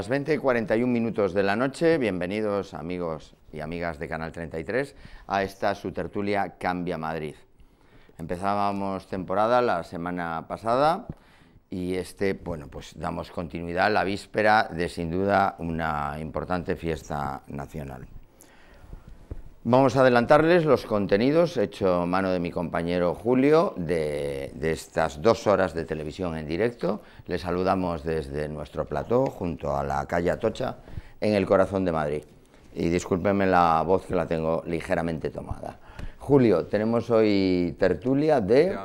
las 20 y 41 minutos de la noche, bienvenidos amigos y amigas de Canal 33 a esta su tertulia Cambia Madrid. Empezábamos temporada la semana pasada y este, bueno, pues damos continuidad a la víspera de sin duda una importante fiesta nacional. Vamos a adelantarles los contenidos, hecho mano de mi compañero Julio, de, estas dos horas de televisión en directo. Les saludamos desde nuestro plató, junto a la calle Atocha, en el corazón de Madrid. Y discúlpenme la voz que la tengo ligeramente tomada. Julio, tenemos hoy tertulia de...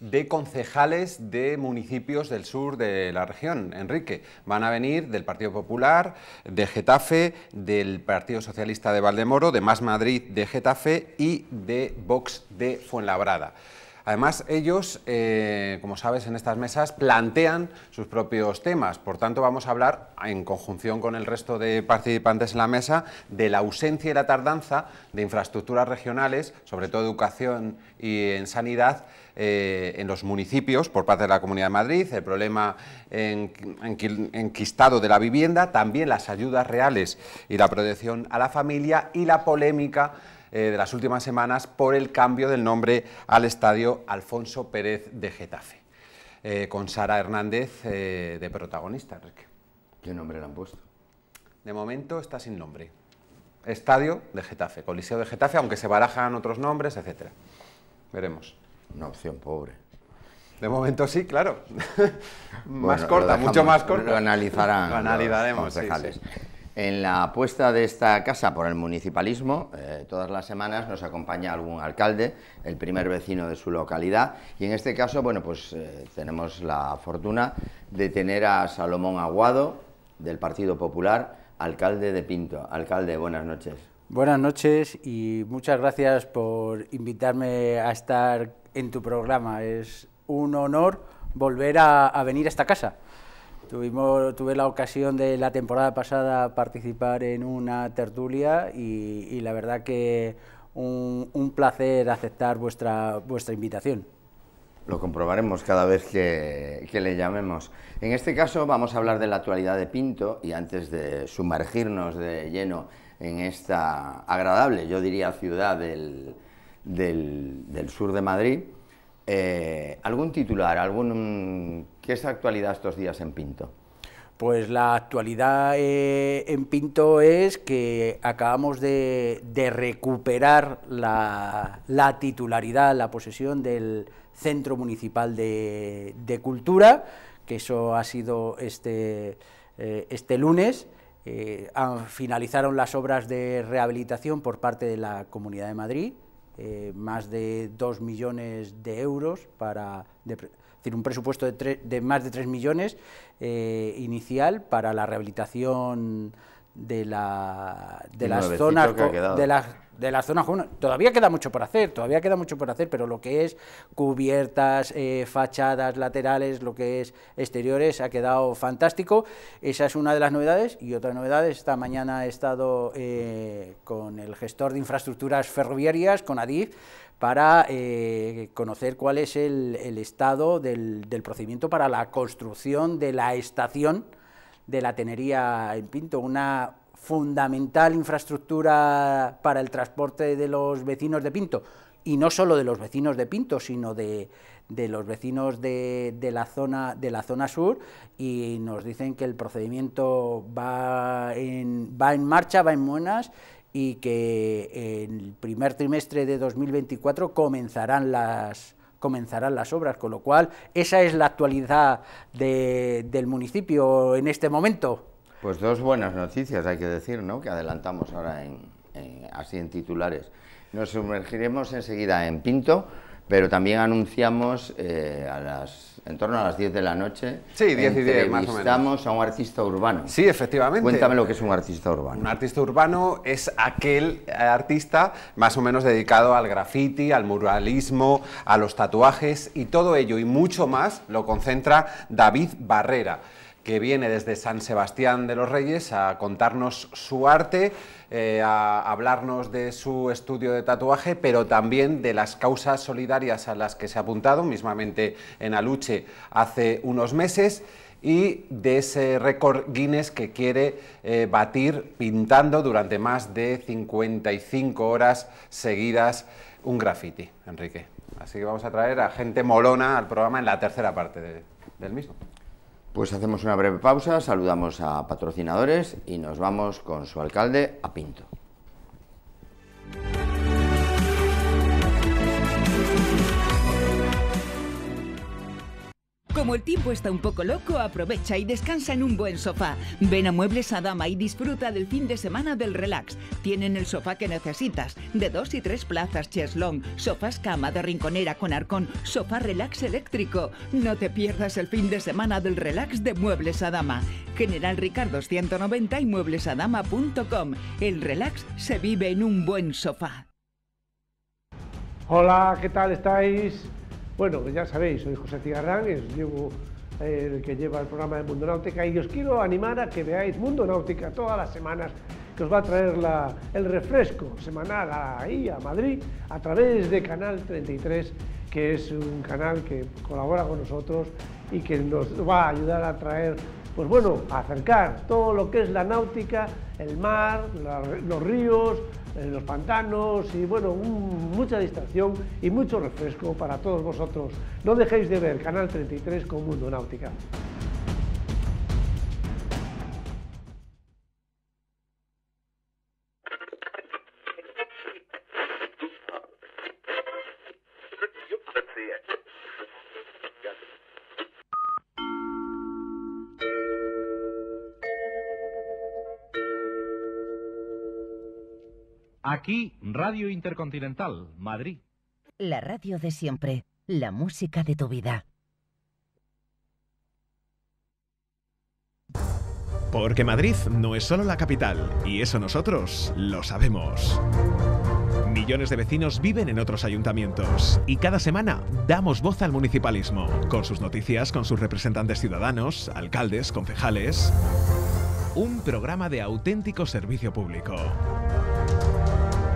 de concejales de municipios del sur de la región, Enrique. Van a venir del Partido Popular, de Getafe, del Partido Socialista de Valdemoro, de Más Madrid de Getafe y de Vox de Fuenlabrada. Además, ellos, eh, como sabes, en estas mesas plantean sus propios temas. Por tanto, vamos a hablar, en conjunción con el resto de participantes en la mesa, de la ausencia y la tardanza de infraestructuras regionales, sobre todo educación y en sanidad, eh, en los municipios por parte de la Comunidad de Madrid, el problema enquistado de la vivienda, también las ayudas reales y la protección a la familia y la polémica eh, de las últimas semanas por el cambio del nombre al estadio Alfonso Pérez de Getafe, eh, con Sara Hernández eh, de protagonista, Enrique. ¿Qué nombre le han puesto? De momento está sin nombre. Estadio de Getafe, Coliseo de Getafe, aunque se barajan otros nombres, etc. Veremos. Una opción pobre. De momento sí, claro. más corta, mucho más corta. Lo analizarán. analizaremos. En la apuesta de esta casa por el municipalismo, eh, todas las semanas nos acompaña algún alcalde, el primer vecino de su localidad, y en este caso, bueno, pues eh, tenemos la fortuna de tener a Salomón Aguado, del Partido Popular, alcalde de Pinto. Alcalde, buenas noches. Buenas noches y muchas gracias por invitarme a estar en tu programa. Es un honor volver a venir a esta casa. Tuvimos, tuve la ocasión de la temporada pasada participar en una tertulia y, la verdad que un, placer aceptar vuestra, vuestra invitación. Lo comprobaremos cada vez que, le llamemos. En este caso vamos a hablar de la actualidad de Pinto y antes de sumergirnos de lleno en esta agradable, yo diría, ciudad del, del, sur de Madrid, eh, algún titular, algún ¿Qué es la actualidad estos días en Pinto? Pues la actualidad eh, en Pinto es que acabamos de, recuperar la, titularidad, la posesión del Centro Municipal de, Cultura, que eso ha sido este, eh, este lunes. Eh, finalizaron las obras de rehabilitación por parte de la Comunidad de Madrid, más de dos millones de euros para decir, un presupuesto de, más de 3 millones eh, inicial para la rehabilitación de, la, de las zonas de las todavía queda mucho por hacer todavía queda mucho por hacer pero lo que es cubiertas eh, fachadas laterales lo que es exteriores ha quedado fantástico esa es una de las novedades y otra novedad esta mañana he estado eh, con el gestor de infraestructuras ferroviarias con Adif para eh, conocer cuál es el, estado del, procedimiento para la construcción de la estación de la Tenería en Pinto, una fundamental infraestructura para el transporte de los vecinos de Pinto, y no solo de los vecinos de Pinto, sino de, los vecinos de, la zona, de la zona sur, y nos dicen que el procedimiento va va en marcha, va en buenas, y que en el primer trimestre de 2024 comenzarán las, comenzarán las obras, con lo cual esa es la actualidad del municipio en este momento. Pues dos buenas noticias, hay que decir, ¿no? que adelantamos ahora en, así en titulares. Nos sumergiremos enseguida en Pinto, pero también anunciamos eh, a las, en torno a las 10 de la noche. Sí, 10 más o menos. a un artista urbano. Sí, efectivamente. Cuéntame lo que es un artista urbano. Un artista urbano es aquel eh, artista más o menos dedicado al graffiti, al muralismo, a los tatuajes y todo ello y mucho más lo concentra David Barrera, que viene desde San Sebastián de los Reyes a contarnos su arte eh, a hablarnos de su estudio de tatuaje, pero también de las causas solidarias a las que se ha apuntado, mismamente en Aluche hace unos meses y de ese récord Guinness que quiere eh, batir pintando durante más de 55 horas seguidas un graffiti, Enrique. Así que vamos a traer a gente molona al programa en la tercera parte del mismo. Pues hacemos una breve pausa, saludamos a patrocinadores y nos vamos con su alcalde a Pinto. Como el tiempo está un poco loco, aprovecha y descansa en un buen sofá. Ven a Muebles Adama y disfruta del fin de semana del relax. Tienen el sofá que necesitas, de dos y tres plazas Cheslong, sofás cama de rinconera con arcón, sofá relax eléctrico. No te pierdas el fin de semana del relax de Muebles Adama. General Ricardo 190 y mueblesadama.com. El relax se vive en un buen sofá. Hola, ¿qué tal estáis? Bueno, pues ya sabéis, soy José Tigarrán, es, llevo, eh, el que lleva el programa de Mundo Náutica y os quiero animar a que veáis Mundo Náutica todas las semanas que os va a traer el refresco semanal ahí a Madrid a través de Canal 33, que es un canal que colabora con nosotros y que nos va a ayudar a traer, pues bueno, a acercar todo lo que es la náutica, el mar, los ríos, en eh, los pantanos y bueno, mucha distracción y mucho refresco para todos vosotros. No dejéis de ver Canal 33 con Mundo Náutica. Aquí, Radio Intercontinental, Madrid. La radio de siempre, la música de tu vida. Porque Madrid no es solo la capital, y eso nosotros lo sabemos. Millones de vecinos viven en otros ayuntamientos y cada semana damos voz al municipalismo, con sus noticias, con sus representantes ciudadanos, alcaldes, concejales. Un programa de auténtico servicio público.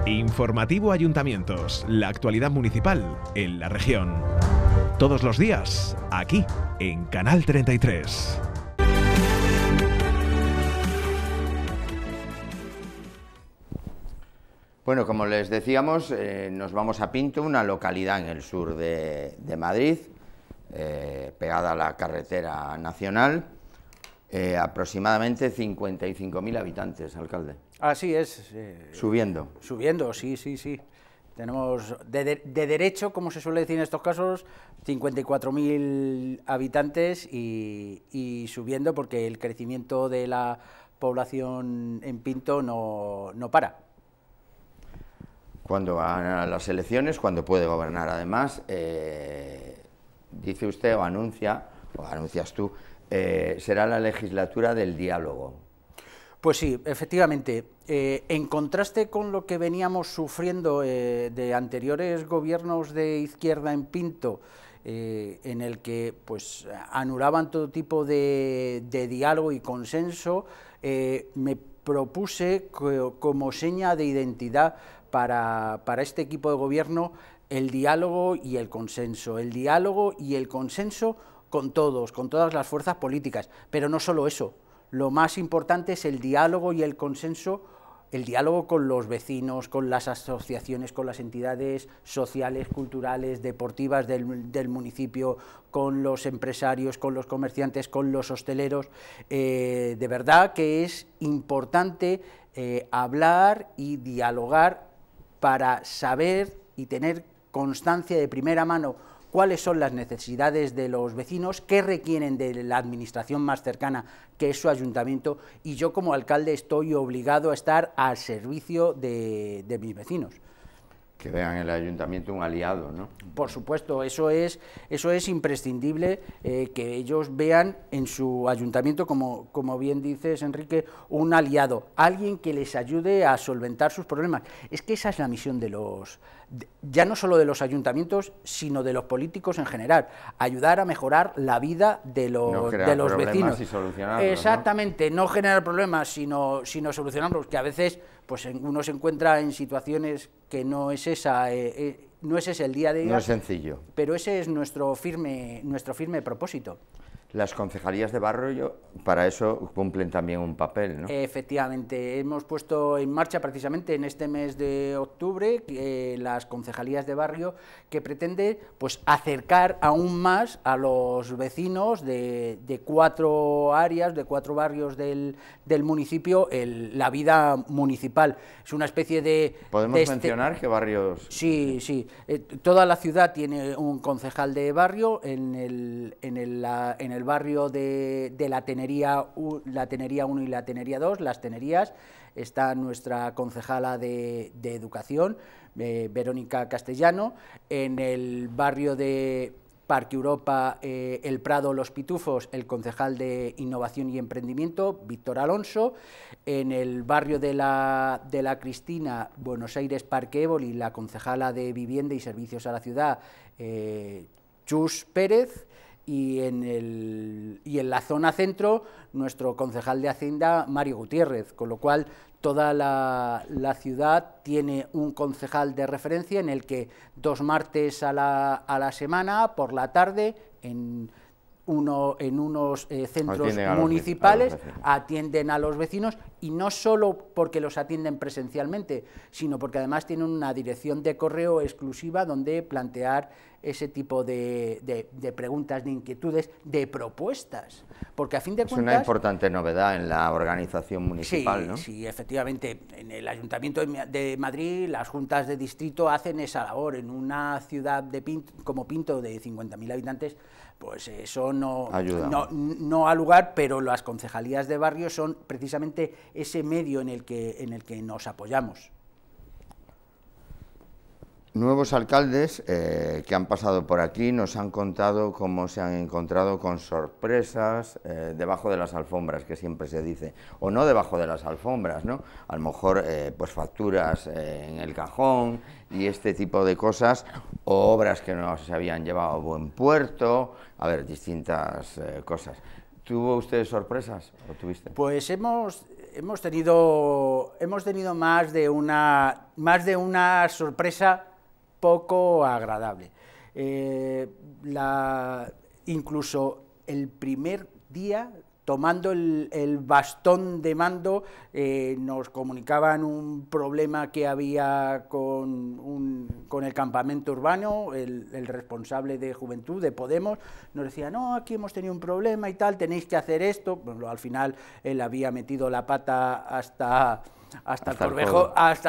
Informativo Ayuntamientos, la actualidad municipal en la región. Todos los días, aquí, en Canal 33. Bueno, como les decíamos, eh, nos vamos a Pinto, una localidad en el sur de, Madrid, eh, pegada a la carretera nacional, eh, aproximadamente 55.000 habitantes, alcalde. Así es. Eh, subiendo. Subiendo, sí, sí, sí. Tenemos de, derecho, como se suele decir en estos casos, 54.000 habitantes y, subiendo porque el crecimiento de la población en Pinto no, para. Cuando van a las elecciones, cuando puede gobernar, además, eh, dice usted o anuncia, o anuncias tú, eh, será la legislatura del diálogo. Pues sí, efectivamente. Eh, en contraste con lo que veníamos sufriendo eh, de anteriores gobiernos de izquierda en Pinto, en el que pues, anulaban todo tipo de, diálogo y consenso, me propuse como seña de identidad para, para este equipo de gobierno el diálogo y el consenso. El diálogo y el consenso con todos, con todas las fuerzas políticas, pero no solo eso, lo más importante es el diálogo y el consenso el diálogo con los vecinos, con las asociaciones, con las entidades sociales, culturales, deportivas del, municipio, con los empresarios, con los comerciantes, con los hosteleros. Eh, de verdad que es importante eh, hablar y dialogar para saber y tener constancia de primera mano cuáles son las necesidades de los vecinos, qué requieren de la administración más cercana, que es su ayuntamiento, y yo como alcalde estoy obligado a estar al servicio de, mis vecinos que vean el ayuntamiento un aliado, ¿no? Por supuesto, eso es, eso es imprescindible, eh, que ellos vean en su ayuntamiento, como, como bien dices, Enrique, un aliado, alguien que les ayude a solventar sus problemas. Es que esa es la misión de los, ya no solo de los ayuntamientos, sino de los políticos en general, ayudar a mejorar la vida de los, de los vecinos. Y Exactamente, ¿no? generar problemas, sino, sino solucionarlos, que a veces pues, uno se encuentra en situaciones que no es esa. Eh, eh no ese el día de hoy. No es sencillo. Pero ese es nuestro firme, nuestro firme propósito. Las concejalías de barrio para eso cumplen también un papel, ¿no? Efectivamente, hemos puesto en marcha precisamente en este mes de octubre eh, las concejalías de barrio que pretende pues acercar aún más a los vecinos de, cuatro áreas, de cuatro barrios del, municipio, el, la vida municipal. Es una especie de... ¿Podemos mencionar qué barrios? Sí, sí. Eh, toda la ciudad tiene un concejal de barrio en el, en el, en el barrio de, la, Tenería, la Tenería 1 y la Tenería 2, las Tenerías, está nuestra concejala de, Educación, eh, Verónica Castellano, en el barrio de Parque Europa, eh, El Prado, Los Pitufos, el concejal de Innovación y Emprendimiento, Víctor Alonso, en el barrio de la, de la Cristina, Buenos Aires, Parque Éboli, la concejala de Vivienda y Servicios a la Ciudad, eh, Chus Pérez, y en, el, y en la zona centro nuestro concejal de Hacienda, Mario Gutiérrez, con lo cual toda la, la ciudad tiene un concejal de referencia en el que dos martes a la, a la semana, por la tarde, en, uno, en unos eh, centros municipales, atienden a los vecinos y no solo porque los atienden presencialmente, sino porque además tienen una dirección de correo exclusiva donde plantear ese tipo de, preguntas, de inquietudes, de propuestas. Porque a fin de cuentas... Es una importante novedad en la organización municipal, sí, ¿no? Sí, efectivamente. En el Ayuntamiento de Madrid, las juntas de distrito hacen esa labor. En una ciudad de como Pinto, de 50.000 habitantes, pues eso no, Ayuda. no, no ha lugar, pero las concejalías de barrio son precisamente ese medio en el que, en el que nos apoyamos. Nuevos alcaldes eh, que han pasado por aquí nos han contado cómo se han encontrado con sorpresas eh, debajo de las alfombras, que siempre se dice, o no debajo de las alfombras, ¿no? A lo mejor eh, pues facturas en el cajón y este tipo de cosas, o obras que no se habían llevado a buen puerto, a ver, distintas cosas. ¿Tuvo usted sorpresas o tuviste? Pues hemos hemos tenido hemos tenido más de una más de una sorpresa poco agradable. Eh, incluso el primer día tomando el, bastón de mando, eh, nos comunicaban un problema que había con, con el campamento urbano, el, responsable de juventud de Podemos, nos decía, no, aquí hemos tenido un problema y tal, tenéis que hacer esto. al final él había metido la pata hasta hasta,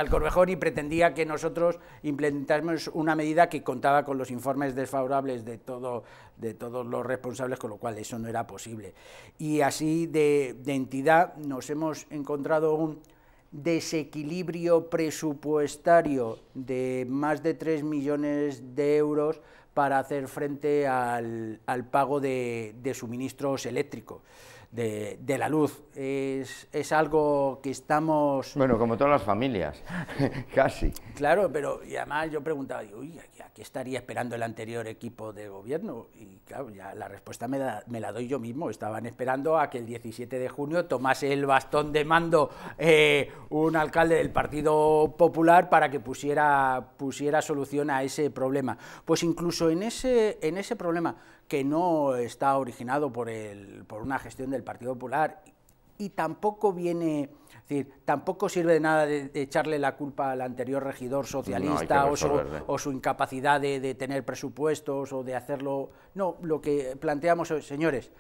el, Corvejón y pretendía que nosotros implementáramos una medida que contaba con los informes desfavorables de, todo, de todos los responsables, con lo cual eso no era posible. Y así de, entidad nos hemos encontrado un desequilibrio presupuestario de más de 3 millones de euros para hacer frente al, pago de suministros eléctricos de, la luz. Es, algo que estamos... Bueno, como todas las familias, casi. Claro, pero además yo preguntaba, digo, uy, aquí, estaría esperando el anterior equipo de gobierno. Y claro, ya la respuesta me, la doy yo mismo. Estaban esperando a que el 17 de junio tomase el bastón de mando eh, un alcalde del Partido Popular para que pusiera, pusiera solución a ese problema. Pues incluso en ese, en ese problema que no está originado por, el, por una gestión del Partido Popular y tampoco viene, decir, tampoco sirve de nada de, echarle la culpa al anterior regidor socialista o, su, incapacidad de, tener presupuestos o de hacerlo. No, lo que planteamos es, señores,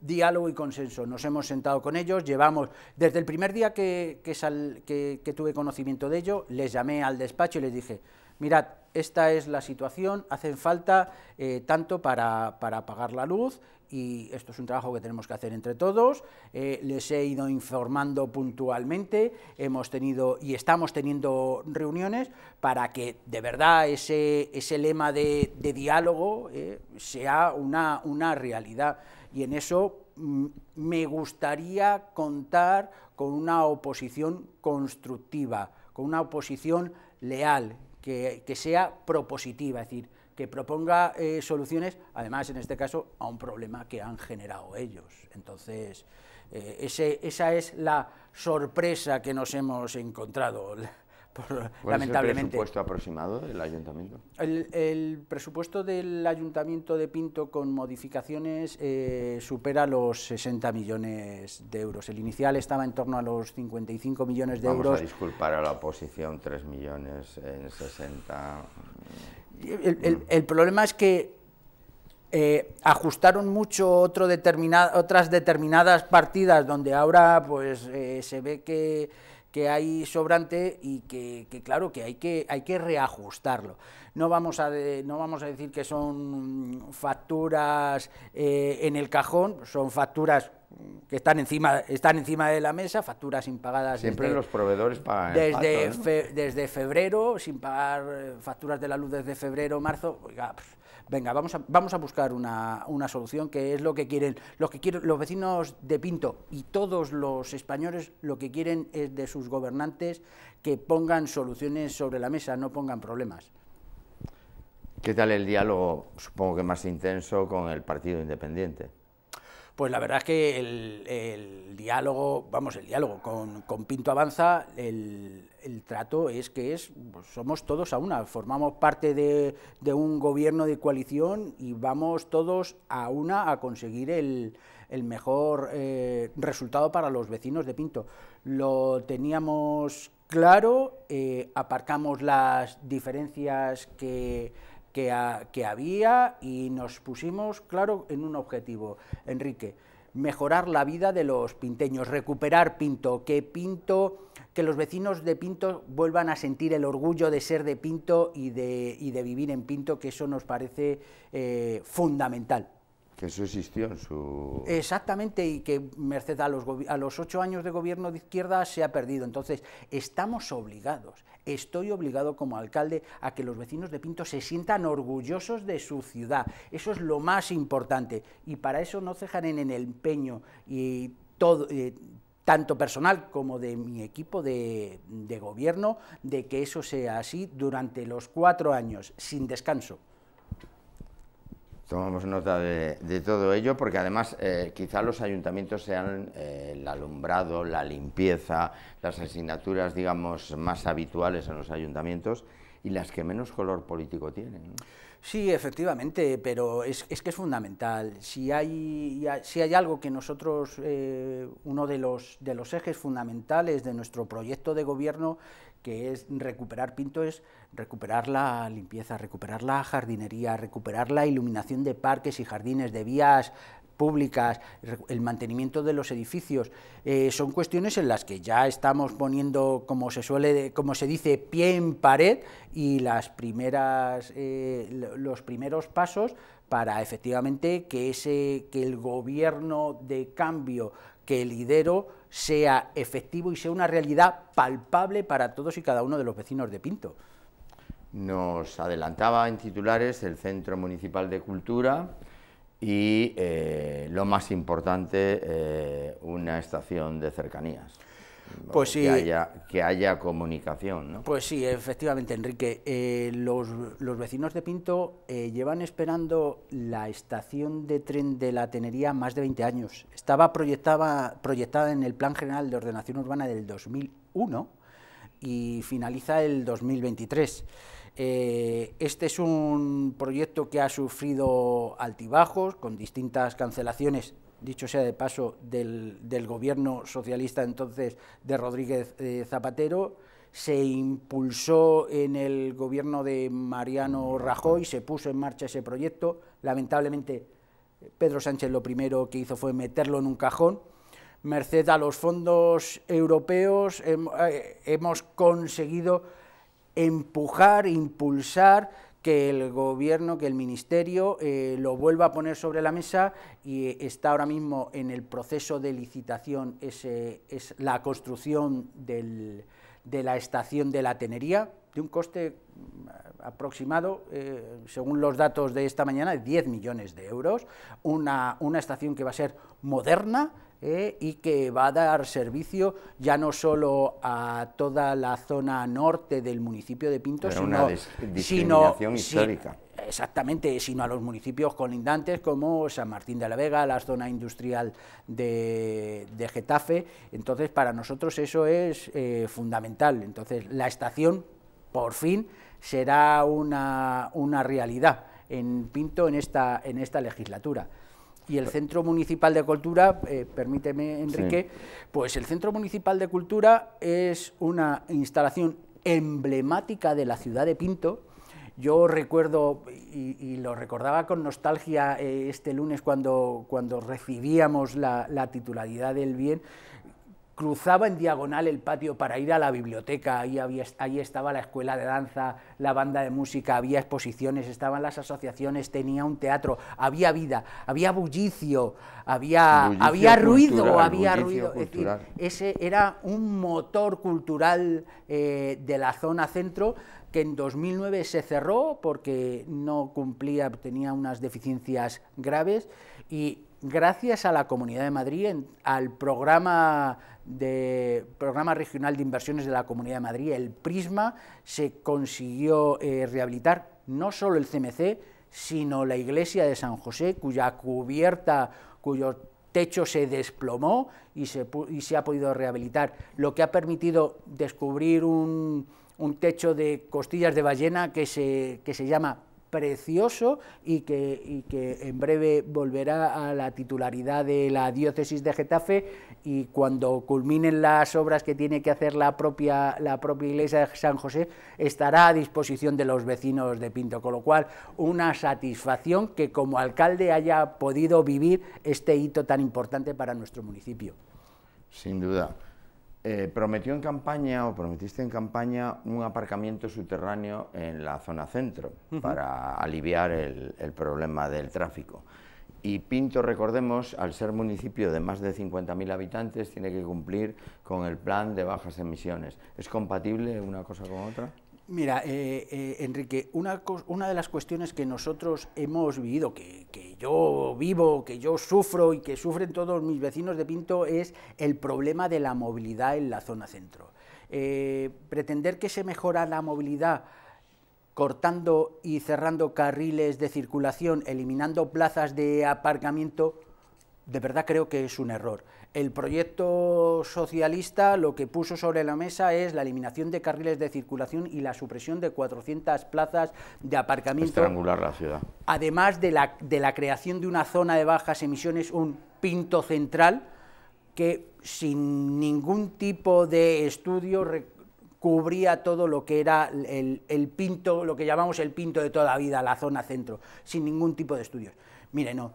diálogo y consenso. Nos hemos sentado con ellos, llevamos, desde el primer día que, que, tuve conocimiento de ello, les llamé al despacho y les dije, mirad, esta es la situación, hacen falta eh, tanto para, apagar la luz y esto es un trabajo que tenemos que hacer entre todos, eh, les he ido informando puntualmente, hemos tenido y estamos teniendo reuniones para que de verdad ese, ese lema de, diálogo eh, sea una, una realidad y en eso mm, me gustaría contar con una oposición constructiva, con una oposición leal, que, sea propositiva, es decir, que proponga eh, soluciones, además en este caso, a un problema que han generado ellos. Entonces, eh, esa es la sorpresa que nos hemos encontrado. ¿Cuál ¿Es el presupuesto aproximado del ayuntamiento? El, presupuesto del ayuntamiento de Pinto con modificaciones eh, supera los 60 millones de euros. El inicial estaba en torno a los 55 millones de euros. Vamos a disculpar a la oposición 3 millones en 60. el, problema es que eh, ajustaron mucho otro otras determinadas partidas donde ahora pues eh, se ve que que hay sobrante y que, claro, que hay que, hay que reajustarlo. No vamos, a no vamos a decir que son facturas eh, en el cajón, son facturas que están encima, están encima de la mesa, facturas impagadas. Siempre desde, los proveedores pagan. Desde, desde febrero, sin pagar eh, facturas de la luz desde febrero, marzo. Oiga, venga, vamos a, vamos a buscar una, una solución que es lo que quieren los, que quieren los vecinos de Pinto y todos los españoles lo que quieren es de sus gobernantes que pongan soluciones sobre la mesa, no pongan problemas. ¿Qué tal el diálogo, supongo que más intenso, con el Partido Independiente? pues la verdad es que el, diálogo, vamos, el diálogo con, Pinto Avanza, el, trato es que es, pues, somos todos a una, formamos parte de, un gobierno de coalición y vamos todos a una a conseguir el, el mejor eh, resultado para los vecinos de Pinto. Lo teníamos claro, eh, aparcamos las diferencias que que, había y nos pusimos, claro, en un objetivo, Enrique, mejorar la vida de los pinteños, recuperar Pinto, que Pinto, que los vecinos de Pinto vuelvan a sentir el orgullo de ser de Pinto y de, y de vivir en Pinto, que eso nos parece eh, fundamental. Que eso existió en su... Exactamente, y que merced a los, a los ocho años de gobierno de izquierda se ha perdido. Entonces, estamos obligados, estoy obligado como alcalde a que los vecinos de Pinto se sientan orgullosos de su ciudad. Eso es lo más importante, y para eso no cejaré en el empeño y todo... Eh, tanto personal como de mi equipo de gobierno, de que eso sea así durante los cuatro años, sin descanso tomamos nota de, todo ello porque además eh, quizá los ayuntamientos sean eh, el alumbrado, la limpieza, las asignaturas digamos más habituales en los ayuntamientos y las que menos color político tienen. Sí, efectivamente, pero es, que es fundamental. Si hay, algo que nosotros, eh, uno de los, de los ejes fundamentales de nuestro proyecto de gobierno, que es recuperar Pinto, es recuperar la limpieza, recuperar la jardinería, recuperar la iluminación de parques y jardines, de vías públicas, el mantenimiento de los edificios, eh, son cuestiones en las que ya estamos poniendo, como se suele, como se dice, pie en pared y las primeras, eh, los primeros pasos para efectivamente que ese, que el gobierno de cambio que lidero sea efectivo y sea una realidad palpable para todos y cada uno de los vecinos de Pinto nos adelantaba en titulares el Centro Municipal de Cultura y, eh, lo más importante, eh, una estación de cercanías. Pues que Haya, que haya comunicación, ¿no? Pues sí, efectivamente, Enrique. Eh, los, los, vecinos de Pinto llevan esperando la estación de tren de la Tenería más de 20 años. Estaba proyectada, proyectada en el Plan General de Ordenación Urbana del 2001 y finaliza el 2023. Eh, este es un proyecto que ha sufrido altibajos, con distintas cancelaciones, dicho sea de paso, del, gobierno socialista entonces de Rodríguez eh, Zapatero. Se impulsó en el gobierno de Mariano Rajoy, se puso en marcha ese proyecto. Lamentablemente, Pedro Sánchez lo primero que hizo fue meterlo en un cajón merced a los fondos europeos eh, hemos conseguido empujar, impulsar que el gobierno, que el ministerio eh, lo vuelva a poner sobre la mesa y eh, está ahora mismo en el proceso de licitación es la construcción de la estación de la Tenería, de un coste mm, aproximado, eh, según los datos de esta mañana, de 10 millones de euros, una estación que va a ser moderna, ¿eh? y que va a dar servicio ya no solo a toda la zona norte del municipio de Pinto, sino... histórica. exactamente, sino a los municipios colindantes como San Martín de la Vega, la zona industrial de, de Getafe. Entonces, para nosotros eso es eh, fundamental. Entonces, la estación, por fin, será una, realidad en Pinto en esta legislatura. Y el Centro Municipal de Cultura, eh, permíteme Enrique, pues el Centro Municipal de Cultura es una instalación emblemática de la ciudad de Pinto. Yo recuerdo, y, lo recordaba con nostalgia eh, este lunes cuando, cuando recibíamos la titularidad del bien, cruzaba en diagonal el patio para ir a la biblioteca, ahí, había, ahí, estaba la escuela de danza, la banda de música, había exposiciones, estaban las asociaciones, tenía un teatro, había vida, había bullicio, había, había ruido, había ruido. Es decir, ese era un motor cultural eh, de la zona centro que en 2009 se cerró porque no cumplía, tenía unas deficiencias graves y gracias a la Comunidad de Madrid, al programa, de, programa Regional de Inversiones de la Comunidad de Madrid, el PRISMA, se consiguió eh, rehabilitar no solo el CMC, sino la iglesia de San José, cuya cubierta, cuyo techo se desplomó y se, se ha podido rehabilitar, lo que ha permitido descubrir un, un techo de costillas de ballena que se, que se llama precioso y que, en breve volverá a la titularidad de la diócesis de Getafe y cuando culminen las obras que tiene que hacer la propia, la propia iglesia de San José estará a disposición de los vecinos de Pinto, con lo cual una satisfacción que como alcalde haya podido vivir este hito tan importante para nuestro municipio. Sin duda. Eh, prometió en campaña o prometiste en campaña un aparcamiento subterráneo en la zona centro para aliviar el, el, problema del tráfico. Y Pinto, recordemos, al ser municipio de más de 50.000 habitantes, tiene que cumplir con el plan de bajas emisiones. ¿Es compatible una cosa con otra? Mira, eh, eh, Enrique, una, de las cuestiones que nosotros hemos vivido, que, que, yo vivo, que yo sufro y que sufren todos mis vecinos de Pinto es el problema de la movilidad en la zona centro. Eh, pretender que se mejora la movilidad cortando y cerrando carriles de circulación, eliminando plazas de aparcamiento, de verdad creo que es un error el proyecto socialista lo que puso sobre la mesa es la eliminación de carriles de circulación y la supresión de 400 plazas de aparcamiento. la ciudad. Además de la, creación de una zona de bajas emisiones, un pinto central, que sin ningún tipo de estudio cubría todo lo que era el, pinto, lo que llamamos el pinto de toda vida, la zona centro, sin ningún tipo de estudios. Mire, no,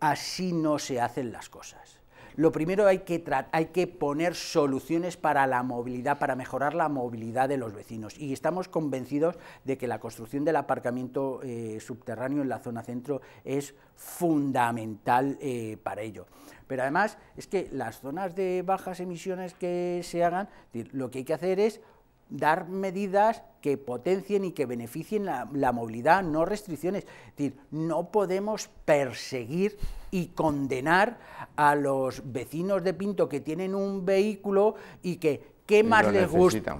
así no se hacen las cosas lo primero hay que, hay que poner soluciones para la movilidad, para mejorar la movilidad de los vecinos. Y estamos convencidos de que la construcción del aparcamiento eh, subterráneo en la zona centro es fundamental eh, para ello. Pero además es que las zonas de bajas emisiones que se hagan, lo que hay que hacer es dar medidas que potencien y que beneficien la, movilidad, no restricciones. Es decir, no podemos perseguir y condenar a los vecinos de Pinto que tienen un vehículo y que ¿Qué más, les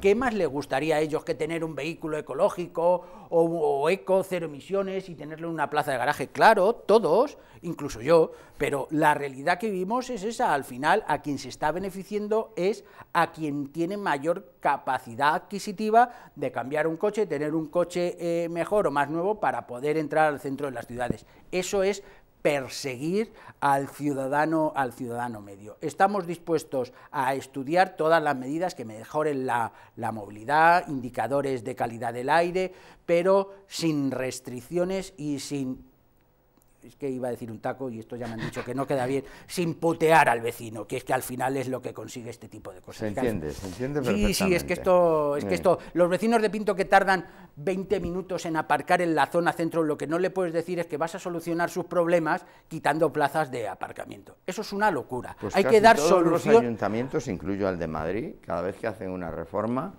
¿Qué más gustaría a ellos que tener un vehículo ecológico o, eco, cero emisiones y tenerlo en una plaza de garaje? Claro, todos, incluso yo, pero la realidad que vivimos es esa. Al final, a quien se está beneficiando es a quien tiene mayor capacidad adquisitiva de cambiar un coche, tener un coche eh, mejor o más nuevo para poder entrar al centro de las ciudades. Eso es perseguir al ciudadano, al ciudadano medio. Estamos dispuestos a estudiar todas las medidas que mejoren la, la movilidad, indicadores de calidad del aire, pero sin restricciones y sin es que iba a decir un taco y esto ya me han dicho que no queda bien, sin putear al vecino, que es que al final es lo que consigue este tipo de cosas. Se entiende, se entiende perfectamente. Sí, sí, es que esto, es que esto, los vecinos de Pinto que tardan 20 minutos en aparcar en la zona centro, lo que no le puedes decir es que vas a solucionar sus problemas quitando plazas de aparcamiento. Eso es una locura. Pues Hay que dar todos Los ayuntamientos, incluyo al de Madrid, cada vez que hacen una reforma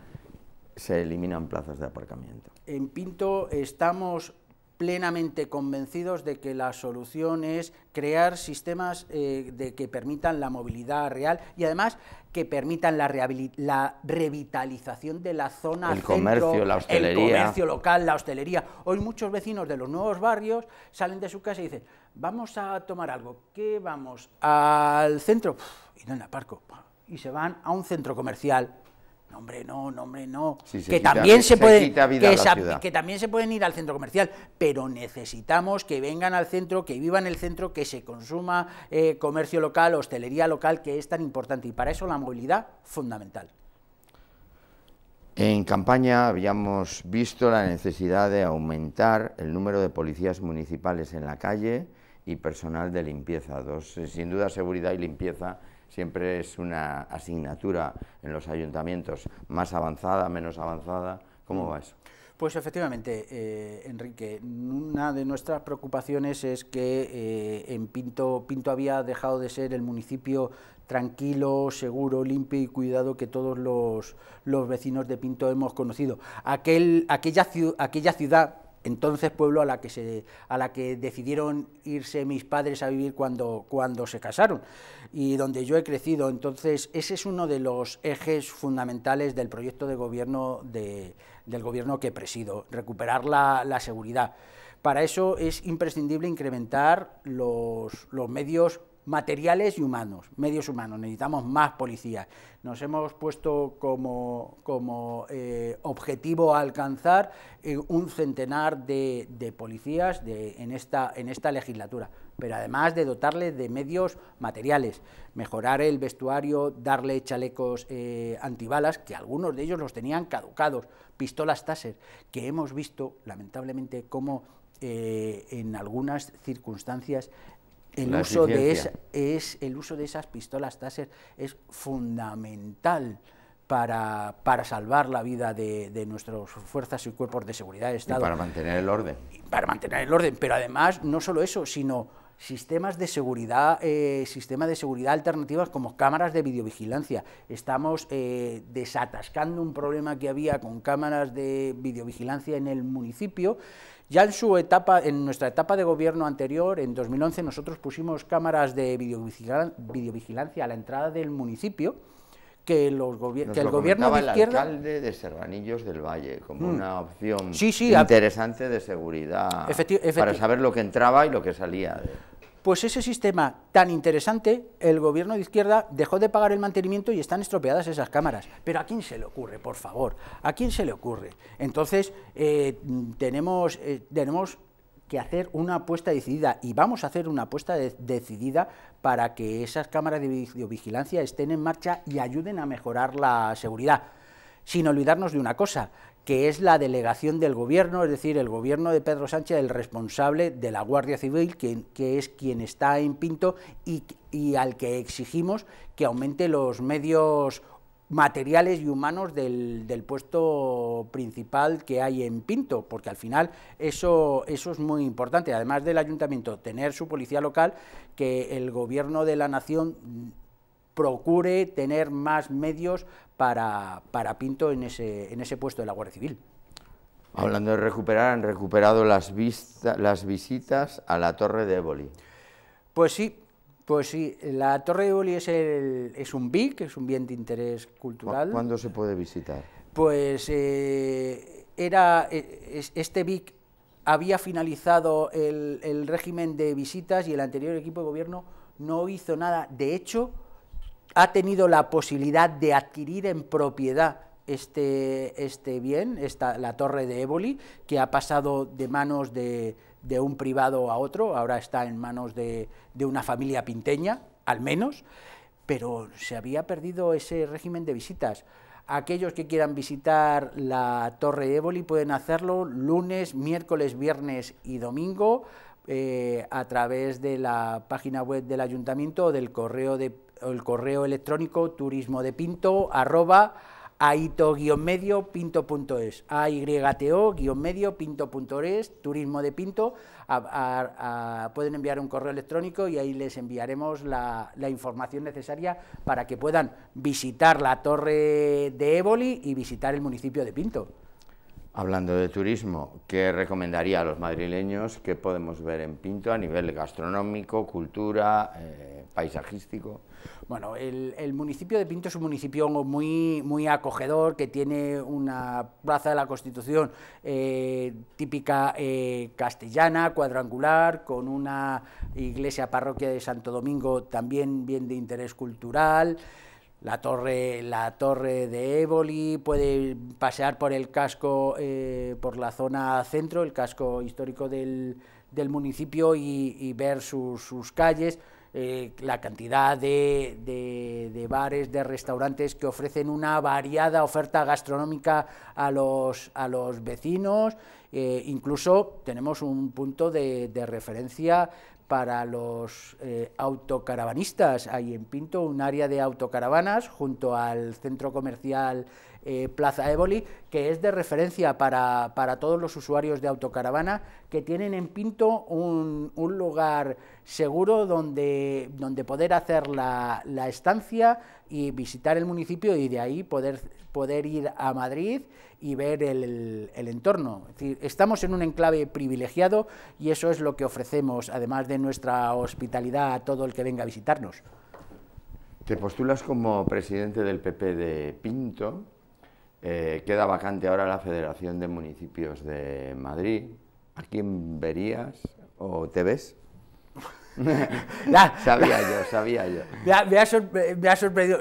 se eliminan plazas de aparcamiento. En Pinto estamos plenamente convencidos de que la solución es crear sistemas eh, de que permitan la movilidad real y además que permitan la, la revitalización de la zona el comercio, la hostelería. el comercio local, la hostelería. Hoy muchos vecinos de los nuevos barrios salen de su casa y dicen, vamos a tomar algo, ¿qué vamos? Al centro, y no en parco y se van a un centro comercial no, hombre, no, hombre, no. que, también se, pueden, que, también se pueden ir al centro comercial, pero necesitamos que vengan al centro, que vivan el centro, que se consuma eh, comercio local, hostelería local, que es tan importante. Y para eso la movilidad, fundamental. En campaña habíamos visto la necesidad de aumentar el número de policías municipales en la calle y personal de limpieza, dos, sin duda seguridad y limpieza siempre es una asignatura en los ayuntamientos más avanzada, menos avanzada. ¿Cómo mm. va eso? Pues efectivamente, eh, Enrique, una de nuestras preocupaciones es que eh, en Pinto, Pinto había dejado de ser el municipio tranquilo, seguro, limpio y cuidado que todos los, los vecinos de Pinto hemos conocido. Aquel, aquella, aquella ciudad entonces pueblo a la que, se, a la que decidieron irse mis padres a vivir cuando, cuando se casaron y donde yo he crecido. Entonces, ese es uno de los ejes fundamentales del proyecto de gobierno de, del gobierno que presido, recuperar la, la seguridad. Para eso es imprescindible incrementar los, los medios materiales y humanos, medios humanos, necesitamos más policías. Nos hemos puesto como, eh, objetivo alcanzar eh, un centenar de, policías de, en, esta, en esta legislatura, pero además de dotarle de medios materiales, mejorar el vestuario, darle chalecos eh, antibalas, que algunos de ellos los tenían caducados, pistolas taser, que hemos visto lamentablemente cómo en algunas circunstancias el uso de es el uso de esas pistolas Taser es fundamental para, para salvar la vida de, de, nuestras fuerzas y cuerpos de seguridad de Estado. Y para mantener el orden. Para mantener el orden, pero además no solo eso, sino sistemas de seguridad, eh, de seguridad alternativas como cámaras de videovigilancia. Estamos eh, desatascando un problema que había con cámaras de videovigilancia en el municipio ya en su etapa, en nuestra etapa de gobierno anterior, en 2011, nosotros pusimos cámaras de videovigilancia, a la entrada del municipio, que, los el gobierno de izquierda... el alcalde de Serranillos del Valle, como mm. una opción interesante de seguridad, para saber lo que entraba y lo que salía. De pues ese sistema tan interesante, el gobierno de izquierda dejó de pagar el mantenimiento y están estropeadas esas cámaras. Pero ¿a quién se le ocurre, por favor? ¿A quién se le ocurre? Entonces, eh, tenemos, eh, tenemos que hacer una apuesta decidida y vamos a hacer una apuesta decidida para que esas cámaras de videovigilancia estén en marcha y ayuden a mejorar la seguridad. Sin olvidarnos de una cosa, que es la delegación del gobierno, es decir, el gobierno de Pedro Sánchez, el responsable de la Guardia Civil, que, que es quien está en Pinto y, al que exigimos que aumente los medios materiales y humanos del, puesto principal que hay en Pinto, porque al final eso, eso es muy importante, además del ayuntamiento tener su policía local, que el gobierno de la nación procure tener más medios para, para Pinto en ese, en ese puesto de la Guardia Civil. Hablando de recuperar, han recuperado las, las visitas a la Torre de Éboli. Pues sí, pues sí, la Torre de Éboli es, el, es un BIC, es un bien de interés cultural. ¿Cuándo se puede visitar? Pues eh, era, e, este BIC había finalizado el régimen de visitas y el anterior equipo de gobierno no hizo nada. De hecho, ha tenido la posibilidad de adquirir en propiedad este, este bien, esta, la torre de Éboli, que ha pasado de manos de, un privado a otro, ahora está en manos de, una familia pinteña, al menos, pero se había perdido ese régimen de visitas. Aquellos que quieran visitar la Torre de Éboli pueden hacerlo lunes, miércoles, viernes y domingo eh, a través de la página web del ayuntamiento o del correo de el correo electrónico turismo de pinto arroba aito-medio pinto.es, ayto-medio es turismo de pinto, pueden enviar un correo electrónico y ahí les enviaremos la, información necesaria para que puedan visitar la torre de Éboli y visitar el municipio de Pinto. Hablando de turismo, ¿qué recomendaría a los madrileños que podemos ver en Pinto a nivel gastronómico, cultura, eh, paisajístico? Bueno, el, municipio de Pinto es un municipio muy, acogedor, que tiene una plaza de la Constitución eh, típica eh, castellana, cuadrangular, con una iglesia parroquia de Santo Domingo también bien de interés cultural la torre, la torre de Éboli, puede pasear por el casco, eh, por la zona centro, el casco histórico del, del municipio y, y ver sus, sus, calles. Eh, la cantidad de, bares, de restaurantes que ofrecen una variada oferta gastronómica a los, vecinos. Eh, incluso tenemos un punto de, de referencia para los eh, autocaravanistas. ahí en Pinto un área de autocaravanas junto al centro comercial eh, Plaza Éboli, que es de referencia para, todos los usuarios de autocaravana que tienen en Pinto un, un lugar seguro donde, donde poder hacer la, la, estancia y visitar el municipio y de ahí poder, poder ir a Madrid y ver el, entorno. estamos en un enclave privilegiado y eso es lo que ofrecemos, además de nuestra hospitalidad a todo el que venga a visitarnos. Te postulas como presidente del PP de Pinto eh, queda vacante ahora la Federación de Municipios de Madrid. ¿A quién verías o te ves? sabía yo, sabía yo. Me ha, sorprendido,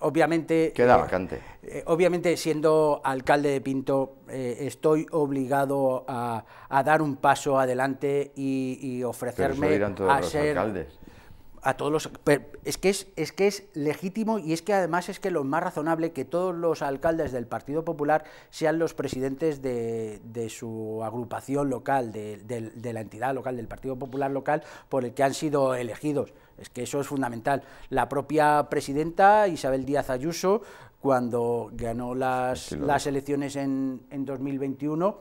obviamente... Queda eh, vacante. Eh, obviamente, siendo alcalde de Pinto, estoy obligado a, dar un paso adelante y, ofrecerme a ser... Alcaldes a todos los... Es que es, es que es legítimo y es que además es que lo más razonable que todos los alcaldes del Partido Popular sean los presidentes de, de su agrupación local, de, la entidad local, del Partido Popular local, por el que han sido elegidos. Es que eso es fundamental. La propia presidenta Isabel Díaz Ayuso, cuando ganó las, las elecciones en, en 2021,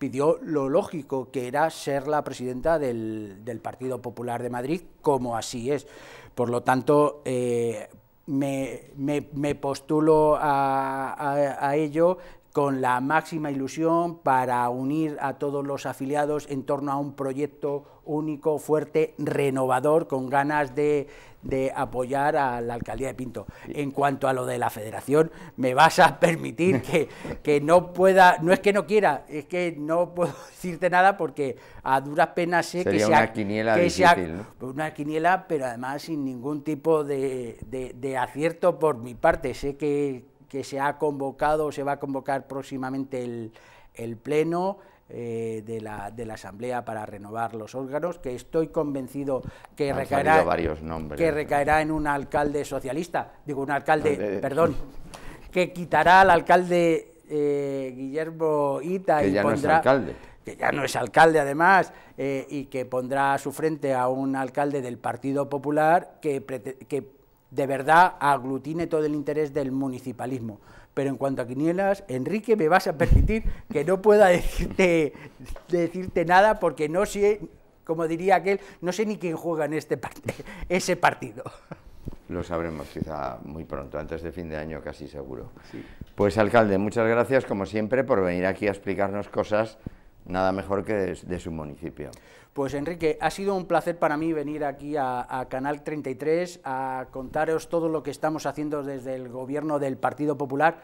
pidió lo lógico, que era ser la presidenta del, Partido Popular de Madrid, como así es. Por lo tanto, eh, me, postulo a ello con la máxima ilusión para unir a todos los afiliados en torno a un proyecto único, fuerte, renovador, con ganas de, de apoyar a la alcaldía de Pinto. En cuanto a lo de la federación, me vas a permitir que, que no pueda, no es que no quiera, es que no puedo decirte nada porque a duras penas sé que sea... una quiniela que difícil, ¿no? Pues una quiniela, pero además sin ningún tipo de, de, de acierto por mi parte. Sé que, que se ha convocado o se va a convocar próximamente el, Pleno eh, de, la, Asamblea para renovar los órganos, que estoy convencido que, recaerá, que recaerá en un alcalde socialista, digo, un alcalde, perdón, que quitará al alcalde eh, Guillermo Ita que y ya pondrá... No es alcalde que ya no es alcalde además, eh, y que pondrá a su frente a un alcalde del Partido Popular que, que de verdad aglutine todo el interés del municipalismo. Pero en cuanto a quinielas, Enrique, me vas a permitir que no pueda decirte, decirte nada porque no sé, como diría aquel, no sé ni quién juega en este ese partido. Lo sabremos quizá muy pronto, antes de fin de año casi seguro. Pues alcalde, muchas gracias como siempre por venir aquí a explicarnos cosas nada mejor que de, su municipio. Pues Enrique, ha sido un placer para mí venir aquí a, a, Canal 33 a contaros todo lo que estamos haciendo desde el gobierno del Partido Popular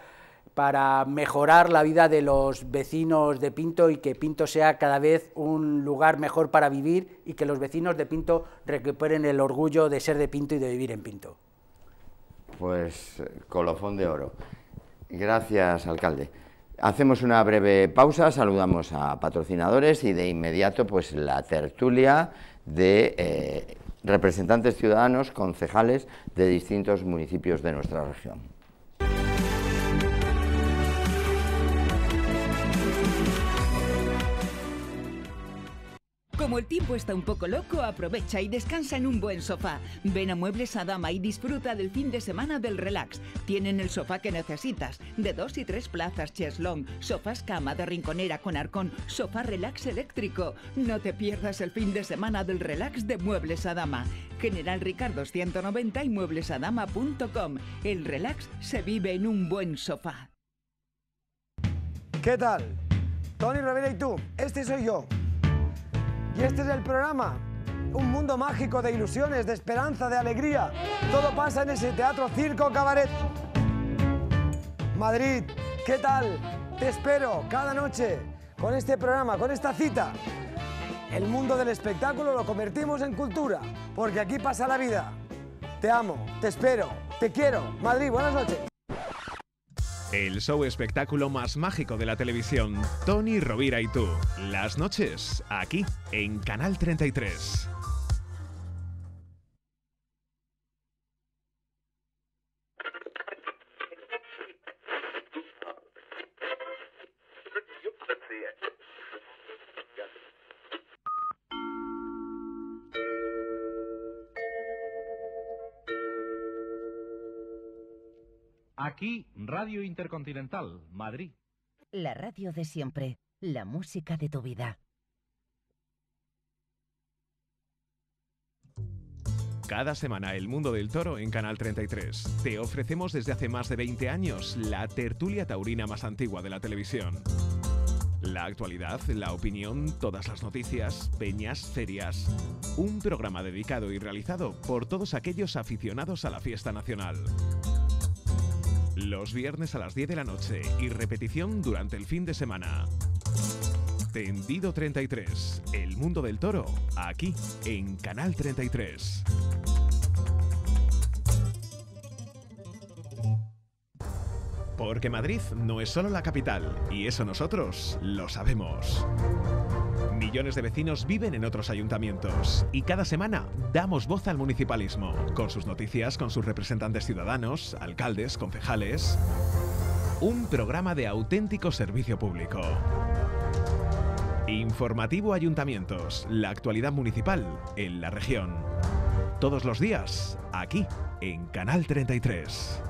para mejorar la vida de los vecinos de Pinto y que Pinto sea cada vez un lugar mejor para vivir y que los vecinos de Pinto recuperen el orgullo de ser de Pinto y de vivir en Pinto. Pues eh, colofón de oro. Gracias, alcalde. Hacemos una breve pausa, saludamos a patrocinadores y de inmediato pues la tertulia de eh, representantes ciudadanos, concejales de distintos municipios de nuestra región. Como el tiempo está un poco loco, aprovecha y descansa en un buen sofá. Ven a Muebles Adama y disfruta del fin de semana del relax. Tienen el sofá que necesitas, de dos y tres plazas cheslong, sofás cama de rinconera con arcón, sofá relax eléctrico. No te pierdas el fin de semana del relax de Muebles Adama. General Ricardo 190 y mueblesadama.com. El relax se vive en un buen sofá. ¿Qué tal? Tony Rivera y tú, este soy yo. Y este es el programa. Un mundo mágico de ilusiones, de esperanza, de alegría. Todo pasa en ese teatro circo cabaret. Madrid, ¿qué tal? Te espero cada noche con este programa, con esta cita. El mundo del espectáculo lo convertimos en cultura, porque aquí pasa la vida. Te amo, te espero, te quiero. Madrid, buenas noches. El show espectáculo más mágico de la televisión, Tony Rovira y tú. Las noches, aquí, en Canal 33. Aquí, Radio Intercontinental, Madrid. La radio de siempre, la música de tu vida. Cada semana el mundo del toro en Canal 33. Te ofrecemos desde hace más de 20 años la tertulia taurina más antigua de la televisión. La actualidad, la opinión, todas las noticias, peñas, ferias. Un programa dedicado y realizado por todos aquellos aficionados a la fiesta nacional los viernes a las 10 de la noche y repetición durante el fin de semana. Tendido 33, el mundo del toro, aquí en Canal 33. Porque Madrid no es solo la capital, y eso nosotros lo sabemos. Millones de vecinos viven en otros ayuntamientos y cada semana damos voz al municipalismo, con sus noticias, con sus representantes ciudadanos, alcaldes, concejales. Un programa de auténtico servicio público. Informativo Ayuntamientos, la actualidad municipal en la región. Todos los días, aquí, en Canal 33.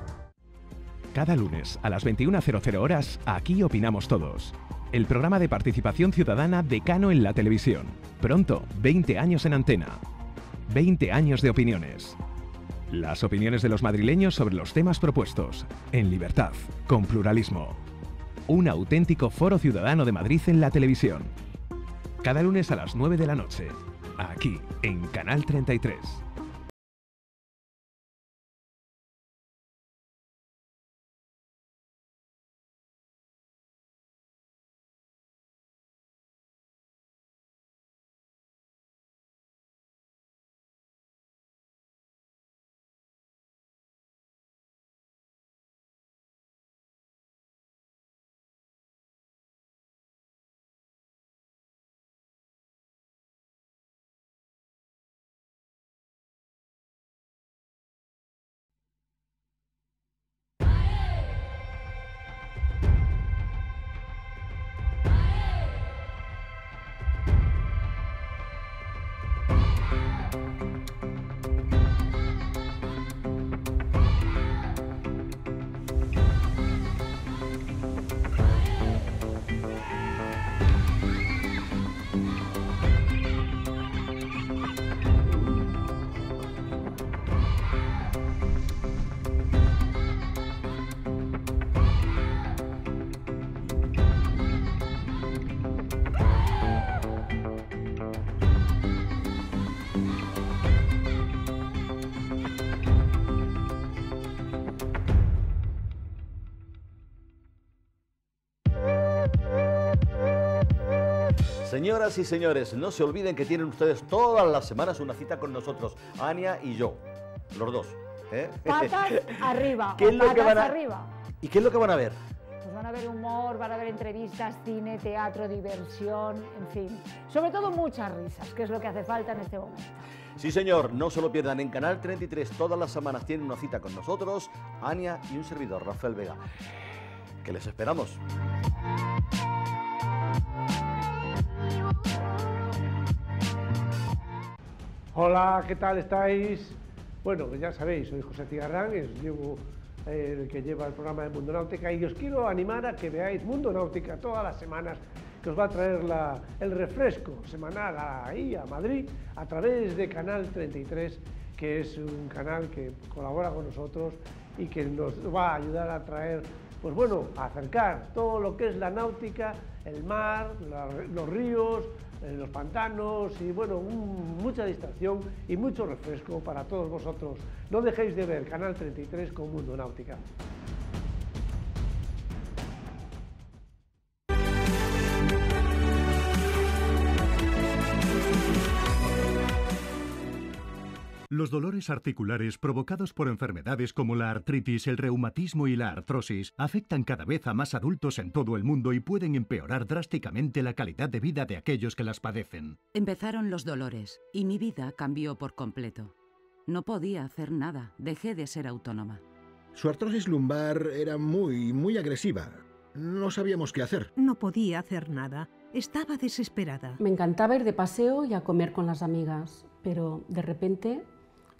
Cada lunes a las 21.00 horas, aquí opinamos todos el programa de participación ciudadana decano en la televisión. Pronto, 20 años en antena. 20 años de opiniones. Las opiniones de los madrileños sobre los temas propuestos, en libertad, con pluralismo. Un auténtico foro ciudadano de Madrid en la televisión. Cada lunes a las 9 de la noche, aquí, en Canal 33. Señoras y señores, no se olviden que tienen ustedes todas las semanas una cita con nosotros, Ania y yo, los dos. ¿eh? Patas arriba. ¿Qué es que arriba. ¿Y qué es lo que van a ver? Pues van a ver humor, van a ver entrevistas, cine, teatro, diversión, en fin. Sobre todo muchas risas, que es lo que hace falta en este momento. Sí, señor, no se lo pierdan. En Canal 33 todas las semanas tienen una cita con nosotros, Ania y un servidor, Rafael Vega. Que les esperamos. Hola, ¿qué tal estáis? Bueno, pues ya sabéis, soy José Tigarrán, es llevo, el que lleva el programa de Mundo Náutica y os quiero animar a que veáis Mundo Náutica todas las semanas que os va a traer la, el refresco semanal ahí a Madrid a través de Canal 33, que es un canal que colabora con nosotros y que nos va a ayudar a traer pues bueno, acercar todo lo que es la náutica, el mar, los ríos, eh, los pantanos y bueno, mucha distracción y mucho refresco para todos vosotros. No dejéis de ver Canal 33 con Mundo Náutica. Los dolores articulares provocados por enfermedades como la artritis, el reumatismo y la artrosis afectan cada vez a más adultos en todo el mundo y pueden empeorar drásticamente la calidad de vida de aquellos que las padecen. Empezaron los dolores y mi vida cambió por completo. No podía hacer nada, dejé de ser autónoma. Su artrosis lumbar era muy, muy agresiva. No sabíamos qué hacer. No podía hacer nada. Estaba desesperada. Me encantaba ir de paseo y a comer con las amigas, pero de repente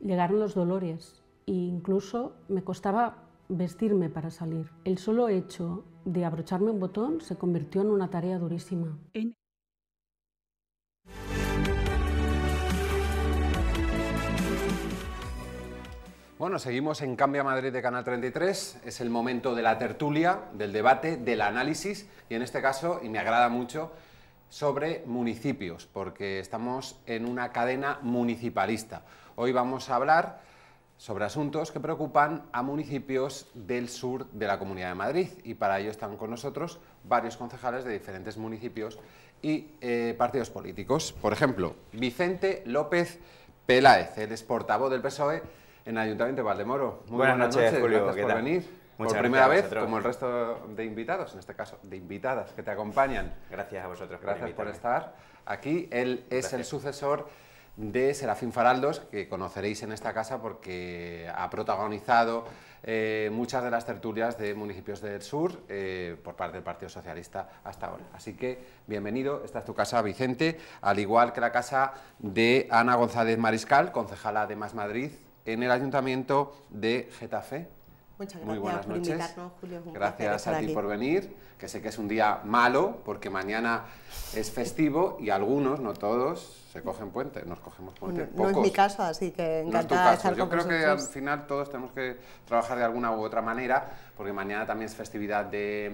llegaron los dolores e incluso me costaba vestirme para salir. El solo hecho de abrocharme un botón se convirtió en una tarea durísima. Bueno, seguimos en Cambia Madrid de Canal 33. Es el momento de la tertulia, del debate, del análisis y en este caso, y me agrada mucho, sobre municipios, porque estamos en una cadena municipalista. Hoy vamos a hablar sobre asuntos que preocupan a municipios del sur de la Comunidad de Madrid y para ello están con nosotros varios concejales de diferentes municipios y eh, partidos políticos. Por ejemplo, Vicente López Peláez, el portavoz del PSOE en el Ayuntamiento de Valdemoro. buenas, noches, Gracias por venir por primera vez, como el resto de invitados, en este caso de invitadas que te acompañan. Gracias a vosotros. Gracias por, estar aquí. Él es el sucesor de Serafín Faraldos, que conoceréis en esta casa porque ha protagonizado eh, muchas de las tertulias de municipios del sur eh, por parte del Partido Socialista hasta ahora. Así que bienvenido, esta es tu casa, Vicente, al igual que la casa de Ana González Mariscal, concejala de Más Madrid, en el Ayuntamiento de Getafe. Muchas gracias por invitarnos, Julio. gracias a ti por venir, que sé que es un día malo, porque mañana es festivo y algunos, no todos, cogen puentes, nos cogemos puentes. No, es mi caso, así que encantada Yo creo que al final todos tenemos que trabajar de alguna u otra manera, porque mañana también es festividad de,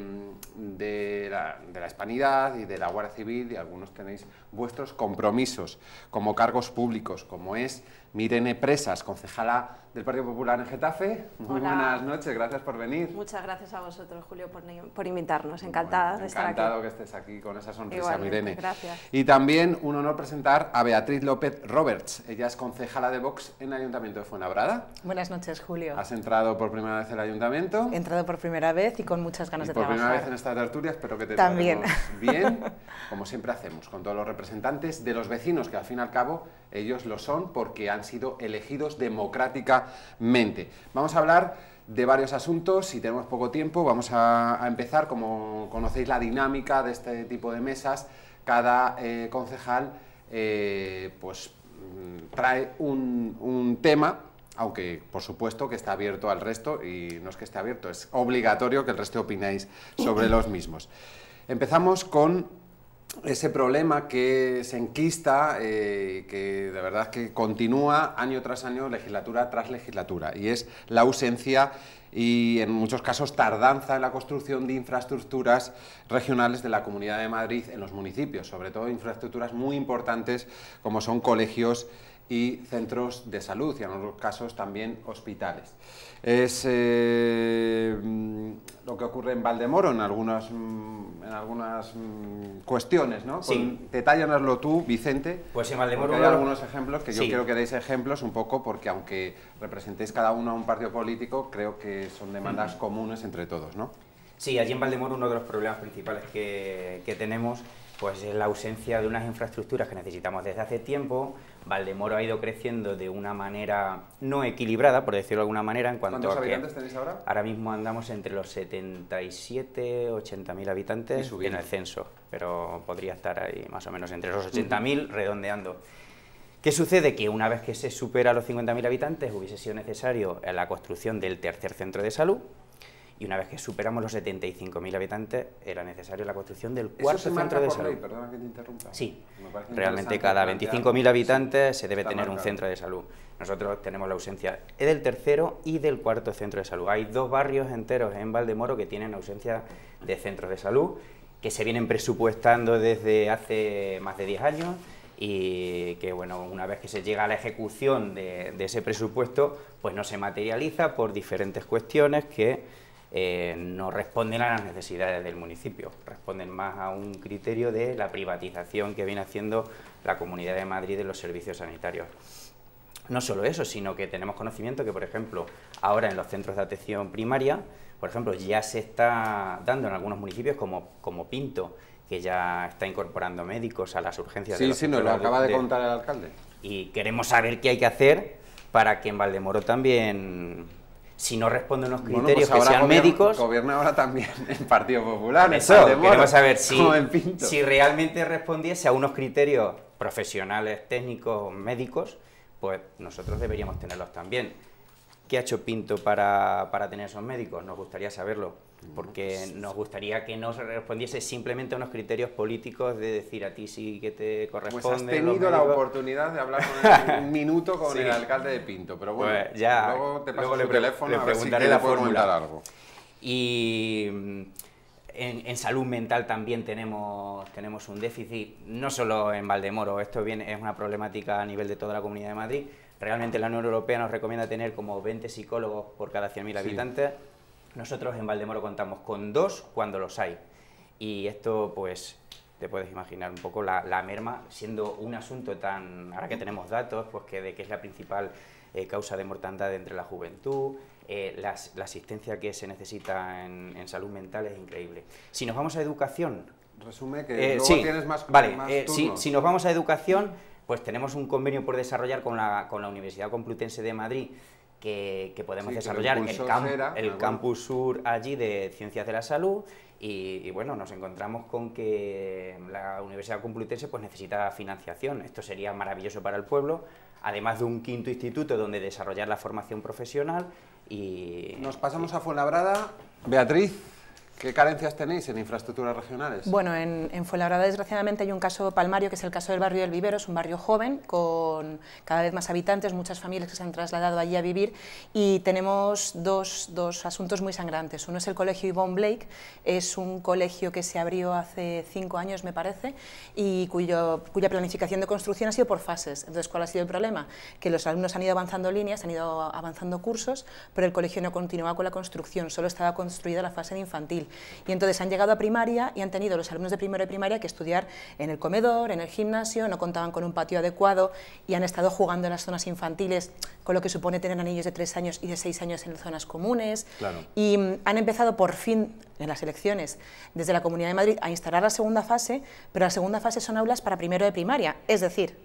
mm, de, la, Hispanidad y de la Guardia Civil, y algunos tenéis vuestros compromisos como cargos públicos, como es Mirene Presas, concejala del Partido Popular en Getafe. Muy buenas noches, gracias por venir. Muchas gracias a vosotros, Julio, por, por invitarnos. Encantada de estar aquí. Encantado que estés aquí con esa sonrisa, Mirene. Gracias. Y también un honor presentar a Beatriz López Roberts. Ella es concejala de Vox en el Ayuntamiento de Fuenlabrada. Buenas noches, Julio. Has entrado por primera vez en el Ayuntamiento. He entrado por primera vez y con muchas ganas de trabajar. Por primera vez en estas tertulia, espero que te También. bien, como siempre hacemos, con todos los representantes de los vecinos, que al fin y al cabo ellos lo son porque han sido elegidos democráticamente. Vamos a hablar de varios asuntos. Si tenemos poco tiempo, vamos a, empezar. Como conocéis la dinámica de este tipo de mesas, cada eh, concejal eh, pues mm, trae un, tema aunque por supuesto que está abierto al resto, y no es que esté abierto, es obligatorio que el resto opinéis sobre los mismos. Empezamos con ese problema que se enquista, eh, que de verdad que continúa año tras año, legislatura tras legislatura, y es la ausencia y en muchos casos tardanza en la construcción de infraestructuras regionales de la Comunidad de Madrid en los municipios, sobre todo infraestructuras muy importantes como son colegios y centros de salud y en algunos casos también hospitales. Es eh, mm, lo que ocurre en Valdemoro en algunas, mm, en algunas mm, cuestiones, ¿no? Sí. Pues, detállanoslo tú, Vicente. Pues en Valdemoro... Hay algunos ejemplos que yo quiero que deis ejemplos un poco porque aunque representéis cada uno a un partido político, creo que son demandas comunes entre todos, ¿no? Sí, allí en Valdemoro uno de los problemas principales que, que tenemos pues es la ausencia de unas infraestructuras que necesitamos desde hace tiempo, Valdemoro ha ido creciendo de una manera no equilibrada, por decirlo de alguna manera, en cuanto ¿Cuántos habitantes tenéis ahora? Ahora mismo andamos entre los 77, 80 mil habitantes en el censo, pero podría estar ahí más o menos entre los 80 mil, redondeando. ¿Qué sucede? Que una vez que se supera los 50.000 habitantes hubiese sido necesario la construcción del tercer centro de salud, y una vez que superamos los 75.000 habitantes era necesaria la construcción del cuarto centro de salud. perdona que te interrumpa. Sí, realmente cada 25.000 habitantes se debe tener un centro de salud. Nosotros tenemos la ausencia del tercero y del cuarto centro de salud. Hay dos barrios enteros en Valdemoro que tienen ausencia de centros de salud que se vienen presupuestando desde hace más de 10 años y que bueno, una vez que se llega a la ejecución de, de ese presupuesto, pues no se materializa por diferentes cuestiones que eh, no responden a las necesidades del municipio, responden más a un criterio de la privatización que viene haciendo la Comunidad de Madrid de los servicios sanitarios. No solo eso, sino que tenemos conocimiento que, por ejemplo, ahora en los centros de atención primaria, por ejemplo, ya se está dando en algunos municipios como, como Pinto, que ya está incorporando médicos a las urgencias. Sí, de sí, nos lo acaba de contar el alcalde. Y queremos saber qué hay que hacer para que en Valdemoro también si no responde a los criterios pues que sean médicos. Gobierna ahora también el Partido Popular. Eso, queremos saber si, si realmente respondiese a unos criterios profesionales, técnicos, médicos, pues nosotros deberíamos tenerlos también. ¿Qué ha hecho Pinto para tener esos médicos? Nos gustaría saberlo porque nos gustaría que no respondiese simplemente a unos criterios políticos de decir a ti sí que te pues corresponde. Pues has tenido la oportunidad de hablar un minuto con el alcalde de Pinto, pero bueno, pues ya, luego te paso el teléfono y teléfono le preguntaré la fórmula largo. algo. Y mm, en, salud mental también tenemos, tenemos un déficit, no solo en Valdemoro, esto viene, es una problemática a nivel de toda la Comunidad de Madrid. Realmente la Unión Europea nos recomienda tener como 20 psicólogos por cada 100.000 habitantes. Nosotros en Valdemoro contamos con dos cuando los hay. Y esto, pues, te puedes imaginar un poco la, merma, siendo un asunto tan, ahora que tenemos datos, pues que de que es la principal eh, causa de mortandad entre la juventud, eh, la, asistencia que se necesita en, salud mental es increíble. Si nos vamos a educación... Resume que eh, luego tienes más, vale, si, si, nos vamos a educación, pues tenemos un convenio por desarrollar con la, con la Universidad Complutense de Madrid que, podemos desarrollar el, el, ah, el campus sur allí de Ciencias de la Salud y, bueno, nos encontramos con que la Universidad Complutense pues necesita financiación. Esto sería maravilloso para el pueblo, además de un quinto instituto donde desarrollar la formación profesional y... Nos pasamos a Fuenlabrada. Beatriz. ¿Qué carencias tenéis en infraestructuras regionales? Bueno, en, en, Fuenlabrada desgraciadamente hay un caso palmario que es el caso del barrio del Vivero, es un barrio joven con cada vez más habitantes, muchas familias que se han trasladado allí a vivir y tenemos dos, dos asuntos muy sangrantes. Uno es el colegio Yvonne Blake, es un colegio que se abrió hace cinco años me parece y cuya planificación de construcción ha sido por fases. Entonces, ¿cuál ha sido el problema? Que los alumnos han ido avanzando líneas, han ido avanzando cursos, pero el colegio no continuaba con la construcción, solo estaba construida la fase de infantil y entonces han llegado a primaria y han tenido los alumnos de primero de primaria que estudiar en el comedor, en el gimnasio, no contaban con un patio adecuado y han estado jugando en las zonas infantiles, con lo que supone tener anillos de 3 años y de 6 años en zonas comunes. Y mm, han empezado por fin en las elecciones desde la Comunidad de Madrid a instalar la segunda fase, pero la segunda fase son aulas para primero de primaria, es decir,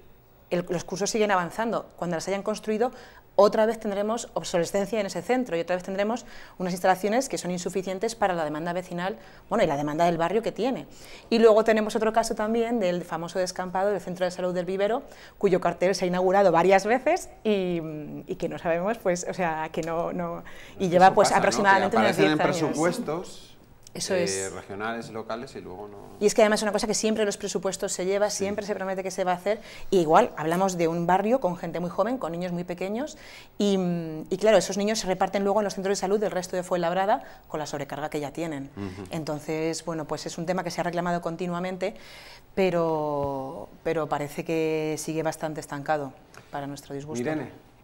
los cursos siguen avanzando. Cuando las hayan construido, otra vez tendremos obsolescencia en ese centro y otra vez tendremos unas instalaciones que son insuficientes para la demanda vecinal, bueno, y la demanda del barrio que tiene. Y luego tenemos otro caso también del famoso descampado del Centro de Salud del Vivero, cuyo cartel se ha inaugurado varias veces y, que no sabemos, pues, o sea, que no... y lleva pues aproximadamente ¿no? unos años. presupuestos eh, es. regionales, locales y luego no... Y es que además es una cosa que siempre los presupuestos se lleva, siempre se promete que se va a hacer. igual, hablamos de un barrio con gente muy joven, con niños muy pequeños, mm, y, claro, esos niños se reparten luego en los centros de salud del resto de Fuenlabrada con la sobrecarga que ya tienen. Entonces, bueno, pues es un tema que se ha reclamado continuamente, pero, pero parece que sigue bastante estancado para nuestro disgusto.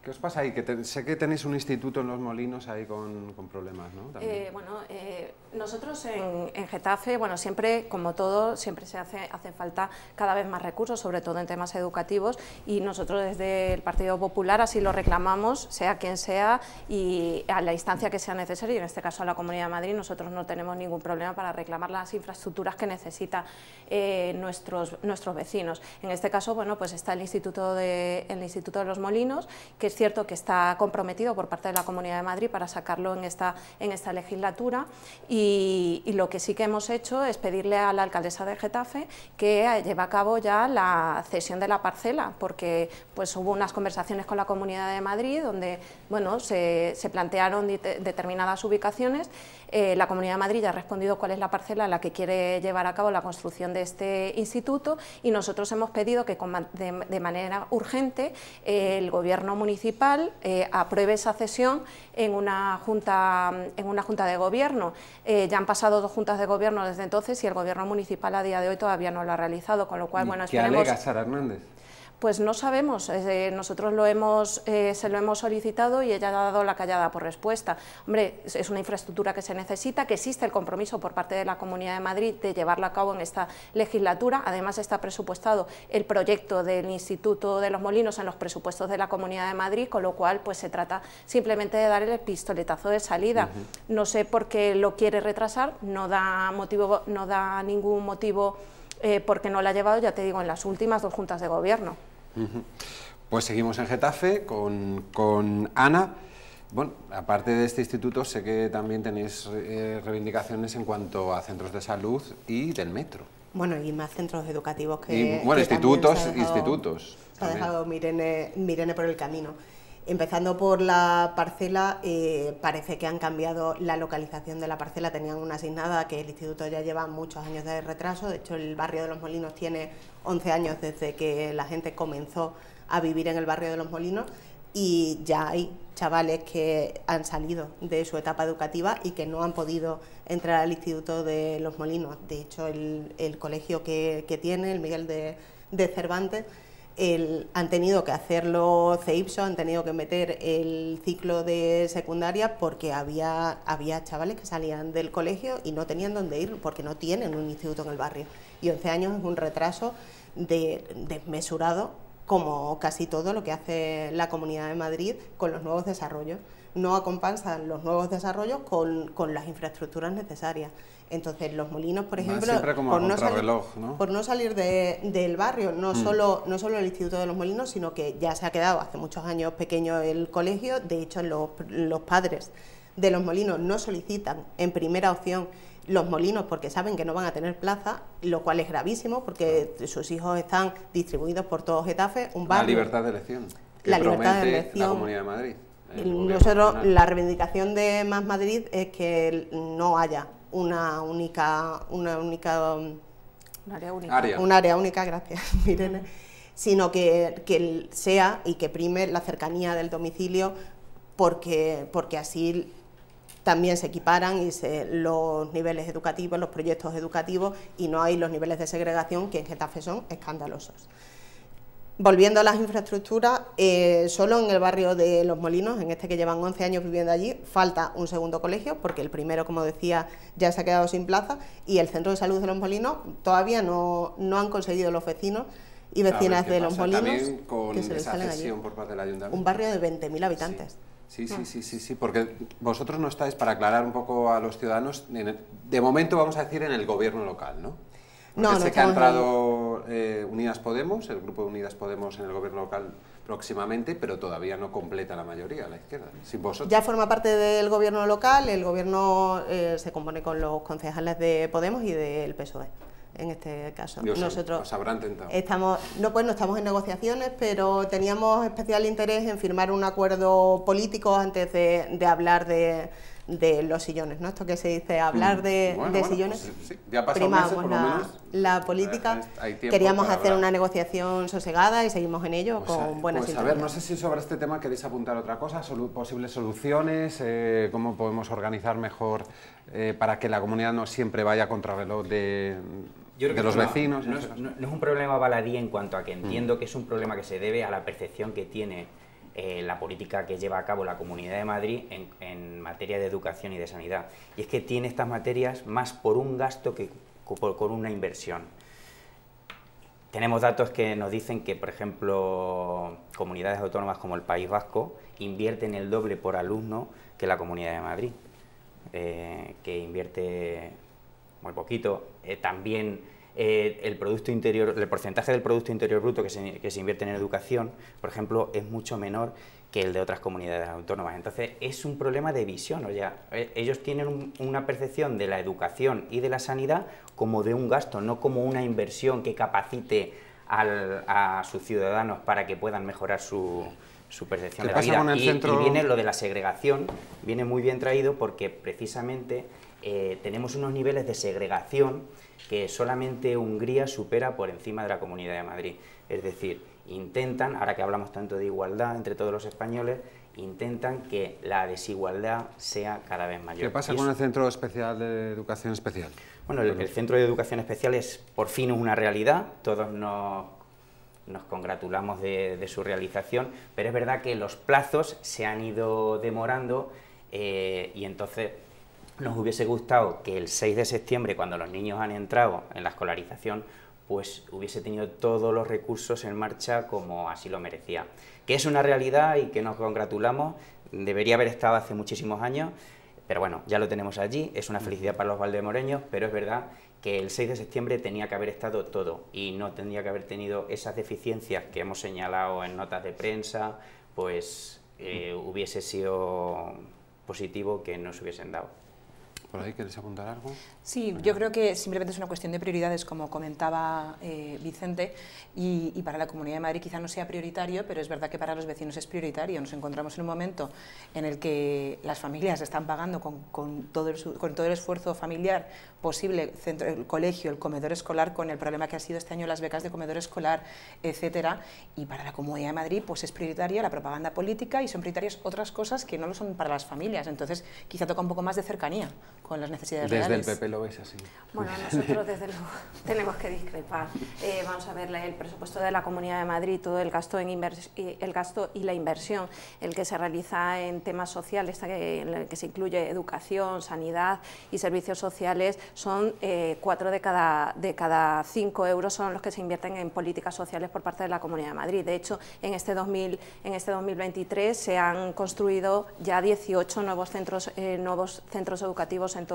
¿Qué os pasa ahí? Que sé que tenéis un instituto en Los Molinos ahí con, problemas, ¿no? Eh, bueno, eh, nosotros en, en, Getafe, bueno, siempre, como todo, siempre se hace, hace falta cada vez más recursos, sobre todo en temas educativos, y nosotros desde el Partido Popular así lo reclamamos, sea quien sea, y a la instancia que sea necesaria, y en este caso a la Comunidad de Madrid, nosotros no tenemos ningún problema para reclamar las infraestructuras que necesitan eh, nuestros, nuestros vecinos. En este caso, bueno, pues está el Instituto de, el instituto de Los Molinos, que es cierto que está comprometido por parte de la Comunidad de Madrid para sacarlo en esta, en esta legislatura y, lo que sí que hemos hecho es pedirle a la alcaldesa de Getafe que lleve a cabo ya la cesión de la parcela, porque pues, hubo unas conversaciones con la Comunidad de Madrid donde bueno, se, se plantearon determinadas ubicaciones eh, la Comunidad de Madrid ya ha respondido cuál es la parcela a la que quiere llevar a cabo la construcción de este instituto y nosotros hemos pedido que de, manera urgente eh, el Gobierno municipal eh, apruebe esa cesión en una junta, en una junta de Gobierno. ya han pasado dos juntas de Gobierno desde entonces y el Gobierno municipal a día de hoy todavía no lo ha realizado, con lo cual, bueno, ¿Qué Sara Hernández? Pues no sabemos, nosotros lo hemos, eh, se lo hemos solicitado y ella ha dado la callada por respuesta. Hombre, es una infraestructura que se necesita, que existe el compromiso por parte de la Comunidad de Madrid de llevarla a cabo en esta legislatura, además está presupuestado el proyecto del Instituto de los Molinos en los presupuestos de la Comunidad de Madrid, con lo cual pues se trata simplemente de dar el pistoletazo de salida. No sé por qué lo quiere retrasar, no da, motivo, no da ningún motivo eh, porque no la ha llevado, ya te digo, en las últimas dos juntas de gobierno. Pues seguimos en Getafe con, Ana. Bueno, aparte de este instituto, sé que también tenéis eh, reivindicaciones en cuanto a centros de salud y del metro. Bueno, y más centros educativos que... bueno, institutos, institutos. ha dejado Mirene por el camino. Empezando por la parcela, eh, parece que han cambiado la localización de la parcela, tenían una asignada que el instituto ya lleva muchos años de retraso, de hecho el barrio de los Molinos tiene 11 años desde que la gente comenzó a vivir en el barrio de los Molinos y ya hay chavales que han salido de su etapa educativa y que no han podido entrar al Instituto de los Molinos. De hecho, el, colegio que, tiene, el Miguel de Cervantes, han tenido que hacerlo CEIPSO, han tenido que meter el ciclo de secundaria porque había, chavales que salían del colegio y no tenían dónde ir porque no tienen un instituto en el barrio. Y 11 años es un retraso desmesurado como casi todo lo que hace la Comunidad de Madrid con los nuevos desarrollos no acompasan los nuevos desarrollos con, con las infraestructuras necesarias. Entonces, los molinos, por ejemplo, por no, salir, de, del barrio, no, mm. solo, no solo el Instituto de los Molinos, sino que ya se ha quedado hace muchos años pequeño el colegio, de hecho los, los padres de los molinos no solicitan en primera opción los molinos porque saben que no van a tener plaza, lo cual es gravísimo porque sus hijos están distribuidos por todo Getafe, un barrio. La libertad de elección. la libertad de elección. La Comunidad de Madrid. Nosotros, la reivindicación de Más Madrid es que no haya una única, una única, área única, gracias, Miren, sino que, sea y que prime la cercanía del domicilio, porque, porque así también se equiparan y los niveles educativos, los proyectos educativos, y no hay los niveles de segregación que en Getafe son escandalosos. Volviendo a las infraestructuras, eh, solo en el barrio de Los Molinos, en este que llevan 11 años viviendo allí, falta un segundo colegio, porque el primero, como decía, ya se ha quedado sin plaza, y el centro de salud de Los Molinos todavía no, han conseguido los vecinos y vecinas de Los Molinos con esa allí. por parte del ayuntamiento. Un barrio de 20.000 habitantes. Sí, sí, ah. sí, sí, sí, porque vosotros no estáis, para aclarar un poco a los ciudadanos, de momento vamos a decir en el gobierno local, ¿no? no, que ha entrado eh, Unidas Podemos, el grupo de Unidas Podemos en el gobierno local próximamente, pero todavía no completa la mayoría, la izquierda, Ya forma parte del gobierno local, el gobierno eh, se compone con los concejales de Podemos y del PSOE en este caso. Nosotros habrán tentado. Estamos, no, pues no estamos en negociaciones, pero teníamos especial interés en firmar un acuerdo político antes de hablar de, de los sillones, ¿no? Esto que se dice, hablar de, sillones. ya la, política. Eh, queríamos hacer una negociación sosegada y seguimos en ello pues, con eh, buenas pues a ver, no sé si sobre este tema queréis apuntar otra cosa, posibles soluciones, eh, cómo podemos organizar mejor para que la comunidad no siempre vaya contra reloj de, los vecinos. No, es un problema baladí en cuanto a que mm. entiendo que es un problema que se debe a la percepción que tiene eh, la política que lleva a cabo la Comunidad de Madrid en, materia de educación y de sanidad. Y es que tiene estas materias más por un gasto que por, una inversión. Tenemos datos que nos dicen que, por ejemplo, comunidades autónomas como el País Vasco invierten el doble por alumno que la Comunidad de Madrid, eh, que invierte muy poquito. Eh, también eh, el producto interior, el porcentaje del Producto Interior Bruto que se, que se invierte en educación, por ejemplo, es mucho menor que el de otras comunidades autónomas. Entonces, es un problema de visión. O sea, e, ellos tienen una percepción de la educación y de la sanidad como de un gasto, no como una inversión que capacite al, a sus ciudadanos para que puedan mejorar su, su percepción de la vida. y, viene lo de la segregación, viene muy bien traído porque precisamente eh, tenemos unos niveles de segregación que solamente Hungría supera por encima de la Comunidad de Madrid. Es decir, intentan, ahora que hablamos tanto de igualdad entre todos los españoles, intentan que la desigualdad sea cada vez mayor. ¿Qué pasa con el Centro Especial de Educación Especial? Bueno, el, Centro de Educación Especial es por fin una realidad, todos nos, congratulamos de, su realización, pero es verdad que los plazos se han ido demorando eh, y entonces nos hubiese gustado que el 6 de septiembre, cuando los niños han entrado en la escolarización, pues hubiese tenido todos los recursos en marcha como así lo merecía. Que es una realidad y que nos congratulamos, debería haber estado hace muchísimos años, pero bueno, ya lo tenemos allí, es una felicidad para los valdemoreños, pero es verdad que el 6 de septiembre tenía que haber estado todo y no tendría que haber tenido esas deficiencias que hemos señalado en notas de prensa, pues eh, hubiese sido positivo que nos hubiesen dado por ahí? querés apuntar algo? Sí, yo creo que simplemente es una cuestión de prioridades, como comentaba eh, Vicente, y, para la Comunidad de Madrid quizá no sea prioritario, pero es verdad que para los vecinos es prioritario. Nos encontramos en un momento en el que las familias están pagando con, todo, el, con todo el esfuerzo familiar posible, el colegio, el comedor escolar, con el problema que ha sido este año las becas de comedor escolar, etcétera, y para la Comunidad de Madrid pues es prioritaria la propaganda política y son prioritarias otras cosas que no lo son para las familias, entonces quizá toca un poco más de cercanía con las necesidades desde reales. Desde el PP lo ves así. Bueno, nosotros desde luego tenemos que discrepar. Eh, vamos a ver el presupuesto de la Comunidad de Madrid, todo el gasto, en el gasto y la inversión, el que se realiza en temas sociales, en el que se incluye educación, sanidad y servicios sociales, son eh, cuatro de cada, de cada cinco euros son los que se invierten en políticas sociales por parte de la Comunidad de Madrid. De hecho, en este, 2000, en este 2023 se han construido ya 18 nuevos centros, eh, nuevos centros educativos en,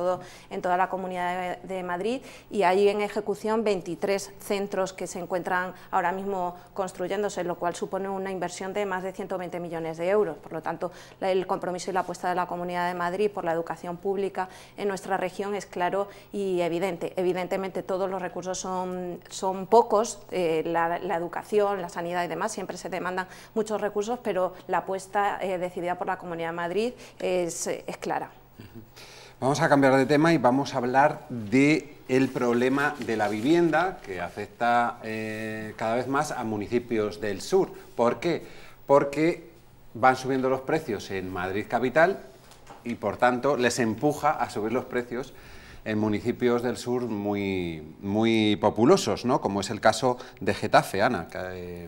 toda la comunidad de, Madrid y hay en ejecución 23 centros que se encuentran ahora mismo construyéndose, lo cual supone una inversión de más de 120 millones de euros. Por lo tanto, el compromiso y la apuesta de la Comunidad de Madrid por la educación pública en nuestra región es claro y evidente. Evidentemente todos los recursos son, son pocos, eh, la, educación, la sanidad y demás, siempre se demandan muchos recursos, pero la apuesta eh, decidida por la Comunidad de Madrid es, clara. Vamos a cambiar de tema y vamos a hablar de problema de la vivienda que afecta eh, cada vez más a municipios del sur. ¿Por qué? Porque van subiendo los precios en Madrid capital y por tanto les empuja a subir los precios en municipios del sur muy, muy populosos, ¿no? como es el caso de Getafe, Ana, eh,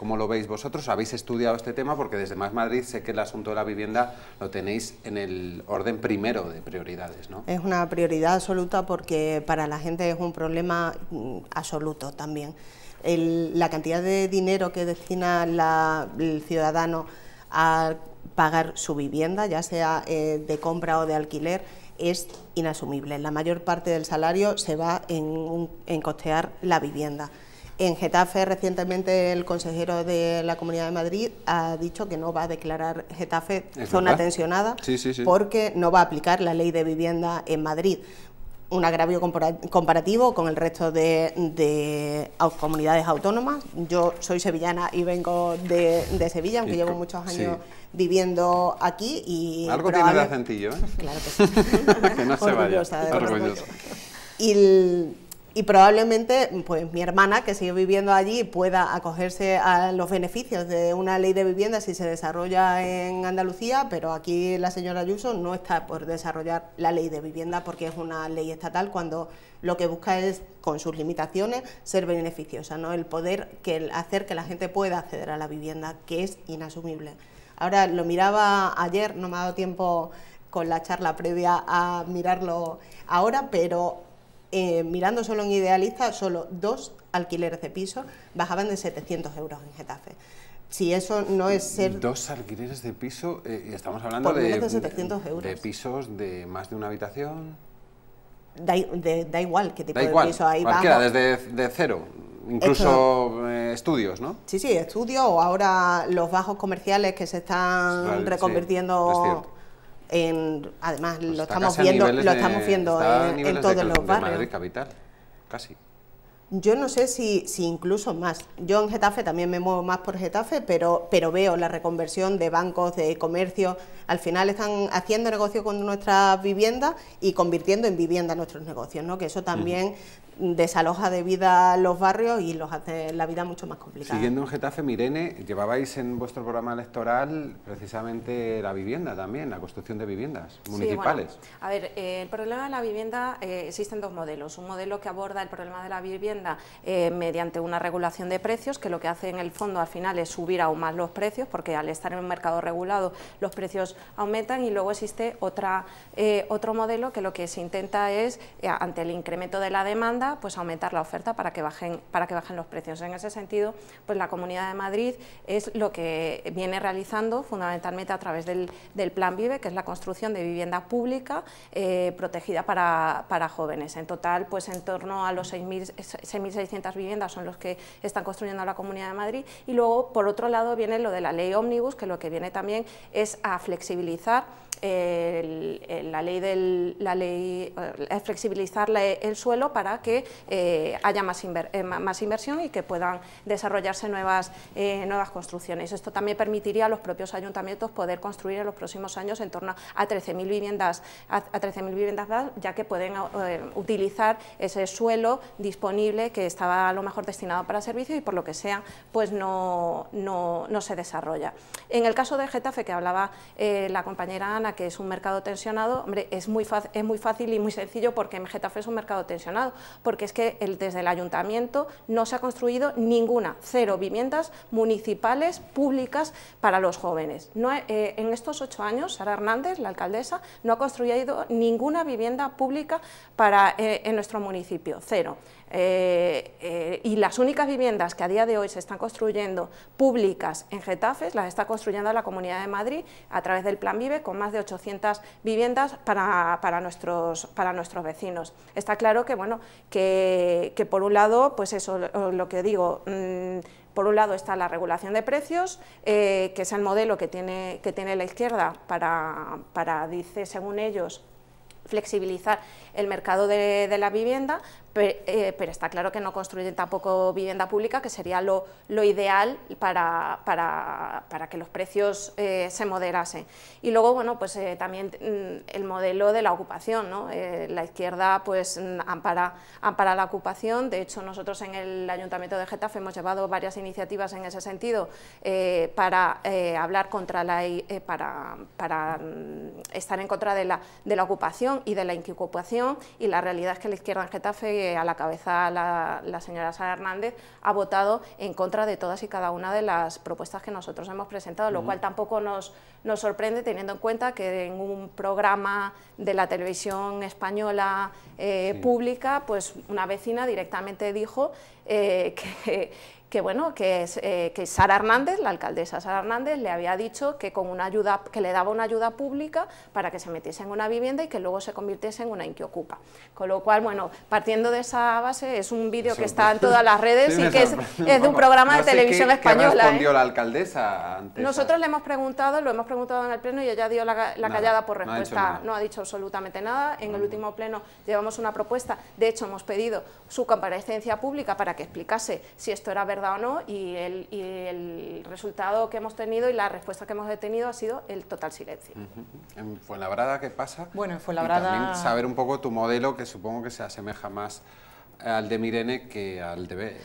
¿Cómo lo veis vosotros? ¿Habéis estudiado este tema? Porque desde Más Madrid sé que el asunto de la vivienda lo tenéis en el orden primero de prioridades, ¿no? Es una prioridad absoluta porque para la gente es un problema mm, absoluto también. la cantidad de dinero que destina el ciudadano a pagar su vivienda, ya sea eh, de compra o de alquiler, es inasumible. La mayor parte del salario se va en, en costear la vivienda. En Getafe recientemente el consejero de la Comunidad de Madrid ha dicho que no va a declarar Getafe zona tensionada porque no va a aplicar la ley de vivienda en Madrid un agravio comparativo con el resto de, comunidades autónomas. Yo soy sevillana y vengo de, Sevilla, aunque llevo muchos años viviendo aquí. Y Algo tiene de acentillo, ¿eh? Claro que sí. que no se vaya. Orgullosa. Y y probablemente pues mi hermana que sigue viviendo allí pueda acogerse a los beneficios de una ley de vivienda si se desarrolla en Andalucía, pero aquí la señora Ayuso no está por desarrollar la ley de vivienda porque es una ley estatal cuando lo que busca es con sus limitaciones ser beneficiosa, ¿no? El poder que el hacer que la gente pueda acceder a la vivienda, que es inasumible. Ahora lo miraba ayer, no me ha dado tiempo con la charla previa a mirarlo ahora, pero eh, mirando solo en Idealista, solo dos alquileres de piso bajaban de 700 euros en Getafe. Si eso no es ser... Dos alquileres de piso, eh, estamos hablando de, 700 euros. pisos de más de una habitación. Da, igual qué tipo de piso hay. desde cero, incluso eh, estudios, ¿no? Sí, sí, estudios o ahora los bajos comerciales que se están reconvirtiendo en, además pues lo, estamos viendo, lo estamos viendo en, todos los barrios. capital, casi. Yo no sé si, si, incluso más. Yo en Getafe también me muevo más por Getafe, pero, pero veo la reconversión de bancos, de comercio. Al final están haciendo negocio con nuestras viviendas y convirtiendo en vivienda nuestros negocios, ¿no? Que eso también desaloja de vida los barrios y los hace la vida mucho más complicada. Siguiendo un Getafe, Mirene, llevabais en vuestro programa electoral precisamente la vivienda también, la construcción de viviendas municipales. a ver, eh, el problema de la vivienda eh, existen dos modelos. Un modelo que aborda el problema de la vivienda eh, mediante una regulación de precios, que lo que hace en el fondo al final es subir aún más los precios, porque al estar en un mercado regulado los precios aumentan y luego existe otra, otro modelo que lo que se intenta es, ante el incremento de la demanda, pues aumentar la oferta para que bajen, para que bajen los precios. En ese sentido, pues la Comunidad de Madrid es lo que viene realizando fundamentalmente a través del, Plan Vive, que es la construcción de vivienda pública eh, protegida para, jóvenes. En total, pues en torno a los 6.600 viviendas son los que están construyendo la Comunidad de Madrid y luego, por otro lado, viene lo de la ley ómnibus, que lo que viene también es a flexibilizar la ley del la ley, eh, flexibilizar el suelo para que eh, haya eh, más, inversión y que puedan desarrollarse nuevas, nuevas construcciones. Esto también permitiría a los propios ayuntamientos poder construir en los próximos años en torno a 13.000 viviendas, a, viviendas ya que pueden utilizar ese suelo disponible que estaba a lo mejor destinado para servicio y por lo que sea, pues no, no, se desarrolla. En el caso de Getafe, que hablaba la compañera Ana, que es un mercado tensionado, hombre, es muy, es muy fácil y muy sencillo porque en es un mercado tensionado, porque es que el, desde el ayuntamiento no se ha construido ninguna, cero viviendas municipales públicas para los jóvenes. Eh, en estos ocho años, Sara Hernández, la alcaldesa, no ha construido ninguna vivienda pública eh, en nuestro municipio, cero. Eh, eh, y las únicas viviendas que a día de hoy se están construyendo públicas en Getafe las está construyendo la Comunidad de Madrid a través del Plan Vive con más de 800 viviendas para, nuestros, para nuestros vecinos. Está claro que, bueno, que, por un lado, pues eso, lo, que digo, mm, por un lado está la regulación de precios, eh, que es el modelo que tiene, que tiene la izquierda para, para, dice, según ellos, flexibilizar el mercado de, la vivienda, eh, pero, está claro que no construyen tampoco vivienda pública, que sería lo, ideal para, para, para, que los precios eh, se moderasen. Y luego, bueno, pues eh, también mm, el modelo de la ocupación, la izquierda pues mm, ampara, ampara la ocupación, de hecho nosotros en el Ayuntamiento de Getafe hemos llevado varias iniciativas en ese sentido para hablar contra la... para, para mm, estar en contra de la, de la ocupación y de la inquiocupación y la realidad es que la izquierda en Getafe, a la cabeza la, señora Sara Hernández, ha votado en contra de todas y cada una de las propuestas que nosotros hemos presentado, lo cual tampoco nos, nos sorprende teniendo en cuenta que en un programa de la televisión española eh, pública, pues una vecina directamente dijo eh, que que bueno, eh, que, Sara Hernández, la alcaldesa Sara Hernández, le había dicho que con una ayuda, que le daba una ayuda pública para que se metiese en una vivienda y que luego se convirtiese en una inquiocupa. Con lo cual, bueno, partiendo de esa base, es un vídeo que está en todas las redes y que es, de un programa de televisión española. ¿Qué ¿eh? respondió la alcaldesa antes? Nosotros le hemos preguntado, lo hemos preguntado en el pleno y ella dio la, callada por respuesta. No ha, dicho absolutamente nada. En el último pleno llevamos una propuesta. De hecho, hemos pedido su comparecencia pública para que explicase si esto era verdad o no, y el, el, resultado que hemos tenido y la respuesta que hemos obtenido ha sido el total silencio. En Fuenlabrada, ¿qué pasa? Bueno, en Fuenlabrada... Y también saber un poco tu modelo, que supongo que se asemeja más al de Mirene que al de... B.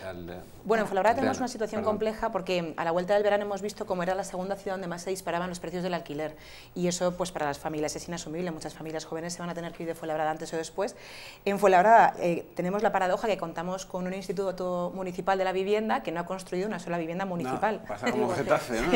bueno, en Fuenlabrada tenemos una situación compleja porque a la vuelta del verano hemos visto cómo era la segunda ciudad donde más se disparaban los precios del alquiler y eso pues para las familias es inasumible, muchas familias jóvenes se van a tener que ir de Fuenlabrada antes o después. En Fuenlabrada eh, tenemos la paradoja que contamos con un instituto municipal de la vivienda que no ha construido una sola vivienda municipal. pasa como Getafe, ¿no?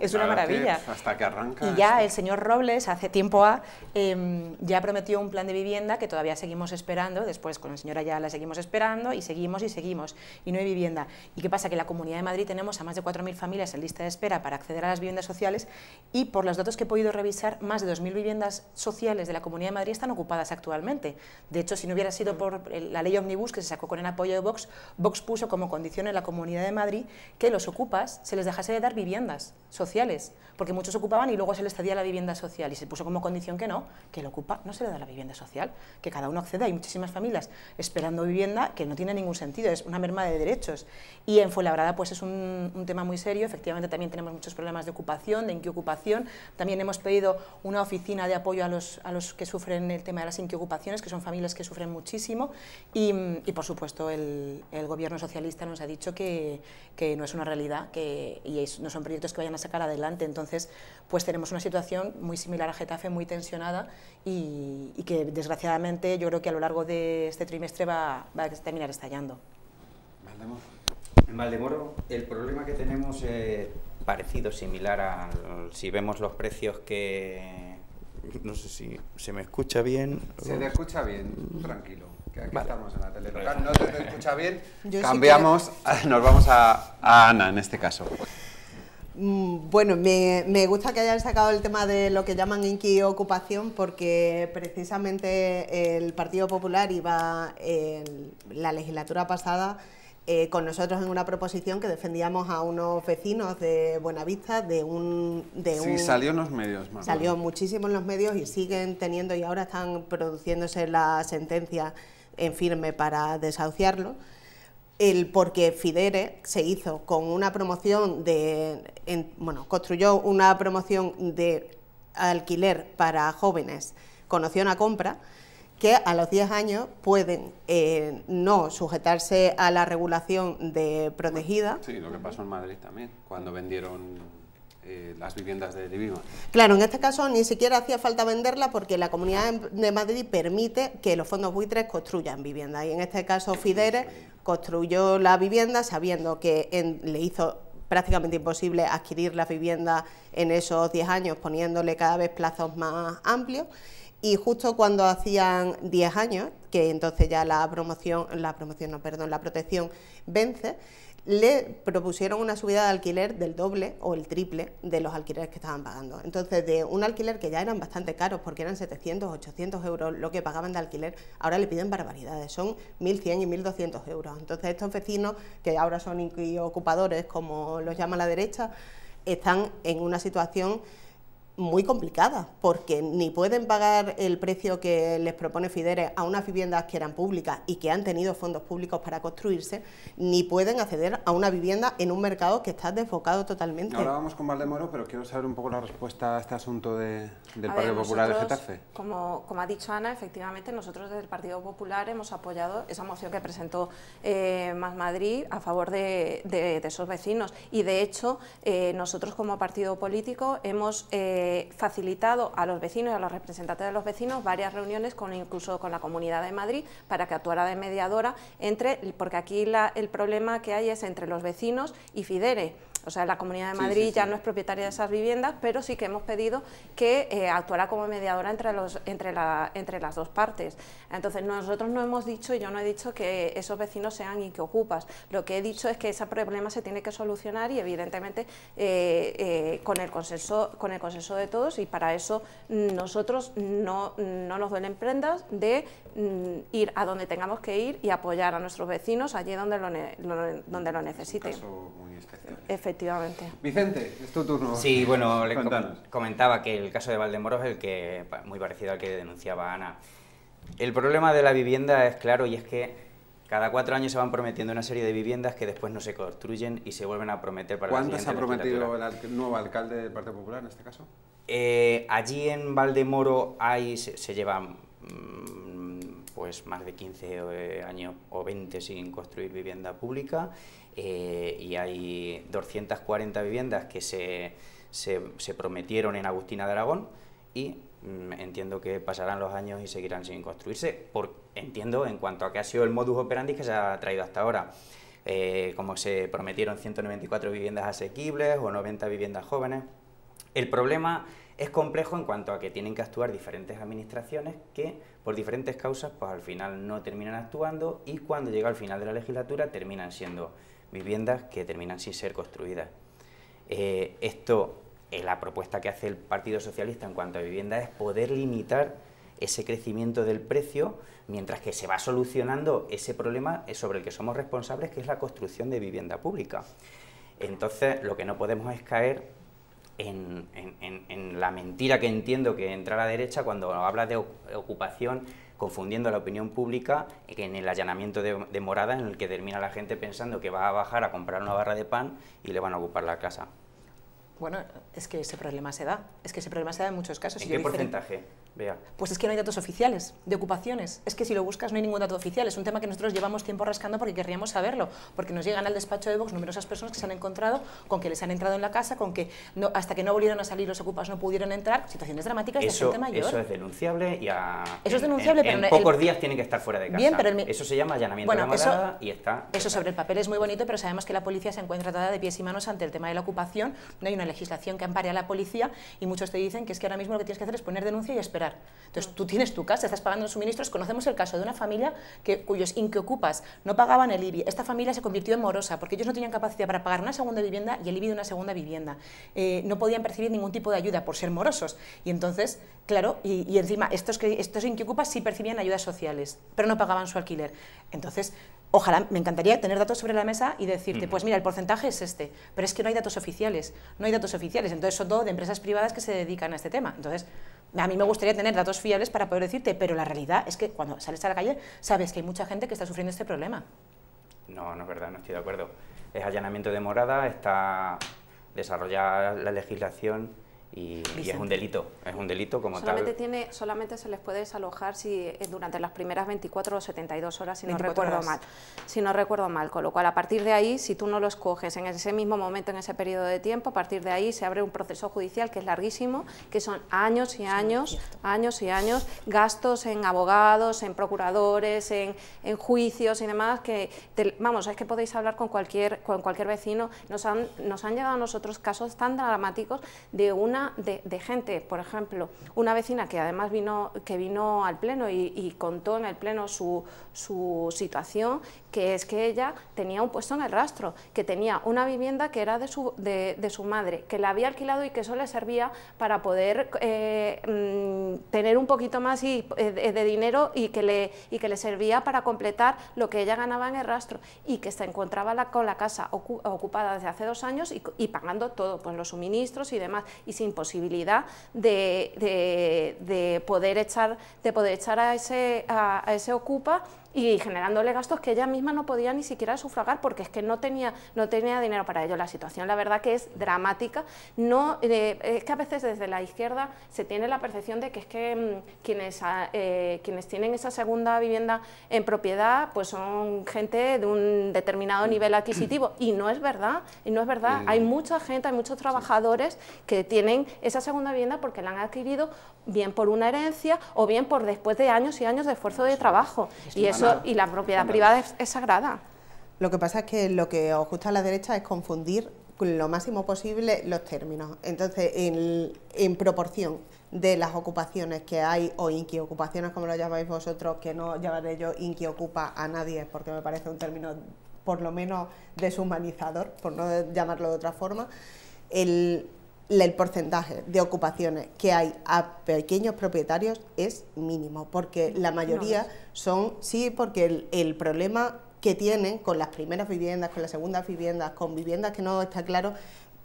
Es, una maravilla. hasta que arranca... Y ya el señor Robles, hace tiempo a, em, ya prometió un plan de vivienda que todavía seguimos esperando, después con la señora ya la seguimos esperando y seguimos y seguimos y no hay vivienda. ¿Y qué pasa? Que en la Comunidad de Madrid tenemos a más de 4.000 familias en lista de espera para acceder a las viviendas sociales y por los datos que he podido revisar, más de 2.000 viviendas sociales de la Comunidad de Madrid están ocupadas actualmente. De hecho, si no hubiera sido mm. por la ley Omnibus que se sacó con el apoyo de Vox, Vox puso como condición en la Comunidad de Madrid que los ocupas se les dejase de dar viviendas sociales, porque muchos ocupaban y luego se les cedía la vivienda social y se puso como condición que no, que el ocupa no se le da la vivienda social, que cada uno acceda. Hay muchísimas familias esperando vivienda que no tiene ningún sentido, es una merma de derechos. Y en Fuenlabrada pues es un, tema muy serio, efectivamente también tenemos muchos problemas de ocupación, de inquiocupación, también hemos pedido una oficina de apoyo a los, a los que sufren el tema de las inquiocupaciones, que son familias que sufren muchísimo, y, por supuesto el, gobierno socialista nos ha dicho que, que no es una realidad, que y no son proyectos que vayan a sacar adelante, entonces pues tenemos una situación muy similar a Getafe, muy tensionada, y, y que desgraciadamente yo creo que a lo largo de este trimestre va, va a terminar estallando. en Valdemoro, el problema que tenemos es parecido, similar a si vemos los precios que... No sé si se me escucha bien. Se te escucha bien, tranquilo. Que aquí estamos en la tele no te, te escucha bien. Cambiamos, nos vamos a Ana en este caso. Mm, bueno, me, gusta que hayan sacado el tema de lo que llaman inquiocupación ocupación porque precisamente el Partido Popular iba en la legislatura pasada eh, con nosotros en una proposición que defendíamos a unos vecinos de Buenavista, de un... sí, salió en los medios. Salió muchísimo en los medios y siguen teniendo y ahora están produciéndose la sentencia en firme para desahuciarlo el porque Fidere se hizo con una promoción de, bueno, construyó una promoción de alquiler para jóvenes con una compra, que a los 10 años pueden eh, no sujetarse a la regulación de protegida. Sí, lo que pasó en Madrid también, cuando vendieron eh, las viviendas de Divino. Claro, en este caso ni siquiera hacía falta venderla porque la Comunidad de Madrid permite que los fondos buitres construyan viviendas y en este caso Fidere construyó la vivienda sabiendo que le hizo prácticamente imposible adquirir la vivienda en esos 10 años, poniéndole cada vez plazos más amplios. Y justo cuando hacían 10 años, que entonces ya la promoción, la promoción, no, perdón, la protección vence, le propusieron una subida de alquiler del doble o el triple de los alquileres que estaban pagando. Entonces, de un alquiler que ya eran bastante caros, porque eran 700, 800 euros lo que pagaban de alquiler, ahora le piden barbaridades, son 1.100 y 1.200 euros. Entonces, estos vecinos, que ahora son ocupadores, como los llama la derecha, están en una situación muy complicada, porque ni pueden pagar el precio que les propone Fidere a unas viviendas que eran públicas y que han tenido fondos públicos para construirse, ni pueden acceder a una vivienda en un mercado que está desfocado totalmente. Ahora vamos con Valdemoro, pero quiero saber un poco la respuesta a este asunto de, del Partido Popular de Getafe. Como, ha dicho Ana, efectivamente nosotros desde el Partido Popular hemos apoyado esa moción que presentó eh, Más Madrid a favor de, esos vecinos y de hecho eh, nosotros como partido político hemos... Eh, facilitado a los vecinos y a los representantes de los vecinos varias reuniones, con, incluso con la Comunidad de Madrid, para que actuara de mediadora entre, porque aquí el problema que hay es entre los vecinos y Fidere. O sea, la Comunidad de Madrid ya no es propietaria de esas viviendas, pero sí que hemos pedido que eh, actuara como mediadora entre, los, entre, la, entre las dos partes. Entonces, nosotros no hemos dicho, y yo no he dicho que esos vecinos sean y que ocupas. Lo que he dicho es que ese problema se tiene que solucionar y, evidentemente, eh, eh, con, el consenso, con el consenso de todos y para eso mm, nosotros no, nos duelen prendas de mm, ir a donde tengamos que ir y apoyar a nuestros vecinos allí donde lo, donde lo necesiten. muy especial. Efectivamente. Vicente, es tu turno. Sí, bueno, le comentaba que el caso de Valdemoro es el que, muy parecido al que denunciaba Ana. El problema de la vivienda es claro y es que cada cuatro años se van prometiendo una serie de viviendas que después no se construyen y se vuelven a prometer para ¿Cuántas ha prometido el nuevo alcalde del Partido Popular en este caso? Eh, allí en Valdemoro hay, se, llevan mm, pues más de 15 eh, años o 20 sin construir vivienda pública eh, y hay 240 viviendas que se, prometieron en Agustina de Aragón y mm, entiendo que pasarán los años y seguirán sin construirse, entiendo en cuanto a que ha sido el modus operandi que se ha traído hasta ahora. Eh, como se prometieron 194 viviendas asequibles o 90 viviendas jóvenes. El problema es complejo en cuanto a que tienen que actuar diferentes administraciones que por diferentes causas pues al final no terminan actuando y cuando llega al final de la legislatura terminan siendo viviendas que terminan sin ser construidas. Eh, esto, la propuesta que hace el Partido Socialista en cuanto a vivienda es poder limitar ese crecimiento del precio mientras que se va solucionando ese problema sobre el que somos responsables, que es la construcción de vivienda pública. Entonces, lo que no podemos es caer en, la mentira que entiendo que entra a la derecha cuando habla de ocupación confundiendo la opinión pública en el allanamiento de, morada en el que termina la gente pensando que va a bajar a comprar una barra de pan y le van a ocupar la casa. Bueno, es que ese problema se da, es que ese problema se da en muchos casos. ¿Y qué porcentaje? Pues es que no hay datos oficiales de ocupaciones. Es que si lo buscas no hay ningún dato oficial. Es un tema que nosotros llevamos tiempo rascando porque querríamos saberlo. Porque nos llegan al despacho de Vox numerosas personas que se han encontrado con que les han entrado en la casa, con que no, hasta que no volvieron a salir los ocupas no pudieron entrar. Situaciones dramáticas eso, de gente mayor. Eso es denunciable y a... Eso es denunciable, pero... pocos días tienen que estar fuera de casa. eso se llama allanamiento de morada y está... Eso sobre el papel es muy bonito, pero sabemos que la policía se encuentra atada de pies y manos ante el tema de la ocupación. No hay una legislación que ampare a la policía y muchos te dicen que es que ahora mismo lo que tienes que hacer es poner denuncia y esperar entonces, tú tienes tu casa, estás pagando los suministros. Conocemos el caso de una familia que, cuyos inquiocupas no pagaban el IBI. Esta familia se convirtió en morosa porque ellos no tenían capacidad para pagar una segunda vivienda y el IBI de una segunda vivienda. Eh, no podían percibir ningún tipo de ayuda por ser morosos. Y entonces, claro, y, encima estos, que, estos inquiocupas sí percibían ayudas sociales, pero no pagaban su alquiler. Entonces, Ojalá, me encantaría tener datos sobre la mesa y decirte, mm. pues mira, el porcentaje es este, pero es que no hay datos oficiales, no hay datos oficiales, entonces son todo de empresas privadas que se dedican a este tema. Entonces, a mí me gustaría tener datos fiables para poder decirte, pero la realidad es que cuando sales a la calle sabes que hay mucha gente que está sufriendo este problema. No, no es verdad, no estoy de acuerdo. Es allanamiento de morada, está desarrollada la legislación y, es un delito, es un delito como solamente Tiene, solamente se les puede desalojar si eh, durante las primeras 24 o 72 horas, si no recuerdo mal. Si no recuerdo mal, con lo cual a partir de ahí, si tú no lo escoges en ese mismo momento, en ese periodo de tiempo, a partir de ahí se abre un proceso judicial que es larguísimo, que son años y años, años y años, gastos en abogados, en procuradores, en, en juicios y demás, que vamos, es que podéis hablar con cualquier, con cualquier vecino. Nos han, nos han llegado a nosotros casos tan dramáticos de una de, gente, por ejemplo, una vecina que además vino, que vino al Pleno y, y contó en el Pleno su, su situación que es que ella tenía un puesto en el rastro, que tenía una vivienda que era de su, de, su madre, que la había alquilado y que eso le servía para poder eh, mm, tener un poquito más eh, de, dinero y que, le, y que le servía para completar lo que ella ganaba en el rastro y que se encontraba la, con la casa ocupada desde hace dos años y, pagando todo, pues los suministros y demás, y sin posibilidad de, poder, echar, de poder echar a ese, a ese ocupa y generándole gastos que ella misma no podía ni siquiera sufragar porque es que no tenía, no tenía dinero para ello. La situación, la verdad, que es dramática. No, eh, es que a veces desde la izquierda se tiene la percepción de que es que mm, quienes, ah, eh, quienes tienen esa segunda vivienda en propiedad pues son gente de un determinado nivel adquisitivo y no es verdad, y no es verdad. Mm. Hay mucha gente, hay muchos trabajadores que tienen esa segunda vivienda porque la han adquirido bien por una herencia o bien por después de años y años de esfuerzo de trabajo. Y eso y la propiedad privada es, sagrada. Lo que pasa es que lo que os gusta a la derecha es confundir lo máximo posible los términos. Entonces, en, proporción de las ocupaciones que hay, o inquiocupaciones, como lo llamáis vosotros, que no llamaré yo inquiocupa a nadie, porque me parece un término por lo menos deshumanizador, por no llamarlo de otra forma, el, el porcentaje de ocupaciones que hay a pequeños propietarios es mínimo, porque la mayoría son, sí, porque el, problema que tienen con las primeras viviendas, con las segundas viviendas, con viviendas que no está claro,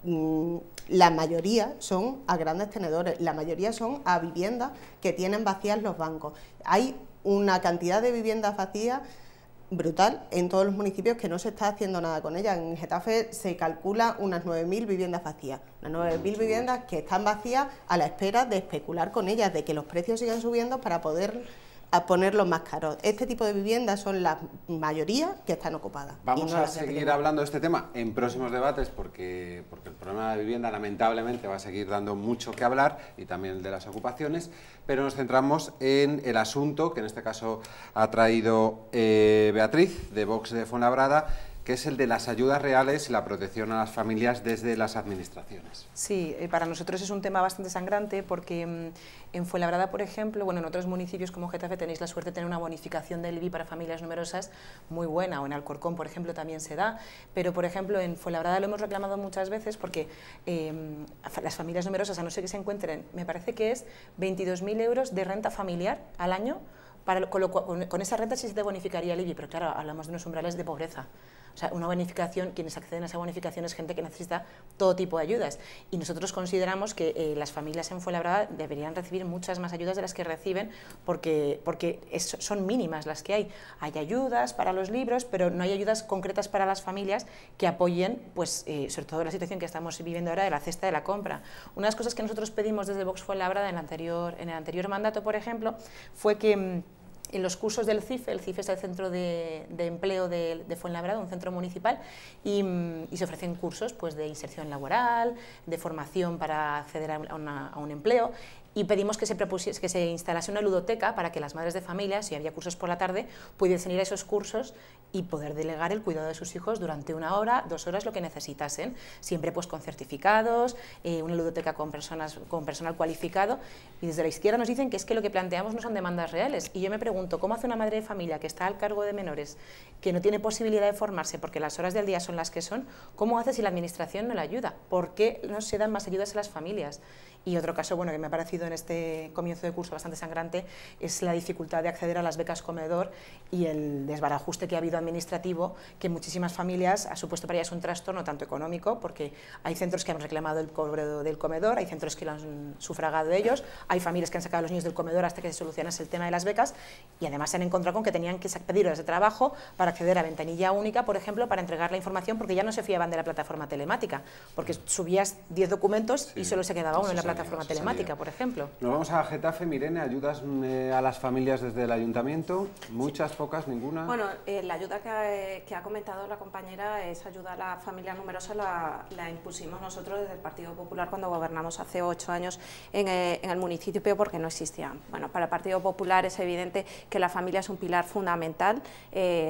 mm, la mayoría son a grandes tenedores, la mayoría son a viviendas que tienen vacías los bancos. Hay una cantidad de viviendas vacías brutal en todos los municipios que no se está haciendo nada con ella. En Getafe se calcula unas 9.000 viviendas vacías, unas 9.000 viviendas que están vacías a la espera de especular con ellas, de que los precios sigan subiendo para poder a ponerlo más caro Este tipo de viviendas son la mayoría que están ocupadas. Vamos a seguir hablando de este tema en próximos debates porque, porque el problema de la vivienda lamentablemente va a seguir dando mucho que hablar y también el de las ocupaciones, pero nos centramos en el asunto que en este caso ha traído eh, Beatriz de Vox de Fuenlabrada que es el de las ayudas reales y la protección a las familias desde las administraciones. Sí, eh, para nosotros es un tema bastante sangrante porque mm, en Fuenlabrada, por ejemplo, bueno, en otros municipios como Getafe tenéis la suerte de tener una bonificación del IBI para familias numerosas muy buena, o en Alcorcón, por ejemplo, también se da, pero, por ejemplo, en Fuenlabrada lo hemos reclamado muchas veces porque em, las familias numerosas, a no ser que se encuentren, me parece que es 22.000 euros de renta familiar al año, para, con, con, esa renta sí se te bonificaría el IBI, pero claro, hablamos de unos umbrales de pobreza. O sea, una bonificación, quienes acceden a esa bonificación es gente que necesita todo tipo de ayudas. Y nosotros consideramos que eh, las familias en Fuenlabrada deberían recibir muchas más ayudas de las que reciben porque, porque son mínimas las que hay. Hay ayudas para los libros, pero no hay ayudas concretas para las familias que apoyen, pues, eh, sobre todo la situación que estamos viviendo ahora de la cesta de la compra. Una de las cosas que nosotros pedimos desde Vox Fuenlabrada en anterior, en el anterior mandato, por ejemplo, fue que mm, en los cursos del CIFE, el CIFE es el Centro de, Empleo de, de, Fuenlabrada, un centro municipal, mm, y, se ofrecen cursos pues, de inserción laboral, de formación para acceder a, a un empleo, y pedimos que se, que se instalase una ludoteca para que las madres de familia, si había cursos por la tarde, pudiesen ir a esos cursos y poder delegar el cuidado de sus hijos durante una hora, dos horas, lo que necesitasen, siempre pues con certificados, eh, una ludoteca con, personas, con personal cualificado. Y desde la izquierda nos dicen que es que lo que planteamos no son demandas reales. Y yo me pregunto, ¿cómo hace una madre de familia que está al cargo de menores, que no tiene posibilidad de formarse porque las horas del día son las que son, cómo hace si la administración no la ayuda? ¿Por qué no se dan más ayudas a las familias? Y otro caso, bueno, que me ha parecido en este comienzo de curso bastante sangrante es la dificultad de acceder a las becas comedor y el desbarajuste que ha habido administrativo que muchísimas familias ha supuesto para ellas un trastorno tanto económico porque hay centros que han reclamado el cobro del comedor, hay centros que lo han sufragado ellos, hay familias que han sacado a los niños del comedor hasta que se solucionase el tema de las becas y además se han encontrado con que tenían que pedir horas de trabajo para acceder a ventanilla única, por ejemplo, para entregar la información porque ya no se fiaban de la plataforma telemática, porque subías 10 documentos y solo se quedaba uno en la plataforma telemática, por ejemplo. Nos vamos a Getafe, Mirene, ayudas mm, eh, a las familias desde el ayuntamiento, muchas, pocas, ninguna. Bueno, eh, la ayuda eh, que ha, comentado la compañera es ayuda a la familia numerosa, la, impusimos nosotros desde el Partido Popular cuando gobernamos hace ocho años en, el municipio porque no existía. Bueno, para el Partido Popular es evidente que la familia es un pilar fundamental,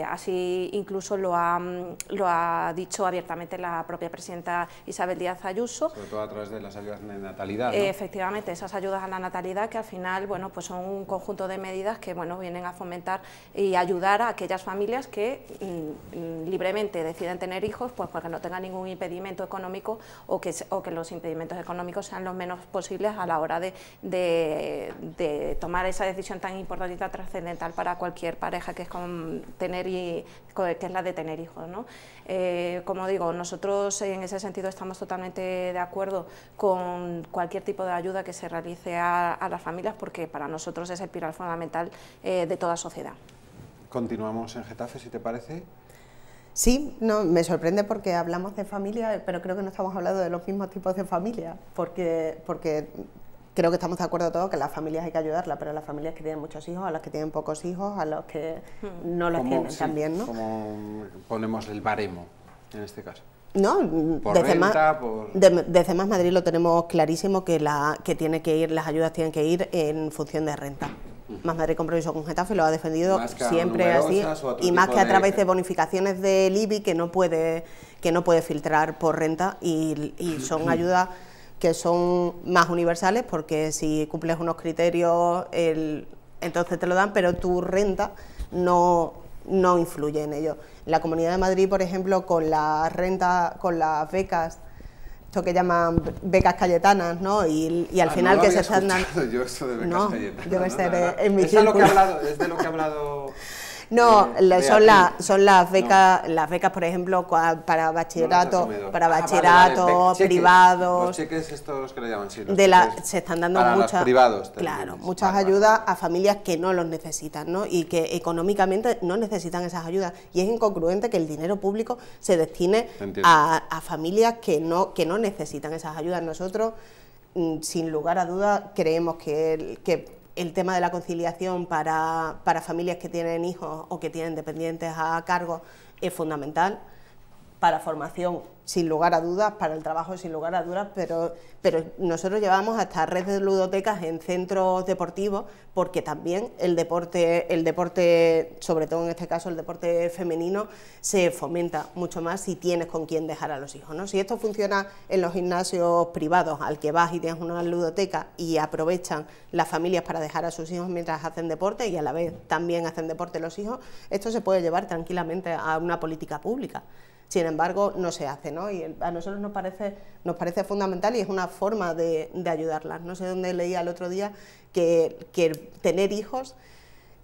así incluso lo ha, mm, lo ha dicho abiertamente la propia presidenta Isabel Díaz Ayuso. Sobre todo a través de las ayudas de natalidad. efectivamente, esas ayudas a la natalidad, que al final bueno, pues son un conjunto de medidas que bueno, vienen a fomentar y ayudar a aquellas familias que mm, mm, libremente deciden tener hijos, pues porque no tengan ningún impedimento económico o que, o que los impedimentos económicos sean los menos posibles a la hora de, tomar esa decisión tan importante y trascendental para cualquier pareja que es con tener y que es la de tener hijos. ¿no? Eh, como digo, nosotros en ese sentido estamos totalmente de acuerdo con cualquier tipo de ayuda que se realice sea a, las familias porque para nosotros es el pilar fundamental eh, de toda sociedad. Continuamos en Getafe, si te parece. Sí, no, me sorprende porque hablamos de familia, pero creo que no estamos hablando de los mismos tipos de familia, porque, porque creo que estamos de acuerdo todos que las familias hay que ayudarlas, pero las familias que tienen muchos hijos, a las que tienen pocos hijos, a los que hmm. no los tienen también, ¿no? Como ponemos el baremo en este caso. No, desde, más, desde más Madrid lo tenemos clarísimo que, la, que tiene que ir, las ayudas tienen que ir en función de renta. Más Madrid compromiso con Getafe lo ha defendido siempre así y más que a través de... bonificaciones del IBI que no puede que no puede filtrar por renta y, son ayudas que son más universales porque si cumples unos criterios entonces te lo dan pero tu renta no no influye en ello la Comunidad de Madrid, por ejemplo, con la renta con las becas, esto que llaman becas cayetanas, ¿no? Y, al ah, final que se están dando... Yo eso de becas no, Debe ser eh, en mi es he hablado, es de lo que he hablado No, eh, son, son las becas, las becas, por ejemplo, para bachillerato, para ah, bachillerato, privados. estos que le llaman, de la, Se están dando muchas, claro, muchas ayudas a familias que no los necesitan, ¿no? Y que económicamente no necesitan esas ayudas. Y es incongruente que el dinero público se destine a, familias que no, que no necesitan esas ayudas. Nosotros, mm, sin lugar a dudas, creemos que, el, que el tema de la conciliación para, para familias que tienen hijos o que tienen dependientes a cargo es fundamental para formación, sin lugar a dudas, para el trabajo, sin lugar a dudas, pero, pero nosotros llevamos hasta redes de ludotecas en centros deportivos, porque también el deporte, el deporte, sobre todo en este caso el deporte femenino, se fomenta mucho más si tienes con quién dejar a los hijos. ¿no? Si esto funciona en los gimnasios privados, al que vas y tienes una ludoteca y aprovechan las familias para dejar a sus hijos mientras hacen deporte y a la vez también hacen deporte los hijos, esto se puede llevar tranquilamente a una política pública sin embargo no se hace, ¿no? Y a nosotros nos parece, nos parece fundamental y es una forma de, ayudarlas. No sé dónde leía el otro día que, tener hijos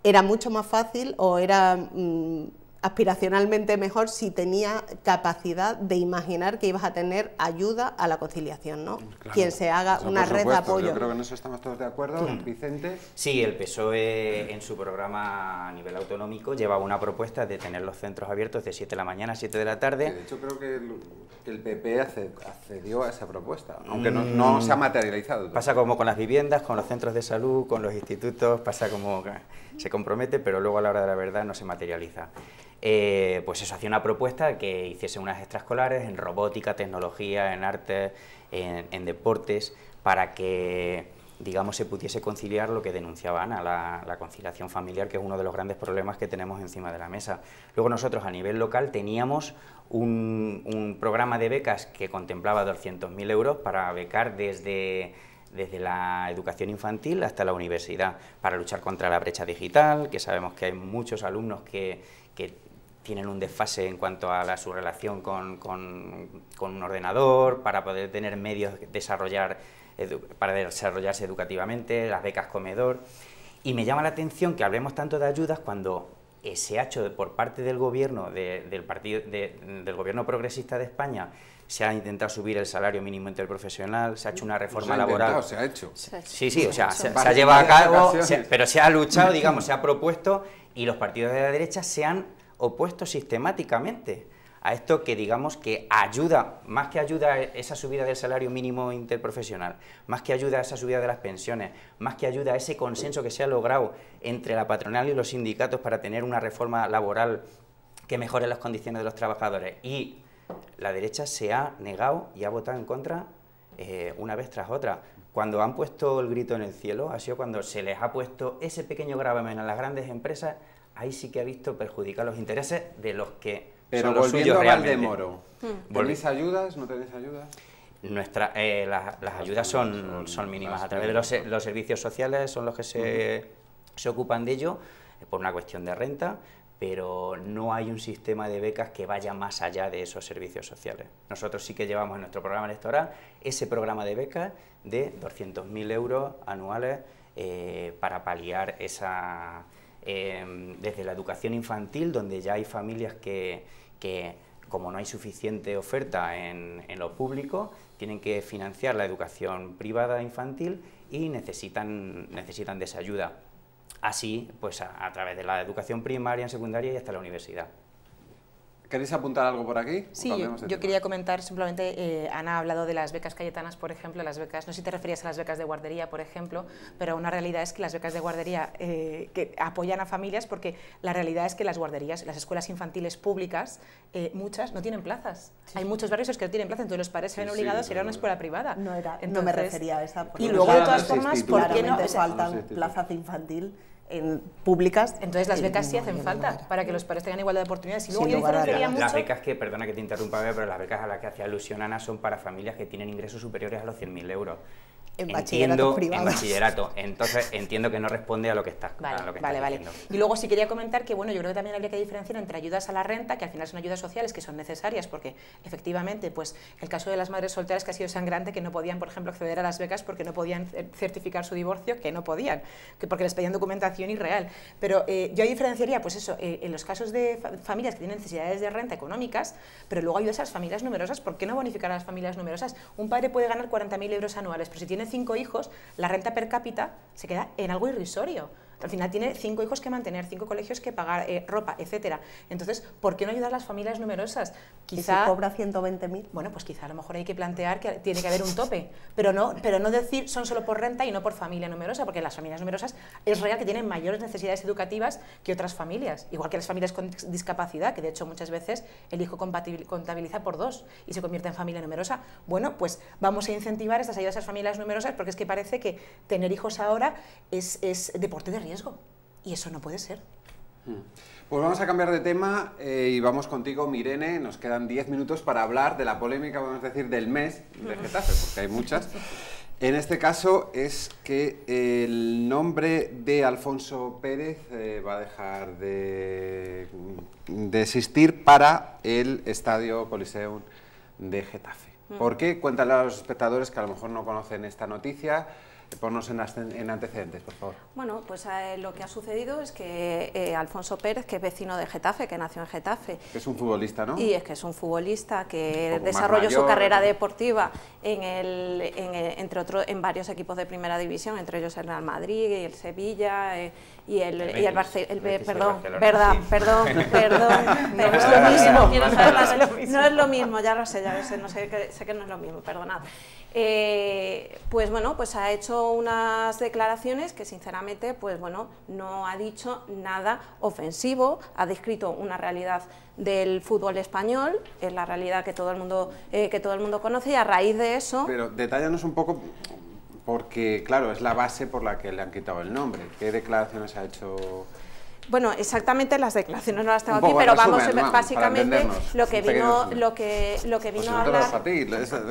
era mucho más fácil o era... Mm, aspiracionalmente mejor si tenía capacidad de imaginar que ibas a tener ayuda a la conciliación, ¿no? Quien se haga una red de apoyo. Yo creo que en estamos todos de acuerdo, Vicente. Sí, el PSOE en su programa a nivel autonómico llevaba una propuesta de tener los centros abiertos de 7 de la mañana a 7 de la tarde. De hecho, creo que el, PP accedió a esa propuesta, aunque no, mm. se ha materializado. Pasa como con las viviendas, con los centros de salud, con los institutos, pasa como se compromete, pero luego a la hora de la verdad no se materializa. Eh, pues eso, hacía una propuesta que hiciese unas extraescolares en robótica, tecnología, en arte, en, deportes, para que digamos, se pudiese conciliar lo que denunciaba Ana, la, conciliación familiar, que es uno de los grandes problemas que tenemos encima de la mesa. Luego nosotros a nivel local teníamos un, un programa de becas que contemplaba 200.000 euros para becar desde desde la educación infantil hasta la universidad, para luchar contra la brecha digital, que sabemos que hay muchos alumnos que, tienen un desfase en cuanto a su relación con, un ordenador, para poder tener medios desarrollar, para desarrollarse educativamente, las becas comedor. Y me llama la atención que hablemos tanto de ayudas cuando se ha hecho por parte del gobierno, del gobierno progresista de España, se ha intentado subir el salario mínimo interprofesional, se ha hecho una reforma se ha laboral. Se ha hecho. Sí, sí, o sea, se, ha llevado a cabo, pero se ha luchado, digamos, se ha propuesto y los partidos de la derecha se han opuesto sistemáticamente a esto que digamos que ayuda, más que ayuda a esa subida del salario mínimo interprofesional, más que ayuda a esa subida de las pensiones, más que ayuda a ese consenso que se ha logrado entre la patronal y los sindicatos para tener una reforma laboral que mejore las condiciones de los trabajadores y la derecha se ha negado y ha votado en contra eh, una vez tras otra. Cuando han puesto el grito en el cielo, ha sido cuando se les ha puesto ese pequeño gravamen a las grandes empresas, ahí sí que ha visto perjudicar los intereses de los que Pero son los volviendo suyos a Valdemoro, hmm. ¿tenéis ayudas? ¿No tenéis ayudas? Eh, las, ayudas son, mínimas. A través de los, servicios sociales son los que se ocupan de ello eh, por una cuestión de renta pero no hay un sistema de becas que vaya más allá de esos servicios sociales. Nosotros sí que llevamos en nuestro programa electoral ese programa de becas de 200.000 euros anuales eh, para paliar esa... Em, desde la educación infantil, donde ya hay familias que, como no hay suficiente oferta en, lo público, tienen que financiar la educación privada infantil y necesitan, necesitan de esa ayuda así pues a, través de la educación primaria, en secundaria y hasta la universidad. ¿Queréis apuntar algo por aquí? Sí, yo, quería comentar simplemente, eh, Ana ha hablado de las becas cayetanas, por ejemplo, las becas, no sé si te referías a las becas de guardería, por ejemplo, pero una realidad es que las becas de guardería eh, que apoyan a familias porque la realidad es que las guarderías, las escuelas infantiles públicas, eh, muchas no tienen plazas. Hay muchos barrios que no tienen plazas, entonces los padres se ven obligados a ir a una escuela privada. No, me refería a esa. Y luego, de todas formas, ¿por qué no? Faltan plazas infantil públicas. Entonces las eh, becas sí hacen falta para que los padres tengan igualdad de oportunidades. Y luego yo Las becas que, perdona que te interrumpa, pero las becas a las que hacía alusión Ana son para familias que tienen ingresos superiores a los 100.000 euros en entiendo, bachillerato. Entonces entiendo que no responde a lo que está Vale, vale, Y luego sí quería comentar que, bueno, yo creo que también habría que diferenciar entre ayudas a la renta, que al final son ayudas sociales que son necesarias, porque efectivamente, pues el caso de las madres solteras que ha sido sangrante, que no podían, por ejemplo, acceder a las becas porque no podían certificar su divorcio, que no podían, que porque les pedían documentación irreal. Pero eh, yo diferenciaría, pues eso, eh, en los casos de familias que tienen necesidades de renta económicas, pero luego ayudas a las familias numerosas, ¿por qué no bonificar a las familias numerosas? Un padre puede ganar 40.000 euros anuales, pero si tiene cinco hijos, la renta per cápita se queda en algo irrisorio al final tiene cinco hijos que mantener, cinco colegios que pagar, eh, ropa, etcétera. Entonces, ¿por qué no ayudar a las familias numerosas? Quizá ¿Y cobra 120.000. Bueno, pues quizá a lo mejor hay que plantear que tiene que haber un tope, pero no, pero no decir son solo por renta y no por familia numerosa, porque las familias numerosas es real que tienen mayores necesidades educativas que otras familias, igual que las familias con discapacidad, que de hecho muchas veces el hijo contabiliza por dos y se convierte en familia numerosa. Bueno, pues vamos a incentivar estas ayudas a las familias numerosas porque es que parece que tener hijos ahora es, es deporte de riesgo. Y eso no puede ser. Hmm. Pues vamos a cambiar de tema eh, y vamos contigo, Mirene. Nos quedan 10 minutos para hablar de la polémica, vamos a decir, del mes de Getafe, porque hay muchas. En este caso es que el nombre de Alfonso Pérez eh, va a dejar de, de, existir para el Estadio Coliseum de Getafe. Hmm. ¿Por qué? Cuéntale a los espectadores que a lo mejor no conocen esta noticia eh, ponnos en, antecedentes, por favor. Bueno, pues eh, lo que ha sucedido es que eh, Alfonso Pérez, que es vecino de Getafe, que nació en Getafe. Que es un futbolista, ¿no? Y es que es un futbolista que desarrolló su carrera deportiva en el, entre otros, en varios equipos de primera división, entre ellos el Real Madrid, y el Sevilla y el, Barcelona. perdón, verdad, perdón, perdón, no, es lo mismo, no es lo mismo, ya lo sé, ya lo sé, no sé, sé que no es lo mismo, perdonad. Eh, pues bueno, pues ha hecho unas declaraciones que sinceramente, pues bueno, no ha dicho nada ofensivo, ha descrito una realidad del fútbol español, es la realidad que todo el mundo, eh, que todo el mundo conoce y a raíz de eso... Pero detállanos un poco, porque claro, es la base por la que le han quitado el nombre, ¿qué declaraciones ha hecho... Bueno, exactamente las declaraciones no las tengo aquí, pero vamos vamos, ver, básicamente lo que vino, lo que, lo que pues vino a hablar. ti,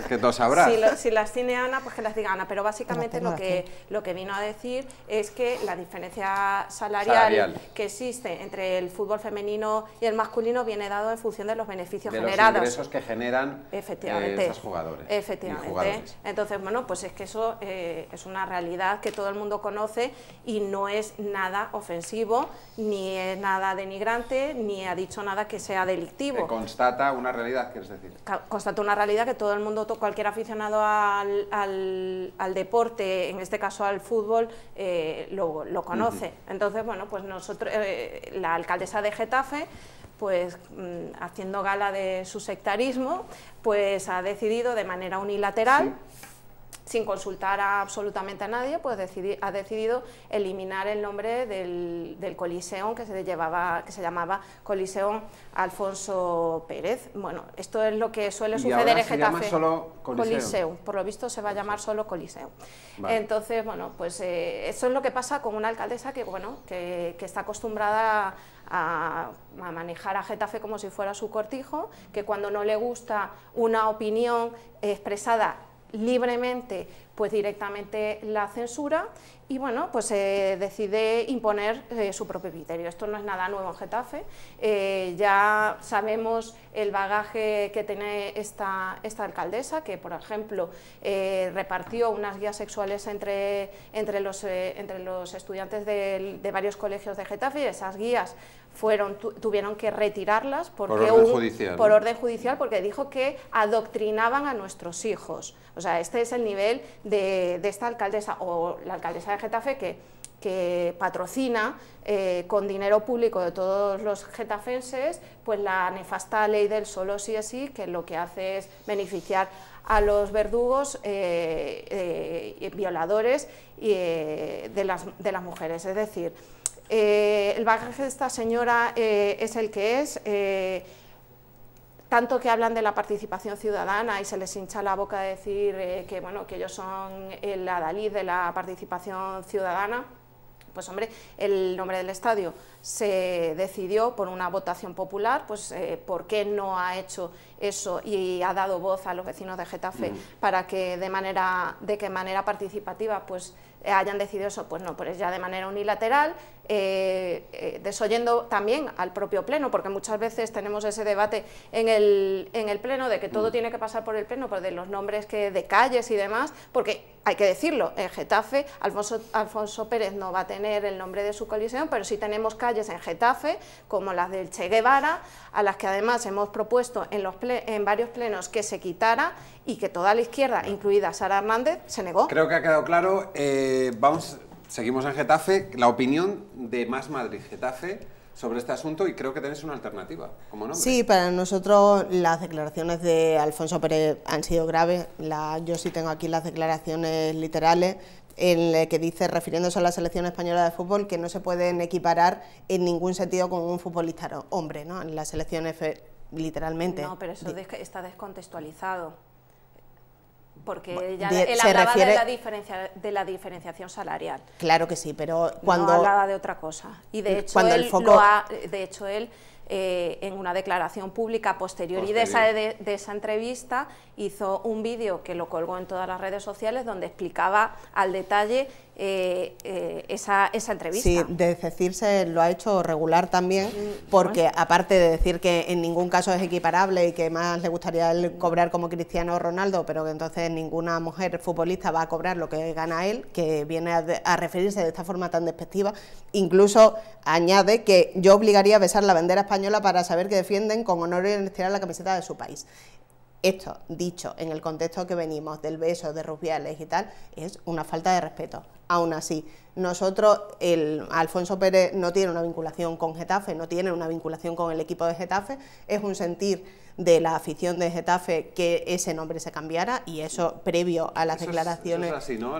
que no sabrás. Si, las tiene Ana, pues que las diga Ana. Pero básicamente lo que lo que vino a decir es que la diferencia salarial, que existe entre el fútbol femenino y el masculino viene dado en función de los beneficios de Los ingresos que generan eh, efectivamente, esos jugadores. Efectivamente. Entonces, bueno, pues es que eso eh, es una realidad que todo el mundo conoce y no es nada ofensivo ni es nada denigrante, ni ha dicho nada que sea delictivo. constata una realidad, quieres decir. Constata una realidad que todo el mundo, cualquier aficionado al, deporte, en este caso al fútbol, eh, lo, conoce. Entonces, bueno, pues nosotros, eh, la alcaldesa de Getafe, pues mm, haciendo gala de su sectarismo, pues ha decidido de manera unilateral sin consultar a absolutamente a nadie, pues ha decidido eliminar el nombre del, del Coliseo que se, llevaba, que se llamaba Coliseo Alfonso Pérez. Bueno, esto es lo que suele suceder en Getafe. Se llama solo Coliseo. Por lo visto se va a llamar solo Coliseo Entonces, bueno, pues eh, eso es lo que pasa con una alcaldesa que, bueno, que, que está acostumbrada a, a, manejar a Getafe como si fuera su cortijo, que cuando no le gusta una opinión expresada libremente pues directamente la censura y bueno, pues eh, decide imponer eh, su propio criterio. Esto no es nada nuevo en Getafe, eh, ya sabemos el bagaje que tiene esta, esta alcaldesa, que por ejemplo eh, repartió unas guías sexuales entre, entre, los, entre los estudiantes de, varios colegios de Getafe y esas guías fueron, tuvieron que retirarlas por, orden judicial, por orden judicial porque dijo que adoctrinaban a nuestros hijos. O sea, este es el nivel de, de esta alcaldesa o la alcaldesa Getafe que, patrocina eh, con dinero público de todos los getafenses pues la nefasta ley del solo sí es sí, que lo que hace es beneficiar a los verdugos eh, eh, violadores de las, de, las, mujeres. Es decir, el bagaje de esta señora es el que es tanto que hablan de la participación ciudadana y se les hincha la boca a decir eh, que, bueno, que ellos son el adalid de la participación ciudadana, pues hombre, el nombre del estadio se decidió por una votación popular, pues eh, ¿por qué no ha hecho eso y ha dado voz a los vecinos de Getafe mm. para que de manera, de qué manera participativa pues hayan decidido eso? Pues no, pues ya de manera unilateral eh, eh, desoyendo también al propio Pleno, porque muchas veces tenemos ese debate en el, en el Pleno de que todo mm. tiene que pasar por el Pleno, por de los nombres que de calles y demás, porque hay que decirlo, en Getafe Alfonso, Alfonso Pérez no va a tener el nombre de su coalición, pero sí tenemos calles en Getafe, como las del Che Guevara, a las que además hemos propuesto en, los en varios plenos que se quitara y que toda la izquierda, incluida Sara Hernández, se negó. Creo que ha quedado claro. Eh, vamos Seguimos en Getafe. La opinión de Más Madrid Getafe sobre este asunto y creo que tenés una alternativa como nombre. Sí, para nosotros las declaraciones de Alfonso Pérez han sido graves. La, yo sí tengo aquí las declaraciones literales en las que dice, refiriéndose a la selección española de fútbol, que no se pueden equiparar en ningún sentido con un futbolista hombre, ¿no? En la selección literalmente. No, pero eso está descontextualizado. Porque ella, él hablaba de, la diferencia, de la diferenciación salarial. Claro que sí, pero cuando... No hablaba de otra cosa. Y de hecho él, el foco... de hecho, él eh, en una declaración pública posterior, y De, de, esa, entrevista hizo un vídeo que lo colgó en todas las redes sociales donde explicaba al detalle eh, eh esa, entrevista. Sí, de decirse lo ha hecho regular también, porque aparte de decir que en ningún caso es equiparable y que más le gustaría él cobrar como Cristiano Ronaldo, pero que entonces ninguna mujer futbolista va a cobrar lo que gana él, que viene a, referirse de esta forma tan despectiva, incluso añade que yo obligaría a besar la bandera española para saber que defienden con honor y honestidad la camiseta de su país. Esto, dicho en el contexto que venimos del beso de Rubiales y tal, es una falta de respeto. Aún así, nosotros, el Alfonso Pérez no tiene una vinculación con Getafe, no tiene una vinculación con el equipo de Getafe, es un sentir de la afición de Getafe que ese nombre se cambiara y eso previo a las declaraciones. eso es así, ¿no?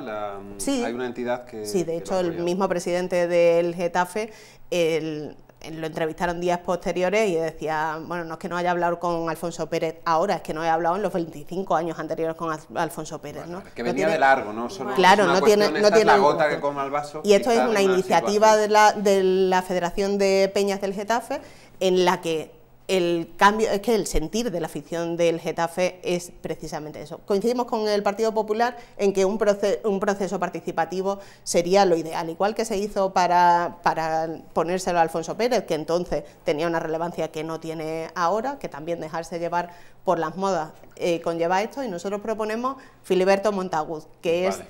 sí, hay una entidad que. Sí, de hecho, el mismo presidente del Getafe el, lo entrevistaron días posteriores y decía, bueno, no es que no haya hablado con Alfonso Pérez ahora, es que no he hablado en los 25 años anteriores con Alfonso Pérez, ¿no? Es que venía de largo, ¿no? claro, no tiene, no tiene la gota que coma el vaso. Y esto es una iniciativa de la, de la Federación de Peñas del Getafe en la que el cambio, es que el sentir de la afición del Getafe es precisamente eso. Coincidimos con el Partido Popular en que un, proceso participativo sería lo ideal, igual que se hizo para, para, ponérselo a Alfonso Pérez, que entonces tenía una relevancia que no tiene ahora, que también dejarse llevar por las modas eh, conlleva esto, y nosotros proponemos Filiberto Montaguz, que es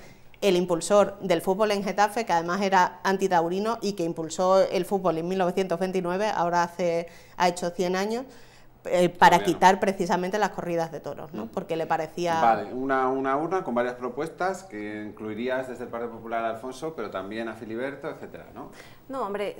el impulsor del fútbol en Getafe, que además era antitaurino y que impulsó el fútbol en 1929, ahora hace, ha hecho 100 años, eh, para quitar precisamente las corridas de toros, ¿no? porque le parecía... Vale, una, una con varias propuestas que incluirías desde el Partido Popular a Alfonso, pero también a Filiberto, etcétera, ¿no? No, hombre,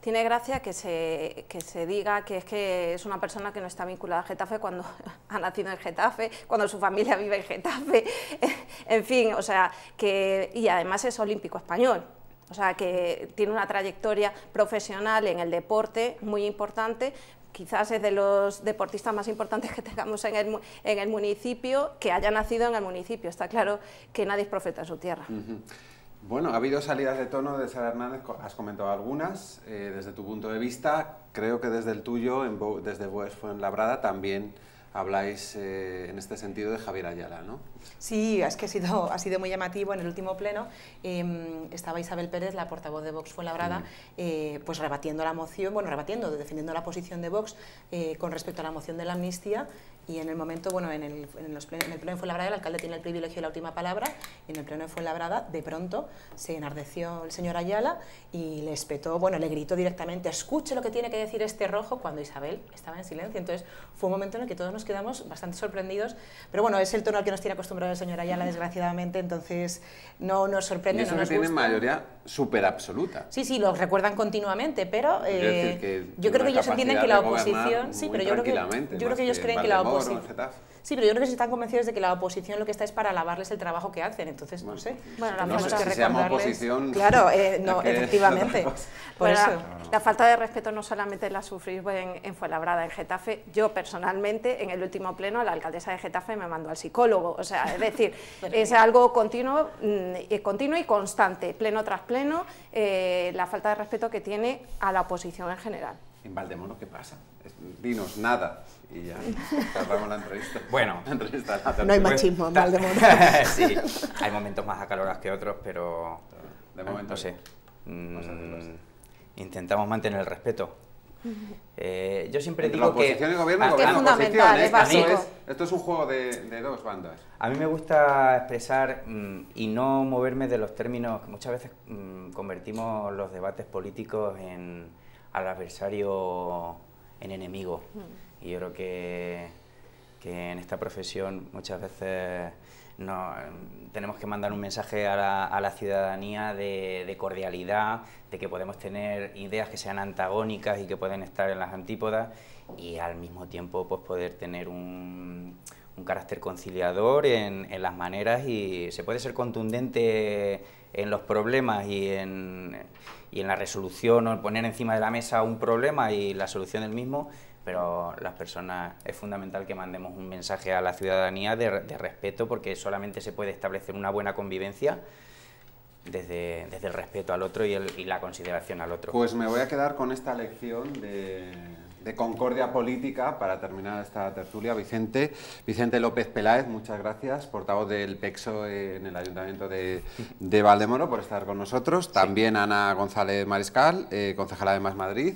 tiene gracia que se, diga que es que es una persona que no está vinculada a Getafe cuando ha nacido en Getafe, cuando su familia vive en Getafe, en fin, o sea, que, y además es olímpico español, o sea, que tiene una trayectoria profesional en el deporte muy importante, quizás es de los deportistas más importantes que tengamos en el, en el municipio, que haya nacido en el municipio, está claro que nadie es profeta en su tierra. Bueno, ha habido salidas de tono de Sara Hernández, has comentado algunas. Eh, desde tu punto de vista, creo que desde el tuyo, desde Vox Fuenlabrada, también habláis eh, en este sentido de Javier Ayala, ¿no? Sí, es que ha sido, ha sido muy llamativo. En el último pleno em, estaba Isabel Pérez, la portavoz de Vox Fuenlabrada, eh, pues rebatiendo la moción, bueno, rebatiendo, defendiendo la posición de Vox con respecto a la moción de la amnistía y en el momento, bueno, en el, en, pleno, el, de Fuenlabrada el alcalde tiene el privilegio de la última palabra y en el pleno de Fuenlabrada de pronto se enardeció el señor Ayala y le espetó, bueno, le gritó directamente, escuche lo que tiene que decir este rojo cuando Isabel estaba en silencio. Entonces fue un momento en el que todos nos quedamos bastante sorprendidos, pero bueno, es el tono al que nos tiene acostumbrado el señor Ayala, desgraciadamente, entonces no nos sorprende. no nos que mayoría súper absoluta. Sí, sí, lo recuerdan continuamente, pero eh, yo creo que ellos entienden que la oposición, sí, pero yo creo que, yo creo que ellos creen que la oposición, Sí, pero yo creo que se están convencidos de que la oposición lo que está es para alabarles el trabajo que hacen, entonces no sé. Bueno, la Claro, no, efectivamente. La, falta de respeto no solamente la sufrí en, en en Getafe. Yo personalmente, en el último pleno, la alcaldesa de Getafe me mandó al psicólogo. O sea, es decir, es algo continuo, mm, eh, continuo y constante, pleno tras pleno, eh, la falta de respeto que tiene a la oposición en general. En Valdemoro ¿qué pasa? Dinos, nada y ya cerramos la entrevista. Bueno, no hay machismo, mal de momento. sí, hay momentos más acalorados que otros, pero. De momento. No sé. Mm, intentamos mantener el respeto. Eh, yo siempre digo digo la que. Y gobierno, ah, es, fundamental, ¿eh? es básico. Esto, es, un juego de, dos bandas. A mí me gusta expresar mm, y no moverme de los términos que muchas veces mm, convertimos los debates políticos en al adversario en enemigo. Y yo creo que, en esta profesión muchas veces no, tenemos que mandar un mensaje a la, a la ciudadanía de, cordialidad, de que podemos tener ideas que sean antagónicas y que pueden estar en las antípodas y al mismo tiempo pues, poder tener un, carácter conciliador en, las maneras y se puede ser contundente en los problemas y en, y en la resolución o poner encima de la mesa un problema y la solución del mismo, pero las personas, es fundamental que mandemos un mensaje a la ciudadanía de, respeto porque solamente se puede establecer una buena convivencia desde, el respeto al otro y, la consideración al otro. Pues me voy a quedar con esta lección de, concordia política para terminar esta tertulia. Vicente, Vicente López Peláez, muchas gracias, portavoz del PEXO en el Ayuntamiento de, Valdemoro, por estar con nosotros. También Ana González Mariscal, eh, concejala de Más Madrid,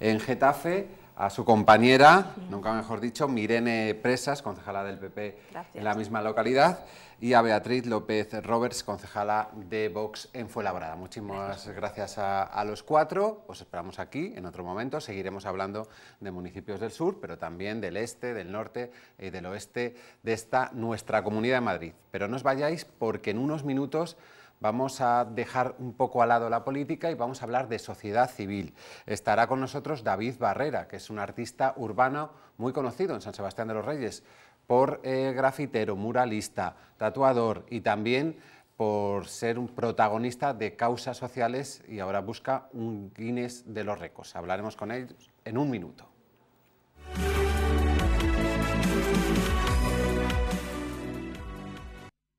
en Getafe a su compañera, nunca mejor dicho, Mirene Presas, concejala del PP en la misma localidad, y a Beatriz López Roberts, concejala de Vox en Fuenlabrada. Muchísimas gracias a, a, los cuatro. Os esperamos aquí en otro momento. Seguiremos hablando de municipios del sur, pero también del este, del norte y eh, del oeste de esta nuestra comunidad de Madrid. Pero no os vayáis porque en unos minutos Vamos a dejar un poco al lado la política y vamos a hablar de sociedad civil. Estará con nosotros David Barrera, que es un artista urbano muy conocido en San Sebastián de los Reyes por eh, grafitero, muralista, tatuador y también por ser un protagonista de causas sociales y ahora busca un Guinness de los récords. Hablaremos con ellos en un minuto.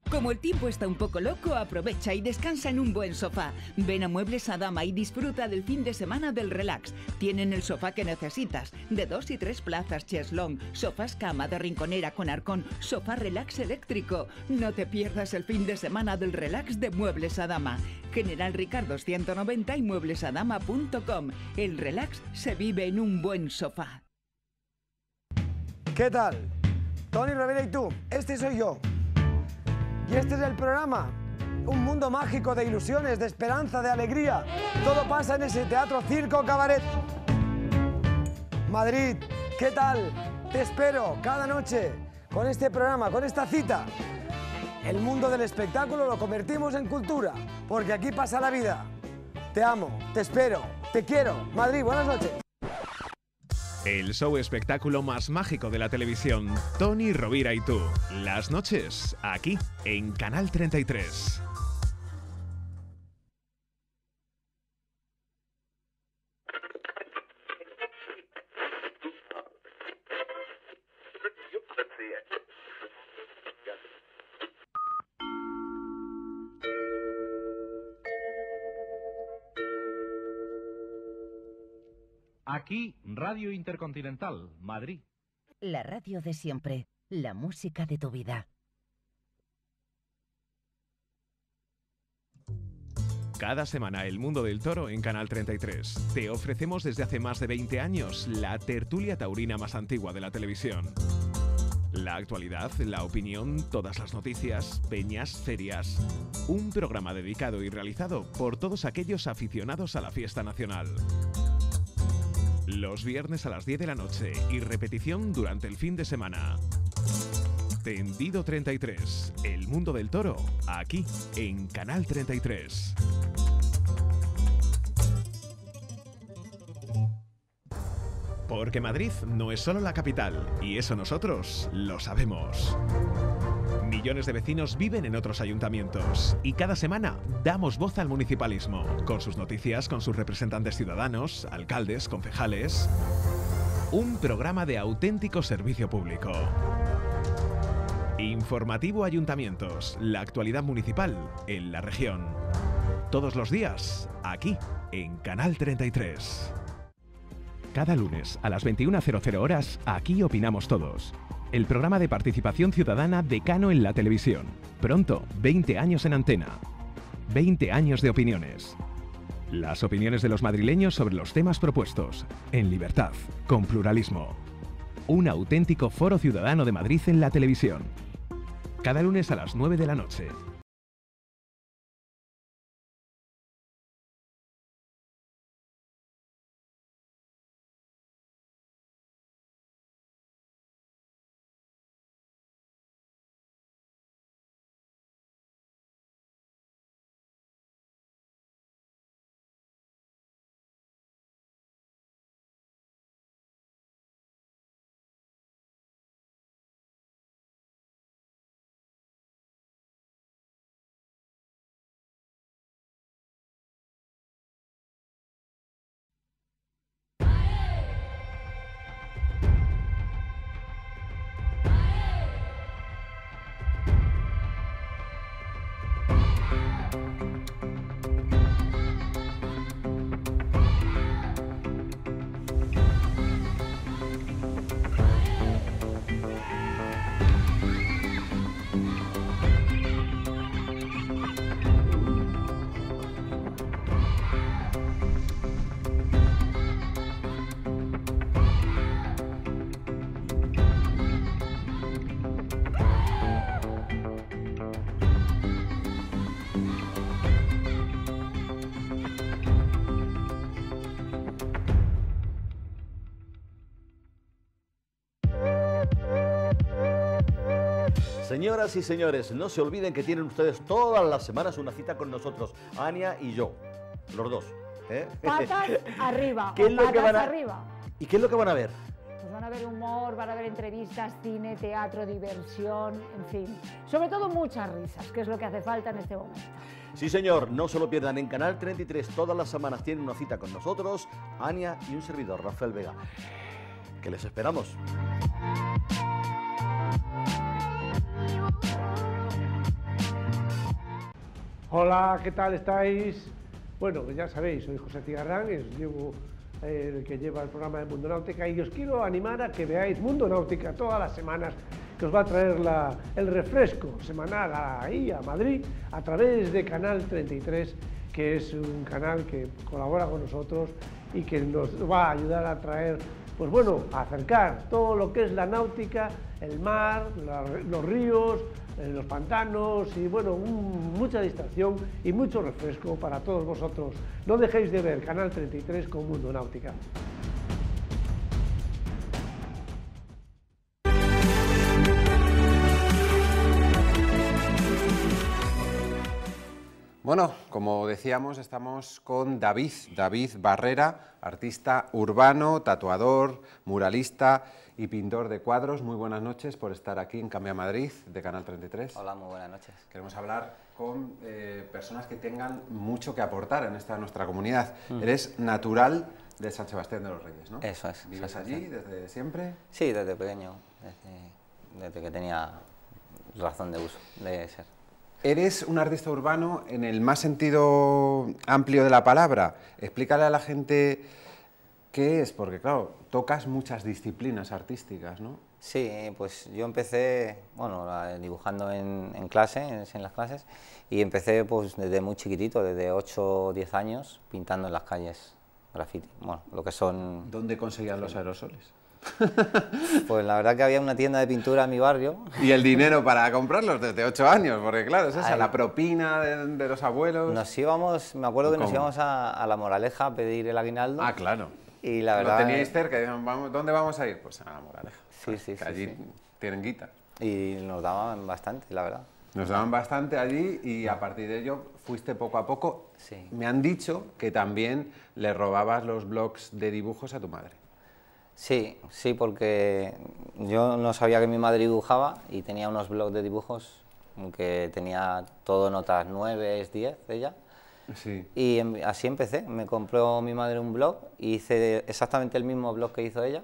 Como el tiempo está un poco loco, aprovecha y descansa en un buen sofá. Ven a Muebles Adama y disfruta del fin de semana del relax. Tienen el sofá que necesitas, de dos y tres plazas cheslong, sofás cama de rinconera con arcón, sofá relax eléctrico. No te pierdas el fin de semana del relax de Muebles Adama. General Ricardo 190 y mueblesadama.com. El relax se vive en un buen sofá. ¿Qué tal? Tony Rivera y tú, este soy yo. Y este es el programa. Un mundo mágico de ilusiones, de esperanza, de alegría. Todo pasa en ese teatro circo cabaret. Madrid, ¿qué tal? Te espero cada noche con este programa, con esta cita. El mundo del espectáculo lo convertimos en cultura, porque aquí pasa la vida. Te amo, te espero, te quiero. Madrid, buenas noches. El show espectáculo más mágico de la televisión, Tony Rovira y tú. Las noches, aquí, en Canal 33. Aquí, Radio Intercontinental, Madrid. La radio de siempre, la música de tu vida. Cada semana el mundo del toro en Canal 33. Te ofrecemos desde hace más de 20 años la tertulia taurina más antigua de la televisión. La actualidad, la opinión, todas las noticias, peñas, ferias. Un programa dedicado y realizado por todos aquellos aficionados a la fiesta nacional los viernes a las 10 de la noche y repetición durante el fin de semana. Tendido 33, el mundo del toro, aquí en Canal 33. Porque Madrid no es solo la capital, y eso nosotros lo sabemos. Millones de vecinos viven en otros ayuntamientos y cada semana damos voz al municipalismo, con sus noticias, con sus representantes ciudadanos, alcaldes, concejales. Un programa de auténtico servicio público. Informativo Ayuntamientos, la actualidad municipal en la región. Todos los días, aquí, en Canal 33. Cada lunes a las 21.00 horas, aquí opinamos todos el programa de participación ciudadana decano en la televisión. Pronto, 20 años en antena. 20 años de opiniones. Las opiniones de los madrileños sobre los temas propuestos, en libertad, con pluralismo. Un auténtico foro ciudadano de Madrid en la televisión. Cada lunes a las 9 de la noche, y señores, no se olviden que tienen ustedes todas las semanas una cita con nosotros, Ania y yo, los dos. ¿eh? arriba, ¿Qué es lo que van a... arriba. ¿Y qué es lo que van a ver? Pues van a ver humor, van a ver entrevistas, cine, teatro, diversión, en fin. Sobre todo muchas risas, que es lo que hace falta en este momento. Sí, señor, no se lo pierdan. En Canal 33 todas las semanas tienen una cita con nosotros, Ania y un servidor, Rafael Vega. Que les esperamos. Hola, ¿qué tal estáis? Bueno, pues ya sabéis, soy José Tigarrán, es llevo, eh, el que lleva el programa de Mundo Náutica y os quiero animar a que veáis Mundo Náutica todas las semanas que os va a traer la, el refresco semanal ahí a Madrid a través de Canal 33, que es un canal que colabora con nosotros y que nos va a ayudar a traer pues bueno, acercar todo lo que es la náutica, el mar, los ríos, eh, los pantanos y bueno, mucha distracción y mucho refresco para todos vosotros. No dejéis de ver Canal 33 con Mundo Náutica. Bueno, como decíamos, estamos con David, David Barrera, artista urbano, tatuador, muralista y pintor de cuadros. Muy buenas noches por estar aquí en Cambia Madrid, de Canal 33. Hola, muy buenas noches. Queremos hablar con eh, personas que tengan mucho que aportar en esta nuestra comunidad. Mm. Eres natural de San Sebastián de los Reyes, ¿no? Eso es. ¿Vives allí desde siempre? Sí, desde pequeño, desde, desde que tenía razón de uso, de ser. Eres un artista urbano en el más sentido amplio de la palabra. Explícale a la gente qué es, porque claro, tocas muchas disciplinas artísticas, ¿no? Sí, pues yo empecé, bueno, dibujando en, clase, en, las clases, y empecé pues desde muy chiquitito, desde 8 o 10 años, pintando en las calles graffiti, bueno, lo que son... ¿Dónde conseguían los aerosoles? Pues la verdad que había una tienda de pintura en mi barrio. Y el dinero para comprarlos desde 8 años, porque claro, es esa, la propina de, los abuelos. Nos íbamos, me acuerdo que nos íbamos a, la Moraleja a pedir el aguinaldo. Ah, claro. Y la verdad... Lo teníais cerca, ¿dónde vamos a ir? Pues a la Moraleja. Sí, sí, sí. Allí tienen guita. Y nos daban bastante, la verdad. Nos daban bastante allí y a partir de ello fuiste poco a poco. Sí. Me han dicho que también le robabas los blogs de dibujos a tu madre. Sí, sí, porque yo no sabía que mi madre dibujaba y tenía unos blogs de dibujos que tenía todo notas 9, 10 ella. Sí. Y em, así empecé. Me compró mi madre un blog y hice exactamente el mismo blog que hizo ella.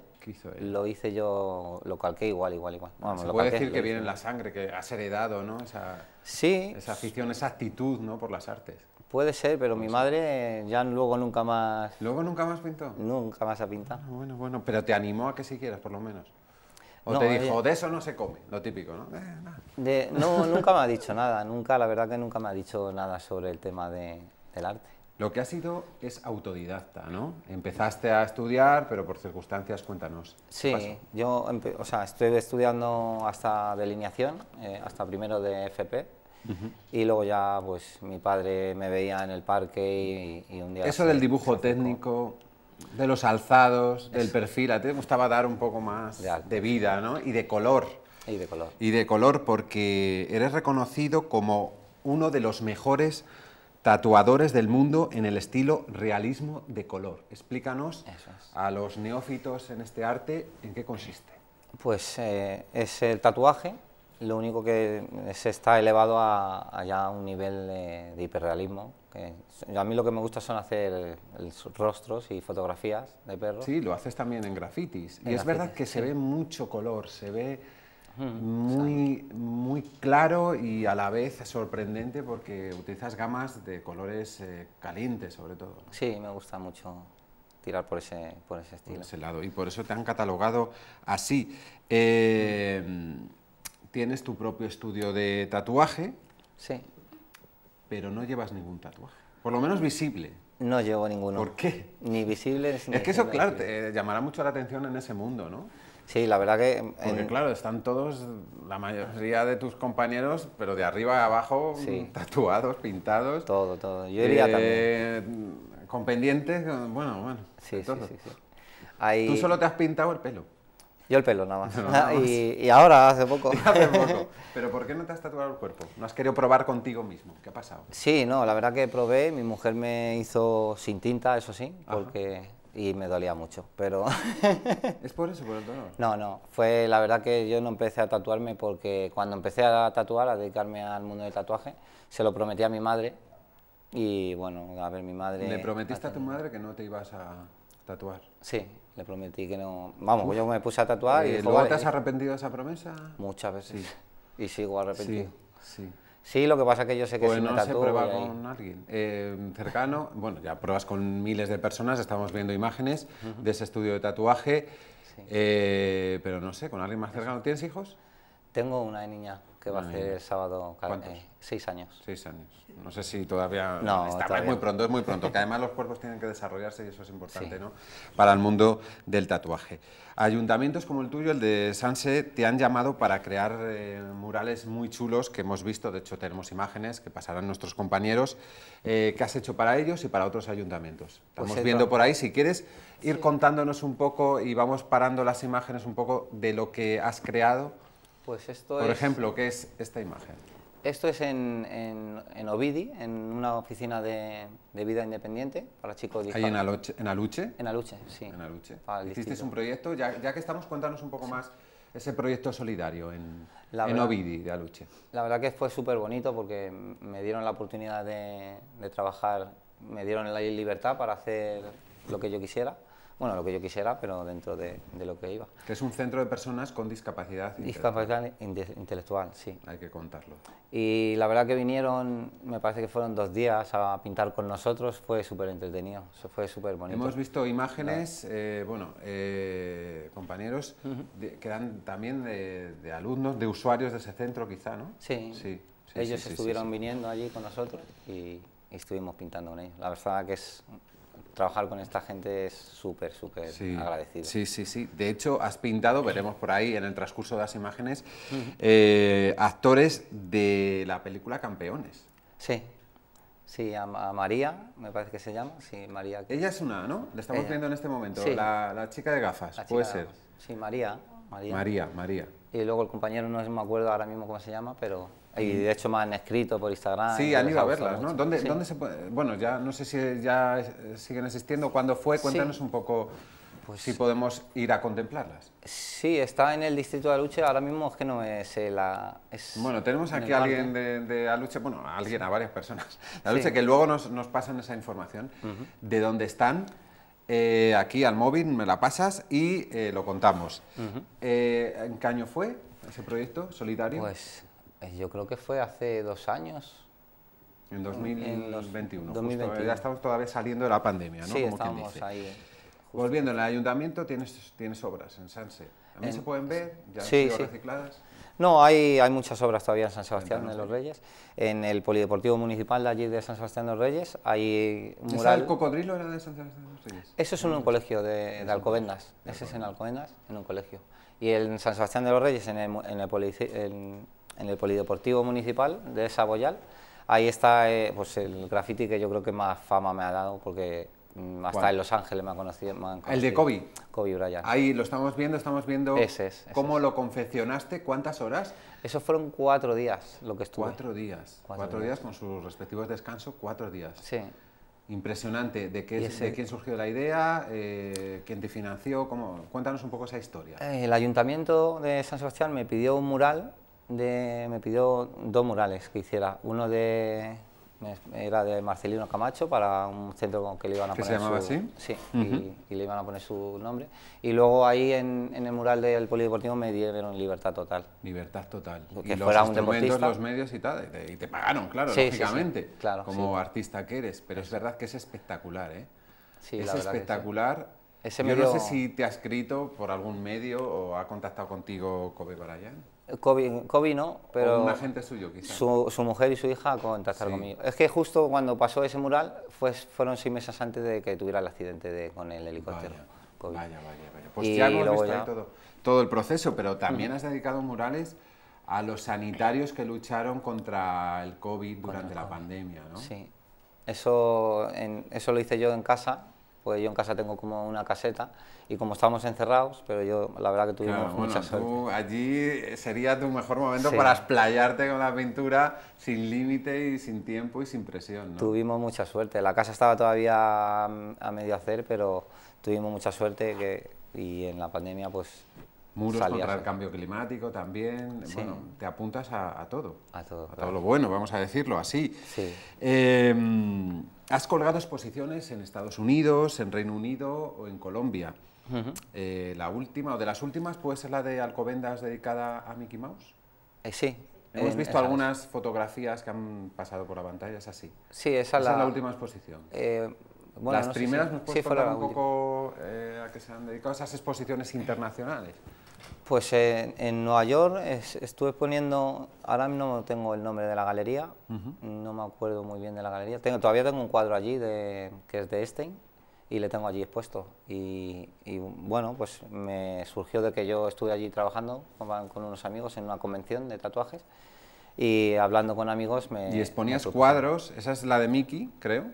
Lo hice yo, lo calqué igual, igual, igual. Se puede decir que viene en la sangre, que ha heredado, ¿no? Esa, sí. Esa afición, esa actitud, ¿no? Por las artes. Puede ser, pero mi madre ya luego nunca más... ¿Luego nunca más pintó? Nunca más ha pintado. Ah, bueno, bueno, pero te animó a que siguieras, por lo menos. O te dijo, de eso no se come, lo típico, ¿no? Eh, de, no, nunca me ha dicho nada, nunca, la verdad que nunca me ha dicho nada sobre el tema de, del arte. Lo que ha sido es autodidacta, ¿no? Empezaste a estudiar, pero por circunstancias, cuéntanos. Sí, yo o sea, estoy estudiando hasta delineación, eh, hasta primero de FP, y luego ya, pues mi padre me veía en el parque y, un día... Eso del dibujo técnico, de los alzados, del perfil, a ti te gustaba dar un poco más de, vida, ¿no? Y de color. Y de color. Y de color porque eres reconocido como uno de los mejores tatuadores del mundo en el estilo realismo de color. Explícanos a los neófitos en este arte en qué consiste. Pues eh, es el tatuaje lo único que se está elevado a, ya un nivel de, hiperrealismo. a mí lo que me gusta son hacer rostros y fotografías de perros. Sí, lo haces también en grafitis. y es verdad que se ve mucho color, se ve muy, claro y a la vez sorprendente porque utilizas gamas de colores eh, calientes sobre todo. Sí, me gusta mucho tirar por ese, por ese estilo. Por ese lado. Y por eso te han catalogado así. Eh, tienes tu propio estudio de tatuaje. Sí. Pero no llevas ningún tatuaje. Por lo menos visible. No llevo ninguno. ¿Por qué? Ni visible. Ni es que eso, claro, te llamará mucho la atención en ese mundo, ¿no? Sí, la verdad que... Porque claro, están todos, la mayoría de tus compañeros, pero de arriba a abajo, tatuados, pintados. Todo, todo. Yo iría eh, también. Con pendientes, bueno, bueno. Sí, sí, sí, Tú solo te has pintado el pelo. Yo el pelo nada más. Ah, y, ahora, hace poco. Pero ¿por qué no te has tatuado el cuerpo? ¿No has querido probar contigo mismo? ¿Qué ha pasado? Sí, no, la verdad que probé, mi mujer me hizo sin tinta, eso sí, Y me dolía mucho, pero... ¿Es por eso, por el dolor? No, no, fue la verdad que yo no empecé a tatuarme porque cuando empecé a tatuar, a dedicarme al mundo del tatuaje, se lo prometí a mi madre y bueno, a ver, mi madre... ¿Le prometiste a tu madre que no te ibas a tatuar? Sí, le prometí que no. Vamos, yo me puse a tatuar y. Eh, te has arrepentido esa promesa? Muchas veces. Y sigo arrepentido. Sí, sí. lo que pasa es que yo sé que pues si no me tatúo, se prueba con alguien eh, cercano. bueno, ya pruebas con miles de personas, estamos viendo imágenes de ese estudio de tatuaje. Eh, pero no sé, con alguien más cercano, ¿tienes hijos? Tengo una niña que va a ser el sábado eh, seis años. Seis años. No sé si todavía... No, está muy pronto, es muy pronto. Que además los cuerpos tienen que desarrollarse y eso es importante, ¿no? Para el mundo del tatuaje. Ayuntamientos como el tuyo, el de Sanse, te han llamado para crear eh, murales muy chulos que hemos visto. De hecho, tenemos imágenes que pasarán nuestros compañeros. que eh, ¿Qué has hecho para ellos y para otros ayuntamientos? Pues Estamos viendo por ahí. Si quieres ir contándonos un poco y vamos parando las imágenes un poco de lo que has creado pues esto Por ejemplo, ¿qué es esta imagen? Esto es en, en, en Ovidi, en una oficina de, vida independiente para chicos ¿Ahí en Aluche? ¿En Aluche, en Aluche sí. En Aluche. Hicisteis un proyecto, ya, que estamos, cuéntanos un poco más ese proyecto solidario en, en, Ovidi de Aluche. La verdad que fue súper bonito porque me dieron la oportunidad de, de trabajar, me dieron la libertad para hacer lo que yo quisiera bueno, lo que yo quisiera, pero dentro de, lo que iba. Que es un centro de personas con discapacidad Discapacidad intelectual, sí. Hay que contarlo. Y la verdad que vinieron, me parece que fueron dos días a pintar con nosotros, fue súper entretenido, fue súper bonito. Hemos visto imágenes, eh, bueno, eh, compañeros, que eran también de, alumnos, de usuarios de ese centro quizá, ¿no? Sí, sí. Ellos estuvieron viniendo allí con nosotros y, y estuvimos pintando con ellos. La verdad que es trabajar con esta gente es súper, súper agradecido. Sí, sí, sí. De hecho, has pintado, veremos por ahí en el transcurso de las imágenes, eh, actores de la película Campeones. Sí. Sí, a, María, me parece que se llama. Sí, María. Ella es una, ¿no? Le estamos viendo en este momento. La, chica de gafas, puede ser. Sí, María. María, María. Y luego el compañero no me acuerdo ahora mismo cómo se llama, pero y de hecho me han escrito por Instagram. Sí, han ido a verlas, ¿no? ¿Dónde, se puede...? Bueno, ya no sé si ya siguen existiendo. ¿Cuándo fue? Cuéntanos un poco pues si podemos ir a contemplarlas. Sí, está en el distrito de Aluche. Ahora mismo es que no es la... Es bueno, tenemos aquí a alguien de, Aluche, bueno, a alguien, a varias personas de Aluche, que luego nos, pasan esa información de dónde están. Eh, aquí al móvil me la pasas y eh, lo contamos. Eh, ¿En qué año fue ese proyecto solitario? Pues yo creo que fue hace dos años. En 2021. Eh, ya estamos todavía saliendo de la pandemia, ¿no? Sí, estamos ahí. Eh, Volviendo, en el ayuntamiento tienes, tienes obras en Sanse. ¿También en, se pueden ver? ¿Ya sí. recicladas? No, hay, hay muchas obras todavía en San Sebastián de los Reyes. En el Polideportivo Municipal de allí de San Sebastián de los Reyes hay mural... ¿El cocodrilo de San Sebastián de los Reyes? Eso es en un colegio de, de Alcobendas. Ese es en Alcobendas, en un colegio. Y en San Sebastián de los Reyes, en el, en en el Polideportivo Municipal de Saboyal. Ahí está eh, pues el graffiti que yo creo que más fama me ha dado porque mm, hasta en Los Ángeles me han, conocido, El de Kobe. Kobe Bryant. Ahí lo estamos viendo, estamos viendo ese es, cómo lo confeccionaste, cuántas horas. eso fueron cuatro días lo que estuve. Cuatro días. Cuatro, días. con sus respectivos descansos, cuatro días. Sí. Impresionante. ¿De, qué, quién surgió la idea? Eh, ¿Quién te financió? Cuéntanos un poco esa historia. Eh, el Ayuntamiento de San Sebastián me pidió un mural me pidió dos murales que hiciera. Uno de era de Marcelino Camacho para un centro que le iban a poner se llamaba su, así? Sí, y, le iban a poner su nombre. Y luego ahí en, el mural del Polideportivo me dieron libertad total. Libertad total. Que y fuera los un los medios y tal, y te pagaron, claro, lógicamente, como artista que eres. Pero es verdad que es espectacular, ¿eh? es espectacular. Yo no sé si te ha escrito por algún medio o ha contactado contigo Kobe Bryant. COVID, no, pero... suyo, Su, mujer y su hija a contactar conmigo. Es que justo cuando pasó ese mural fueron seis meses antes de que tuviera el accidente con el helicóptero. Vaya, vaya, vaya, Pues y ya hemos visto todo, todo, el proceso, pero también has dedicado murales a los sanitarios que lucharon contra el COVID durante la pandemia, ¿no? Sí. Eso, eso lo hice yo en casa, pues yo en casa tengo como una caseta y como estábamos encerrados, pero yo la verdad que tuvimos mucha suerte. allí sería tu mejor momento para explayarte con la pintura sin límite y sin tiempo y sin presión. ¿no? Tuvimos mucha suerte, la casa estaba todavía mm, a, medio hacer, pero tuvimos mucha suerte que, y en la pandemia pues Muros contra el cambio climático también. Bueno, te apuntas a, todo. A todo. A todo lo bueno, vamos a decirlo así. Sí. Em, has colgado exposiciones en Estados Unidos, en Reino Unido o en Colombia. Eh, la última, o de las últimas, puede ser la de Alcobendas dedicada a Mickey Mouse. Eh, sí. Hemos eh, visto algunas fotografías que han pasado por la pantalla, es así. Sí, esa, la... es la última exposición. Las primeras nos un poco a que se han dedicado esas exposiciones internacionales. Pues eh, en, Nueva York estuve poniendo, ahora no tengo el nombre de la galería, no me acuerdo muy bien de la galería, tengo, todavía tengo un cuadro allí que es de Estein y le tengo allí expuesto. Y, bueno, pues me surgió de que yo estuve allí trabajando con, unos amigos en una convención de tatuajes y hablando con amigos me... Y exponías cuadros, esa es la de Mickey, creo.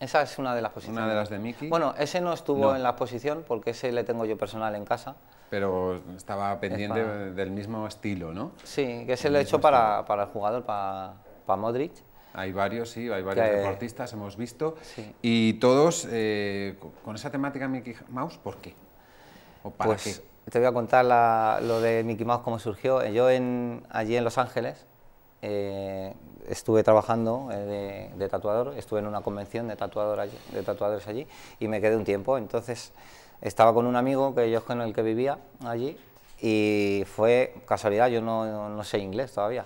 Esa es una de las posiciones. Una de las de Mickey. Bueno, ese no estuvo en la exposición porque ese le tengo yo personal en casa pero estaba pendiente del mismo estilo, ¿no? Sí, que se el, hecho para, el jugador, para, para Modric. Hay varios, sí, hay varios deportistas, hemos visto. Y todos eh, con esa temática Mickey Mouse, ¿por qué? para pues, qué? Te voy a contar lo de Mickey Mouse, cómo surgió. Yo en, allí en Los Ángeles eh, estuve trabajando eh, de, tatuador, estuve en una convención de, de tatuadores allí y me quedé un tiempo. Entonces estaba con un amigo que yo con el que vivía allí y fue casualidad, yo no, no sé inglés todavía.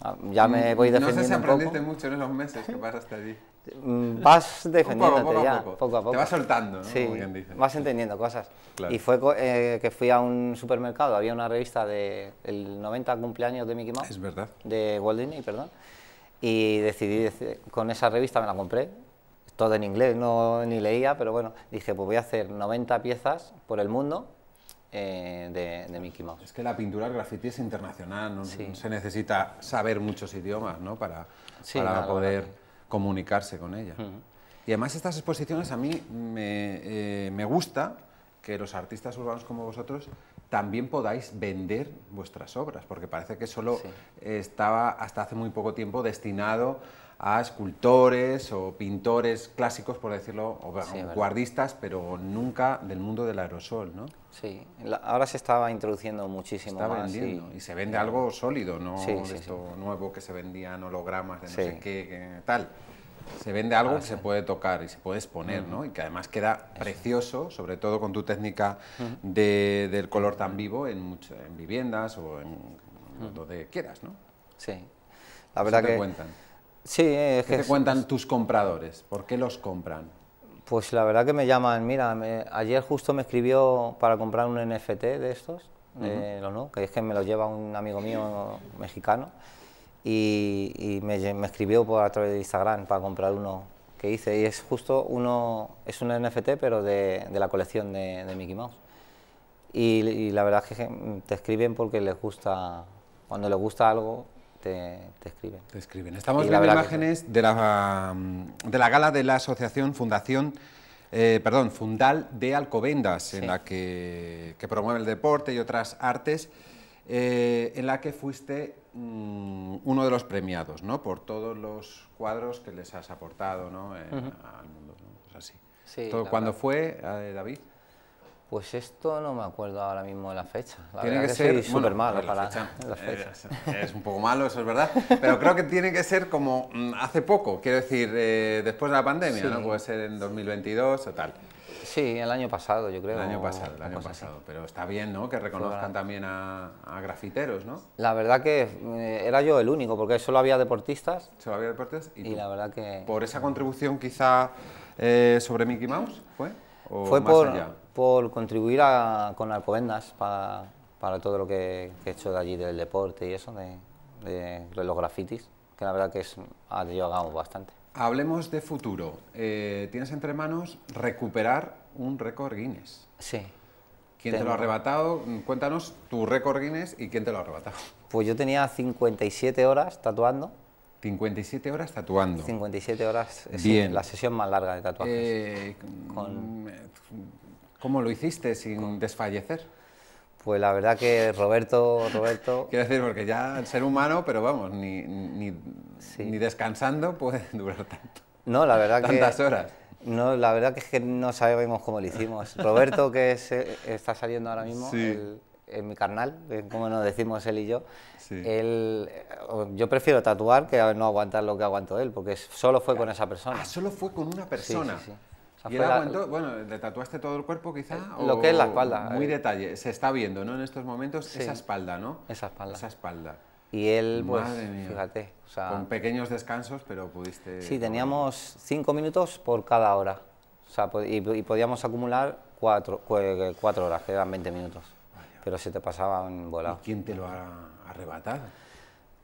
Ah, ya me mm, voy defendiendo No sé si aprendiste mucho en los meses que pasaste allí. Mm, vas defendiéndote ya, poco. a poco. Te vas soltando, Sí, quien dice. vas entendiendo cosas. Y fue eh, que fui a un supermercado, había una revista del 90 cumpleaños de Mickey Mouse. Es verdad. De Walt Disney, perdón. Y decidí, con esa revista me la compré todo en inglés, no ni leía, pero bueno, dije, pues voy a hacer 90 piezas por el mundo eh, de, Mickey Mouse. Es que la pintura graffiti es internacional, se necesita saber muchos idiomas ¿no? para, poder comunicarse con ella. Y además estas exposiciones a mí eh, me, gusta que los artistas urbanos como vosotros también podáis vender vuestras obras, porque parece que solo estaba hasta hace muy poco tiempo destinado a escultores o pintores clásicos, por decirlo, o guardistas, pero nunca del mundo del aerosol, ¿no? Sí, ahora se estaba introduciendo muchísimo Está Vendiendo, y, se vende algo sólido, no esto nuevo que se vendían hologramas de no sé qué, tal. Se vende algo ah, que se puede tocar y se puede exponer, ¿no? Y que además queda precioso, sobre todo con tu técnica de, del color tan vivo en, en viviendas o en, donde quieras, ¿no? Sí, la verdad que... Sí, eh, ¿Qué te cuentan tus compradores? ¿Por qué los compran? Pues la verdad que me llaman, mira, ayer justo me escribió para comprar un NFT de estos, eh, que es que me lo lleva un amigo mío mexicano, y, me, escribió por, a través de Instagram para comprar uno que hice, y es justo uno, es un NFT pero de, la colección de, Mickey Mouse. Y, y, la verdad es que mm, te escriben porque les gusta, cuando les gusta algo, te, escriben. Te escriben. Estamos viendo imágenes de, la, mm, de la gala de la Asociación Fundación eh, perdón, Fundal de Alcobendas, en la que, promueve el deporte y otras artes, eh, en la que fuiste mm, uno de los premiados, ¿no? Por todos los cuadros que les has aportado, ¿no? Eh, al mundo, ¿no? Pues así. Sí, ¿Cuándo fue, David? Pues esto no me acuerdo ahora mismo de la fecha. tiene que, ser súper malo la eh, es, un poco malo, eso es verdad. Pero creo que tiene que ser como mm, hace poco, quiero decir, eh, después de la pandemia, ¿no? Puede ser en 2022 o tal. Sí, el año pasado, yo creo. El año pasado, el año pasado. Pero está bien, ¿no? Que reconozcan también a, grafiteros, ¿no? La verdad que eh, era yo el único, porque solo había deportistas. Solo había deportistas. Y, la verdad que... ¿Por esa contribución quizá sobre Mickey Mouse fue? ¿O fue por por contribuir con las para, para todo lo que, he hecho de allí, del deporte y eso, de, los grafitis, que la verdad que es, ha llegado bastante. Hablemos de futuro. Eh, tienes entre manos recuperar un récord Guinness. Sí. ¿Quién te lo ha arrebatado? Cuéntanos tu récord Guinness y quién te lo ha arrebatado. Pues yo tenía 57 horas tatuando. 57 horas tatuando. 57 horas, es la sesión más larga de tatuajes. Eh, con... Mm, ¿Cómo lo hiciste sin desfallecer? Pues la verdad que Roberto, Roberto... Quiero decir, porque ya el ser humano, pero vamos, ni, ni, descansando puede durar tanto. No, la verdad que... Tantas horas. No, la verdad que es que no sabemos cómo lo hicimos. Roberto, que se eh, está saliendo ahora mismo, en mi carnal, eh, como nos decimos él y yo, eh, yo prefiero tatuar que no aguantar lo que aguantó él, porque solo fue ah, con esa persona. Ah, solo fue con una persona. Sí, ¿Y bueno, ¿le tatuaste todo el cuerpo quizá? Eh, lo que es la espalda. Eh? Muy detalle, se está viendo, ¿no? En estos momentos esa espalda, ¿no? Esa espalda. Esa espalda. Y él, pues, fíjate. Con pequeños descansos, pero pudiste... Sí, teníamos cinco minutos por cada hora. O sea, y, podíamos acumular cuatro, eh, cuatro horas, que eran 20 minutos. Pero se te pasaba un volado. ¿Y quién te lo ha arrebatado?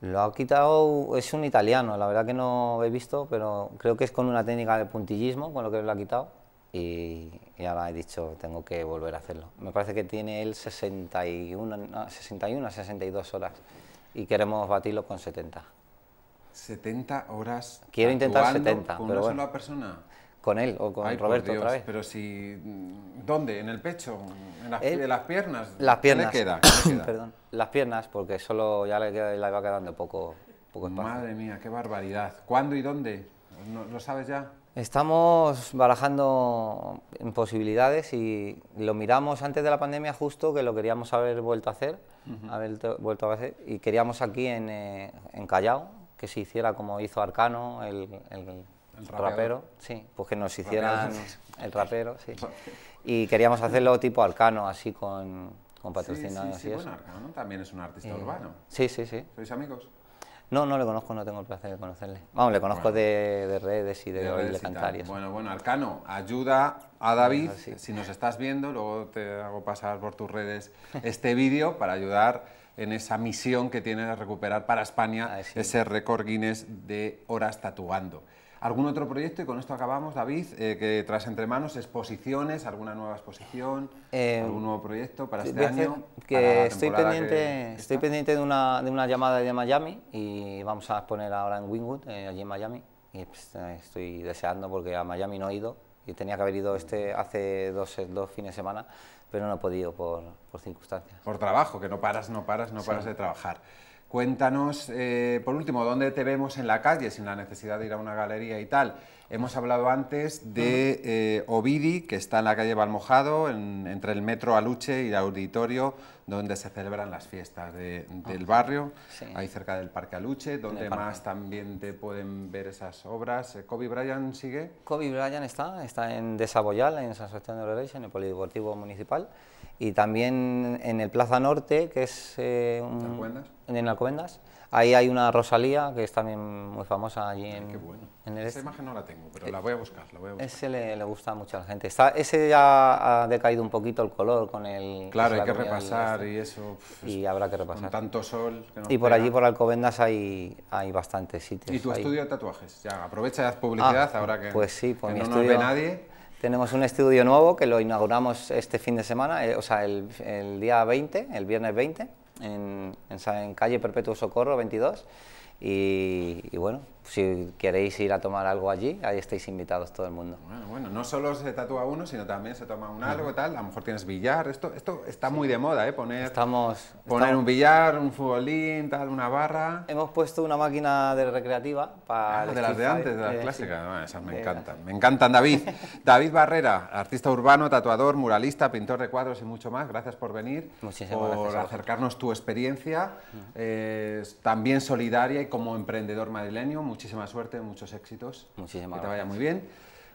Lo ha quitado, es un italiano, la verdad que no he visto, pero creo que es con una técnica de puntillismo con lo que lo ha quitado. Y, ahora he dicho, tengo que volver a hacerlo. Me parece que tiene él 61, no, 61 62 horas y queremos batirlo con 70. 70 horas. Quiero intentar 70. pero una bueno. sola persona? con él o con Roberto otra vez. Pero si... Mm, ¿Dónde? ¿En el pecho? ¿En las, piernas? Las piernas. ¿Qué queda? Perdón. Las piernas, porque solo ya le, queda, va quedando poco, poco espacio. Madre mía, qué barbaridad. ¿Cuándo y dónde? ¿No, ¿Lo sabes ya? Estamos barajando posibilidades y lo miramos antes de la pandemia justo, que lo queríamos haber vuelto a hacer, vuelto a y queríamos aquí eh, en, Callao que se hiciera como hizo Arcano, el el rapero. sí, pues que nos hicieran el rapero, sí. Y queríamos hacerlo tipo Arcano, así con, con patrocinio. sí, sí, sí, Bueno, Arcano también es un artista eh, urbano. Sí, sí, sí. ¿Sois amigos? No, no le conozco, no tengo el placer de conocerle. Vamos, le conozco de, redes y de, de Bueno, bueno, Arcano, ayuda a David, si nos estás viendo, luego te hago pasar por tus redes este vídeo para ayudar en esa misión que tiene de recuperar para España ese récord Guinness de horas tatuando. ¿Algún otro proyecto? Y con esto acabamos, David, eh, que tras entre manos, exposiciones, alguna nueva exposición, eh, algún nuevo proyecto para este año. Que estoy, pendiente, estoy pendiente de una, llamada de Miami y vamos a exponer ahora en Wingwood, eh, allí en Miami. Y pues, estoy deseando porque a Miami no he ido y tenía que haber ido este hace dos, fines de semana, pero no he podido por, circunstancias. Por trabajo, que no paras, no paras, no paras de trabajar. Cuéntanos, eh, por último, dónde te vemos en la calle sin la necesidad de ir a una galería y tal. Hemos hablado antes de eh, Ovidi, que está en la calle Valmojado, entre el metro Aluche y el auditorio, donde se celebran las fiestas del barrio, ahí cerca del Parque Aluche, donde más también te pueden ver esas obras. Eh, ¿Kobe Bryant sigue? Kobe Bryant está, está en Desaboyal, en San Sebastián de Reyes, en el Polideportivo Municipal y también en el Plaza Norte, que es... Eh, en Alcobendas. Ahí hay una Rosalía, que es también muy famosa allí en... el imagen no la tengo, pero la voy a buscar. Ese le, gusta mucho a la gente. ese ya ha decaído un poquito el color con el... Claro, hay que repasar este. y eso... y habrá que repasar. Con tanto sol... y por allí, por Alcobendas, hay, hay bastantes sitios. ¿Y tu estudio de tatuajes? Ya, aprovecha y haz publicidad ah, ahora que, pues sí, pues mi no estudio... nos ve nadie. Tenemos un estudio nuevo que lo inauguramos este fin de semana, eh, o sea, el, día 20, el viernes 20, en, calle Perpetuo Socorro 22. y, bueno, si queréis ir a tomar algo allí, ahí estáis invitados todo el mundo. Bueno, no solo se tatúa uno, sino también se toma un algo, tal, a lo mejor tienes billar, esto, esto está muy de moda, ¿eh? Poner, estamos, poner un billar, un futbolín, tal, una barra. Hemos puesto una máquina de recreativa para... Ah, de las de antes, de las eh, clásicas, ah, esas me encantan, me encantan, David. David Barrera, artista urbano, tatuador, muralista, pintor de cuadros y mucho más, gracias por venir, por acercarnos tu experiencia, también solidaria y como emprendedor madrileño, muchísima suerte, muchos éxitos. Que te vaya muy bien.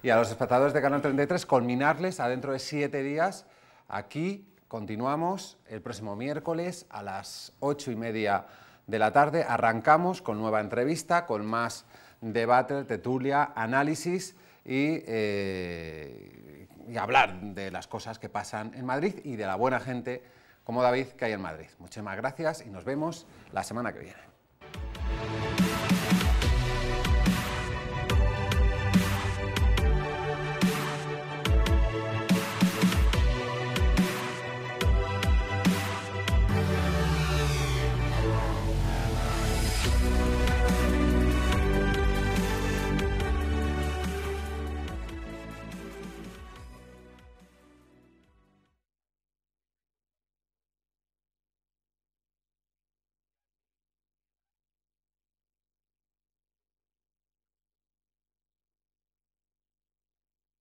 Y a los espectadores de Canal 33, culminarles adentro de siete días. Aquí continuamos el próximo miércoles a las ocho y media de la tarde. Arrancamos con nueva entrevista, con más debate, tertulia, análisis y, eh, y hablar de las cosas que pasan en Madrid y de la buena gente como David que hay en Madrid. Muchísimas gracias y nos vemos la semana que viene.